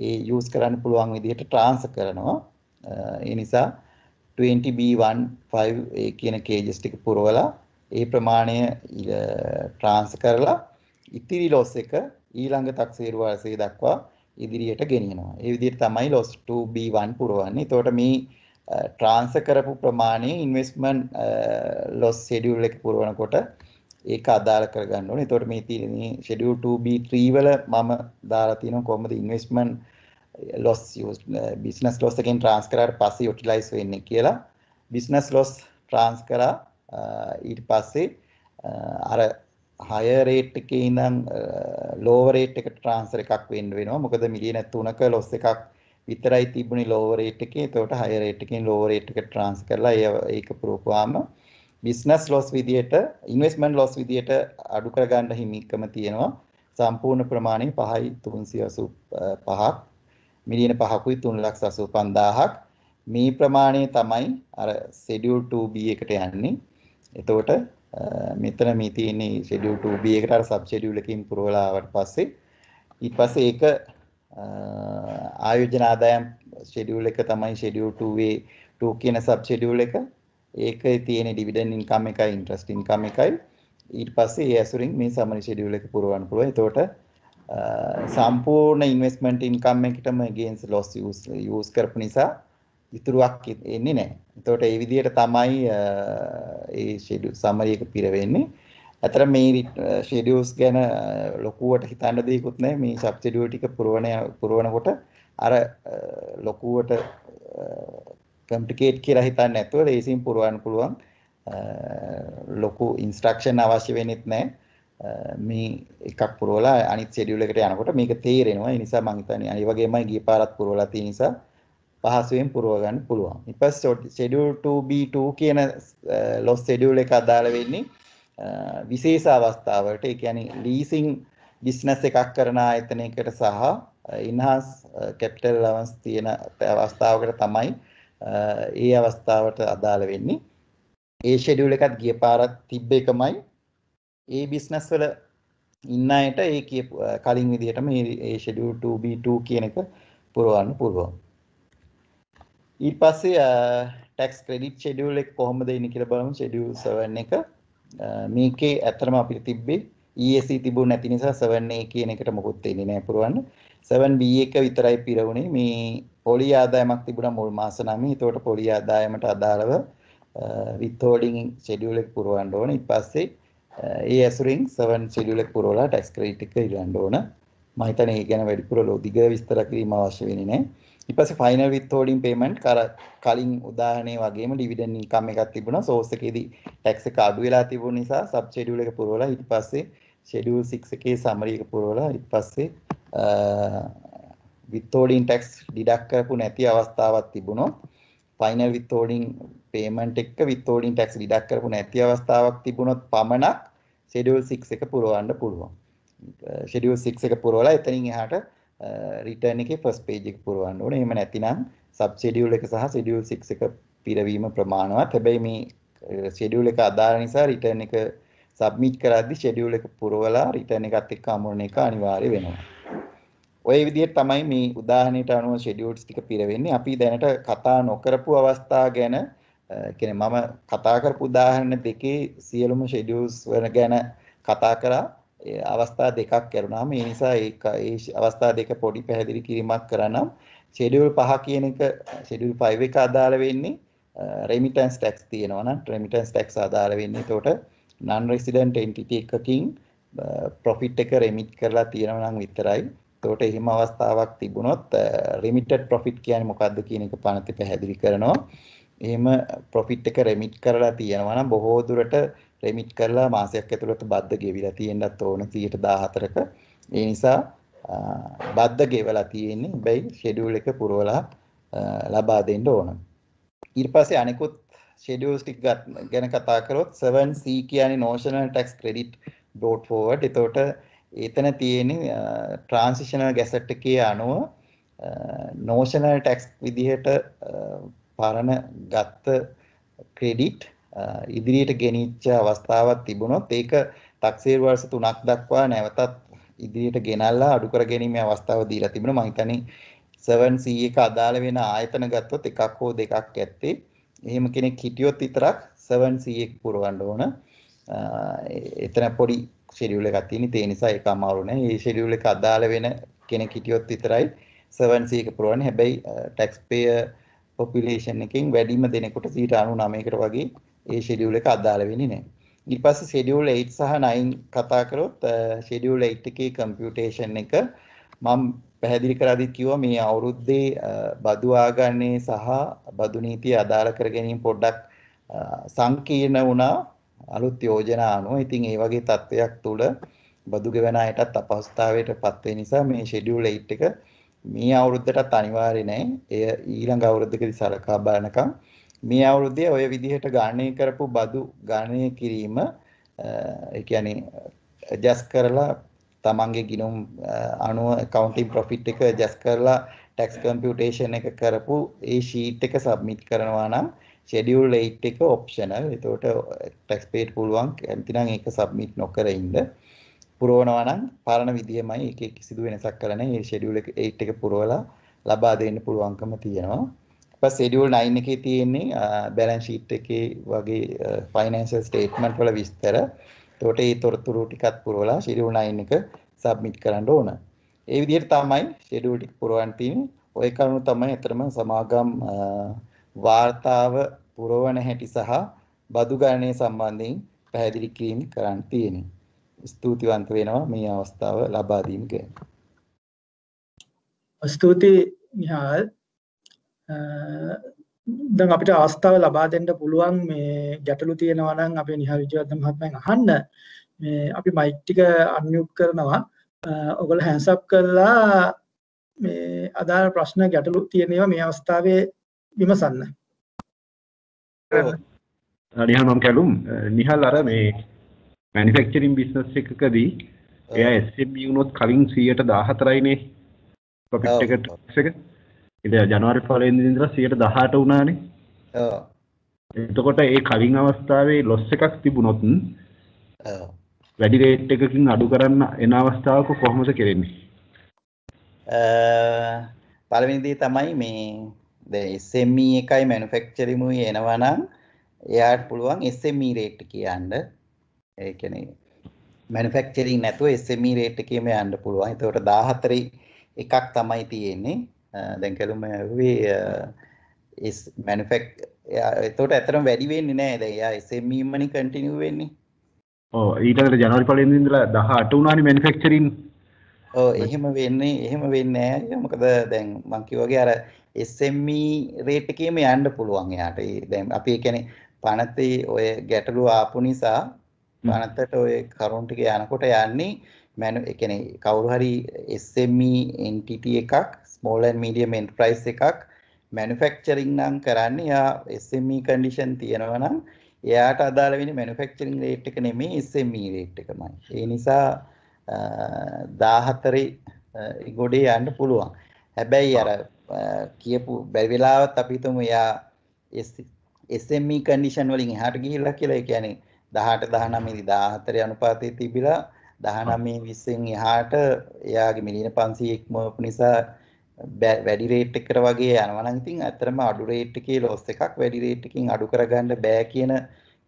ඒ use කරන්න පුළුවන් විදිහට transfer කරනවා. ඒ නිසා 20B15 ඒ කියන cages ටික පුරවලා ඒ ප්‍රමාණය transfer කරලා ඉතිරි loss එක ඊළඟ තක්සේරු වර්ෂය දක්වා ඉදිරියට ගෙනියනවා. ඒ විදිහට තමයි loss to B1 පුරවන්නේ. එතකොට මේ ට්‍රාන්ස්ෆර් කරපු ප්‍රමාණය ඉන්වෙස්ට්මන්ට් loss schedule එක පුරවනකොට ඒක අදාළ කරගන්න ඕනේ. එතකොට මේ තියෙන මේ schedule 2B3 වල මම දාලා තියෙනවා කොහොමද investment loss used business loss එකෙන් transfer කරාට පස්සේ utilize වෙන්නේ කියලා. business loss transfer කරා ඊට පස්සේ අර higher rate එකේ ඉඳන් lower rate එකට transfer එකක් වෙන්න වෙනවා. මොකද මිලියන 3ක loss එකක් විතරයි තිබුණේ lower rate එකේ. ඒතකොට higher rate එකෙන් lower rate එකට transfer කරලා ඒක පුරෝපුවාම බිස්නස් ලොස් විදියට ඉන්වෙස්ට්මන්ට් ලොස් විදියට අඩු කරගන්න හිමිකම තියෙනවා සම්පූර්ණ ප්‍රමාණය 5යි 385ක් මිලියන 5කුයි 385000ක් මේ ප්‍රමාණය තමයි අර schedule 2B එකට යන්නේ එතකොට මෙතන මේ තියෙන්නේ schedule 2B එකට අර sub schedule එකකින් පුරවලා ආවට පස්සේ ඊට පස්සේ ඒක ආයෝජන ආදායම් schedule එක තමයි schedule 2A 2 කියන sub schedule එක. ඒකේ තියෙන dividend income එකයි interest income එකයි. ඊට පස්සේ ඒ ඇසුරින් මේ summary schedule එක පුරවන්න පුළුවන්. එතකොට සම්පූර්ණ investment income එකටම gains loss use use කරපු නිසා ඉතුරුවක් එන්නේ නැහැ. එතකොට ඒ විදිහට තමයි ඒ ෂෙඩියු සමරි එක පිර වෙන්නේ. අතර මේ ෂෙඩියුස් ගැන ලොකුවට හිතන්න දෙයක්වත් නැහැ. මේ සබ් ෂෙඩියු ටික පුරවන පුරවනකොට අර ලොකුවට කම්ප්ලිකේට් කියලා හිතන්නේ නැතුව ලේසියෙන් පුරවන්න පුළුවන්. ලොකු ඉන්ස්ට්‍රක්ෂන් අවශ්‍ය වෙන්නේත් නැහැ. මේ එකක් පුරවලා අනිත් ෂෙඩියුල් එකට යනකොට මේක තේරෙනවා. ඒ නිසා මම හිතන්නේ ඒ වගේමයි ගිය පාරත් පුරවලා තියෙන නිසා පහසුවෙන් පුරව ගන්න පුළුවන්. ඊට පස්සේ schedule 2B2 කියන loss schedule එක අදාළ වෙන්නේ විශේෂ අවස්ථාවලට ඒ කියන්නේ leasing business එකක් කරන ආයතනයකට සහ in-house capital allowance තියෙන අවස්ථාවකට තමයි ඒ අවස්ථාවට අදාළ වෙන්නේ. ඒ schedule එකත් ගිය පාරක් තිබ්බ එකමයි. ඒ business වල ඉන්න අයට ඒ කලින් විදිහටම මේ schedule 2B2 කියන එක පුරවන්න පුළුවන්. ඊට පස්සේ ටැක්ස් ක්‍රෙඩිට් ෂෙඩියුල් එක කොහොමද ඉන්නේ කියලා බලමු ෂෙඩියුල් 7 එක. මේකේ ඇත්තටම අපිට තිබ්බේ ESC තිබුණ නැති නිසා 7A කියන එකට මොකුත් දෙන්නේ නැහැ පුරවන්න. 7B එක විතරයි පිරවුනේ. මේ පොලි ආදායමක් තිබුණා මුල් මාස 9. ඒතකොට පොලි ආදායමට අදාළව withholding schedule එක පුරවන්න ඕන. ඊට පස්සේ ඒ ඇසුරින් 7 schedule එක පුරවලා tax credit එක ඉල්ලන්න ඕන. මම හිතන්නේ ඒ ගැන වැඩිපුර ලොදිග විස්තර කිරීම අවශ්‍ය වෙන්නේ නැහැ. ඉපස ෆයිනල් විත්තෝඩින් පේමන්ට් කර කලින් උදාහනය වගේම ඩිවිඩන් නිකම් එකක් තිබුණ සෝස්සකේදී ටැක්ස එක අඩු වෙලා තිබුණ නිසා සබ් ෂෙඩියුල් එක පුරවලා ඊට පස්සේ ෂෙඩියුල් 6 එකේ සමරි එක පුරවලා ඊට පස්සේ විත්තෝඩින් ටැක්ස් ඩිඩක්ට් කරපු නැති අවස්ථාවක් තිබුණොත් ෆයිනල් විත්තෝඩින් පේමන්ට් එක විත්තෝඩින් ටැක්ස් ඩිඩක්ට් කරපු නැති අවස්ථාවක් තිබුණොත් පමණක් ෂෙඩියුල් 6 එක පුරවන්න පුළුවන් ෂෙඩියුල් 6 එක පුරවලා එතනින් එහාට රිටර්න් එකේ ෆස්ට් පේජ් එක පුරවන්න ඕනේ. එහෙම නැතිනම් සබ් ෂෙඩියුල් එක සහ ෂෙඩියුල් 6 එක පිරවීම ප්‍රමාණවත්. හැබැයි මේ ෂෙඩියුල් එක අදාළ නිසා රිටර්න් එක සබ්මිට් කරද්දි ෂෙඩියුල් එක පුරවලා රිටර්න් එකත් එක්ක අමුණන එක අනිවාර්ය වෙනවා. ඔය විදිහට තමයි මේ උදාහරණයට අනුව ෂෙඩියුල්ස් ටික පිරවෙන්නේ. අපි දැනට කතා නොකරපු අවස්ථා ගැන කියන්නේ මම කතා කරපු උදාහරණ දෙකේ සියලුම ෂෙඩියුල්ස් වන ගැන කතා කරා. අවස්ථා දෙකක් කරනවා. මේ නිසා ඒක ඒ අවස්ථා දෙක පොඩි පැහැදිලි කිරීමක් කරනම් ෂෙඩියුල් 5 කියන එක ෂෙඩියුල් 5 එක අදාළ වෙන්නේ රෙමිටන්ස් ටැක්ස් තියෙනවා නම් රෙමිටන්ස් ටැක්ස් අදාළ වෙන්නේ එතකොට non resident entity එකකින් profit එක remit කරලා තියෙනවා නම් විතරයි. එතකොට එහෙම අවස්ථාවක් තිබුණොත් remitted profit කියන්නේ මොකද්ද කියන එක පනති පැහැදිලි කරනවා. එහෙම profit එක remit කරලා තියෙනවා නම් බොහෝ දුරට රෙමිට් කරලා මාසයක් ඇතුළත බද්ද ගෙවිලා තියෙන්නත් ඕන 114ක. ඒ නිසා බද්ද ගෙවලා තියෙන්නේ. හැබැයි ෂෙඩියුල් එක පුරවලා ලබා දෙන්න ඕන. ඊට පස්සේ අනිකුත් ෂෙඩියුල්ස් ටික ගැන කතා කරොත් 7C කියන්නේ notional tax credit brought forward. එතකොට එතන තියෙන්නේ ට්‍රාන්සිෂනල් ගැසට් එකේ අනුව නෝෂනල් ටැක්ස් විදිහට පරණ ගත්ත ක්‍රෙඩිට් ඉදිරියට ගෙනිච්ච අවස්ථාවක් තිබුණොත් ඒක තක්සේරු වර්ෂ 3ක් දක්වා නැවතත් ඉදිරියට ගෙනල්ලා අඩු කර ගැනීමේ අවස්ථාව දීලා තිබුණා මම හිතන්නේ 7C එක අදාළ වෙන ආයතන ගත්තොත් එකක් හෝ දෙකක් ඇත්තේ එහෙම කෙනෙක් හිටියොත් විතරක් 7C එක පුරවන්න ඕන එතන පොඩි ෂෙඩියුල් එකක් තියෙන ඒ නිසා ඒක අමාරු නෑ මේ ෂෙඩියුල් එක අදාළ වෙන කෙනෙක් හිටියොත් විතරයි 7C එක පුරවන්නේ හැබැයි ටැක්ස් පේයර් පොපියුලේෂන් එකෙන් වැඩිම දෙනෙකුට 99කට වගේ ඒ ෂෙඩියුල් එක අදාළ වෙන්නේ නැහැ. ඊට පස්සේ ෂෙඩියුල් 8 සහ 9 කතා කරොත් ෂෙඩියුල් 8 එකේ කම්පියුටේෂන් එක මම පැහැදිලි කරදි කිව්වා මේ අවුරුද්දේ බදු ආගන්නේ සහ බදු නීතිය අදාළ කර ගැනීම පොඩ්ඩක් සංකීර්ණ වුණා අලුත් යෝජනා අනුව. ඉතින් ඒ වගේ තත්ත්වයක් තුළ බදු ගෙවන අයටත් අපහසුතාවයට පත් වෙන නිසා මේ ෂෙඩියුල් 8 එක මේ අවුරුද්දටත් අනිවාර්ය නෑ. එය ඊළඟ අවුරුද්දකදී සලකා බලනකම් මේ අවුරුද්දේ ඔය විදිහට ගණනය කරපු බදු ගණනය කිරීම ඒ කියන්නේ ඇඩ්ජස්ට් කරලා තමන්ගේ ගිණුම් අනුව accounting profit එක ඇඩ්ජස්ට් කරලා tax computation එක කරපු ඒ sheet එක submit කරනවා නම් schedule 8 එක optional. ඒතකොට taxpayer පුළුවන් කැමති නම් ඒක submit නොකර ඉන්න. පුරවනවා නම් පරණ විදිහමයි ඒකේ කිසිදු වෙනසක් කරන්නේ. මේ schedule 8 එක පුරවලා ලබා දෙන්න පුළුවන්කම තියෙනවා. බස් ෂෙඩියුල් 9 එකේ තියෙන්නේ බැලන්ස් ෂීට් එකේ වගේ ෆයිනෑන්ෂල් ස්ටේට්මන්ට් වල විස්තර. එතකොට ඒ තොරතුරු ටිකක් පුරවලා ෂෙඩියුල් 9 එක සබ්මිට් කරන්න ඕන. ඒ විදිහට තමයි ෂෙඩියුල් ටික පුරවන්න තියෙන්නේ. ওই කරුණු තමයි අතරම සමාගම් වාර්තාව පුරවන හැටි සහ බදු ගණනය සම්බන්ධයෙන් පැහැදිලි කිරීම කරන්න තියෙන්නේ. ස්තුතිවන්ත වෙනවා මේ අවස්ථාව ලබා දීම ගැන. ස්තුති නිහාල් දැන් අපිට අවස්ථාව ලබා දෙන්න පුළුවන් මේ ගැටලු තියෙනවා නම් අපේ නිහා විජයවර්ධන මහත්මයන් අහන්න මේ අපි මයික් ටික අන්මියුට් කරනවා ඔගොල්ලෝ hands up කරලා මේ අදාළ ප්‍රශ්න ගැටලු තියෙන ඒවා මේ අවස්ථාවේ විමසන්න. නිහල් මම කැලුම් නිහල් අර මේ මැනුෆැක්චරින් බිස්නස් එකකදී එයා SME වුණොත් කලින් 114යිනේ ප්‍රොෆිට් එකට එක ඉතින් ජනවාරි පළවෙනිදා ඉඳලා 118 වුණානේ. ඔව්. එතකොට ඒ කලින් අවස්ථාවේ ලොස් එකක් තිබුණොත් වැඩි රේට් එකකින් අඩු කරන්න එන අවස්ථාවක කොහොමද කෙරෙන්නේ? පළවෙනි තමයි මේ දැන් SME එකයි manufacturing උයි එනවා නම් එයාට පුළුවන් SME rate කියන්න. ඒ කියන්නේ manufacturing නැතුව SME rate එකේම යන්න පුළුවන්. ඒතකොට 14 එකක් තමයි තියෙන්නේ. දැන් කැලුම් ඇහුවේ is manufacture එතකොට ඇතරම් වැඩි වෙන්නේ නැහැ දැන් එයා SME මනි කන්ටිනියු වෙන්නේ ඔව් ඊටකට ජනවාරි පළවෙනි ඉඳලා 18 වුණානේ මැනුෆැක්චරින් ඕ එහෙම වෙන්නේ එහෙම වෙන්නේ නැහැ මොකද දැන් මං කිව්වාගේ අර SME රේට් එකේම යන්න පුළුවන් එයාට. දැන් අපි කියන්නේ පනතේ ඔය ගැටලු ආපු නිසා පනතට ඔය කරුණු ටික යනකොට යන්නේ මැනු ඒ කියන්නේ කවුරු හරි SME entity එකක් ස්මෝල් ඇන් මීඩියම් එන්ටර්ප්‍රයිස් එකක් මැනුෆැක්චරින් නම් කරන්නේ එයා SME කන්ඩිෂන් තියෙනවා නම් එයාට අදාළ වෙන්නේ මැනුෆැක්චරින් රේට් එක නෙමෙයි SME රේට් එකමයි. ඒ නිසා 14 ගොඩේ යන්න පුළුවන්. හැබැයි අර කියපු බැරි වෙලාවත් අපි හිතමු එයා SME කන්ඩිෂන් වලින් එහාට ගිහිල්ලා කියලා. ඒ කියන්නේ 18 19 14 අනුපාතයේ තිබිලා 19 20 එහාට එයාගේ මිලියන 500 ඉක්මවපු නිසා වැඩි රේට් එකකට වගේ යනවා නම් ඉතින් ඇත්තටම අඩු රේට් එකේ loss එකක් වැඩි රේට් එකකින් අඩු කරගන්න බෑ කියන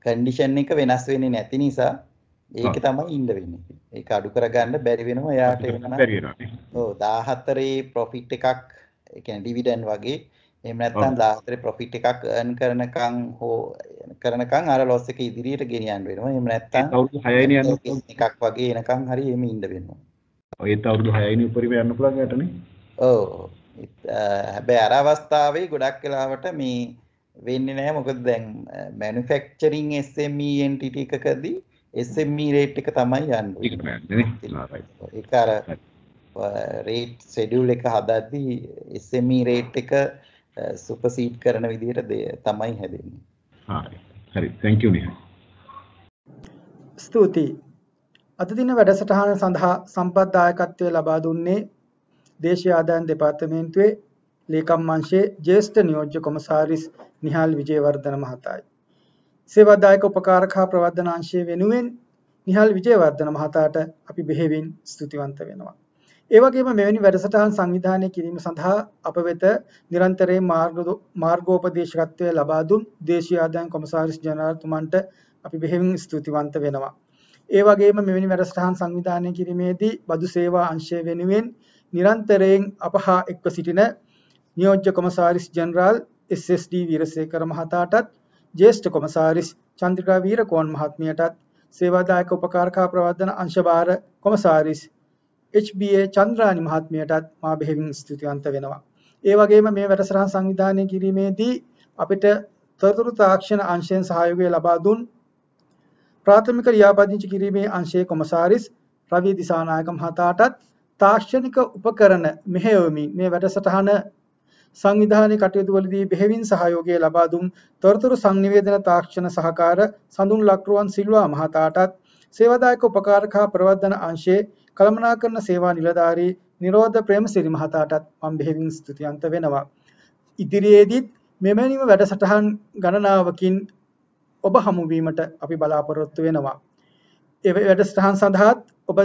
කන්ඩිෂන් එක වෙනස් වෙන්නේ නැති නිසා ඒක තමයි ඉන්න වෙන්නේ. ඒක අඩු කරගන්න බැරි වෙනවා එයාට එනවා. බැරි වෙනවා. ඔව් 14 profit එකක් ඒ කියන්නේ dividend වගේ එහෙම නැත්නම් 14 profit එකක් earn කරනකම් හෝ කරනකම් අර loss එක ඉදිරියට ගෙනියන්න වෙනවා. එහෙම නැත්නම් අවුරුදු 6යිනේ යන එකක් වගේ එනකම් හරි එහෙම ඉන්න වෙනවා. ඔය ඒත් අවුරුදු 6යිනේ උඩරිම යන්න පුළුවන් යටනේ. ඔව්. හැබැයි අර අවස්ථාවේ ගොඩක් වෙලාවට මේ වෙන්නේ නැහැ මොකද දැන් මැනුෆැක්චරින් SME entity එකකදී SME rate එක තමයි යන්නේ. ඒක අර rate schedule එක හදද්දී SME rate එක සුපසීඩ් කරන විදිහට තමයි හැදෙන්නේ. හරි. හරි. thank you නිහා. ස්තුතියි. අද දින වැඩසටහන සඳහා සම්පත් දායකත්වය ලබා දුන්නේ දේශීය ආදායම් දෙපාර්තමේන්තුවේ ලේකම් අංශයේ ජ්‍යෙෂ්ඨ නියෝජ්‍ය කොමසාරිස් නිහාල් විජේවර්ධන මහතායි. සේවාදායක උපකාරක හා ප්‍රවර්ධන අංශයේ වෙනුවෙන් නිහාල් විජේවර්ධන මහතාට අපි බෙහෙවින් ස්තුතිවන්ත වෙනවා. ඒ වගේම මෙවැනි වැඩසටහන් සංවිධානය කිරීම සඳහා අප වෙත නිරන්තරයෙන් මාර්ගෝපදේශකත්වය ලබා දුන් දේශීය ආදායම් කොමසාරිස් ජනරාල්තුමන්ට අපි බෙහෙවින් ස්තුතිවන්ත වෙනවා. ඒ වගේම මෙවැනි වැඩසටහන් සංවිධානය කිරීමේදී බදු සේවා අංශය වෙනුවෙන් නිරන්තරයෙන් අපහා එක්ව සිටින නියෝජ්‍ය කොමසාරිස් ජනරාල් එස්.එස්.ඩී. වීරසේකර මහතාටත් ජ්‍යෙෂ්ඨ කොමසාරිස් චන්ද්‍රිකා වීරකෝන් මහත්මියටත් සේවාදායක උපකාරකා ප්‍රවර්ධන අංශභාර කොමසාරිස් HBA චන්ද්‍රානි මහත්මියටත් මා බෙහෙවින් ස්තුතිවන්ත වෙනවා. ඒ වගේම මේ වැඩසටහන සංවිධානය කිරීමේදී අපිට තොරතුරු තාක්ෂණ අංශයෙන් සහයෝගය ලබා දුන් ප්‍රාථමික ලියාපදිංචි කිරීමේ අංශයේ කොමසාරිස් රවි දිසානායක මහතාටත් තාක්ෂණික උපකරණ මෙහෙයවමින් මේ වැඩසටහන සංවිධානය කටයුතු වලදී බෙහෙවින් සහයෝගය ලබා දුන් තොරතුරු සංනිවේදන තාක්ෂණ සහකාර සඳුන් ලක්රුවන් සිල්වා මහතාටත් සේවාදායක උපකාරක හා ප්‍රවර්ධන අංශයේ කළමනාකරණ සේවා නිලධාරී නිරෝධ ප්‍රේමසිරි මහතාටත් මම බෙහෙවින් ස්තුතියන්ත වෙනවා. ඉදිරියේදීත් මෙමැනිම වැඩසටහන් ගණනාවකින් ඔබ හමුවීමට අපි බලාපොරොත්තු වෙනවා. ඒ වැඩසටහන් සඳහාත් ඔබ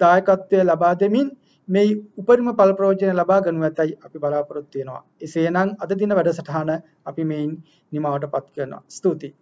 දායකත්වය ලබා දෙමින් මේ උපරිම පල ප්‍රයෝජන ලබා ගනු ඇතයි අපි බලාපොරොත්තු වෙනවා. එසේනම් අද දින වැඩසටහන අපි මේන් නිමවටපත් කරනවා. ස්තුතියි.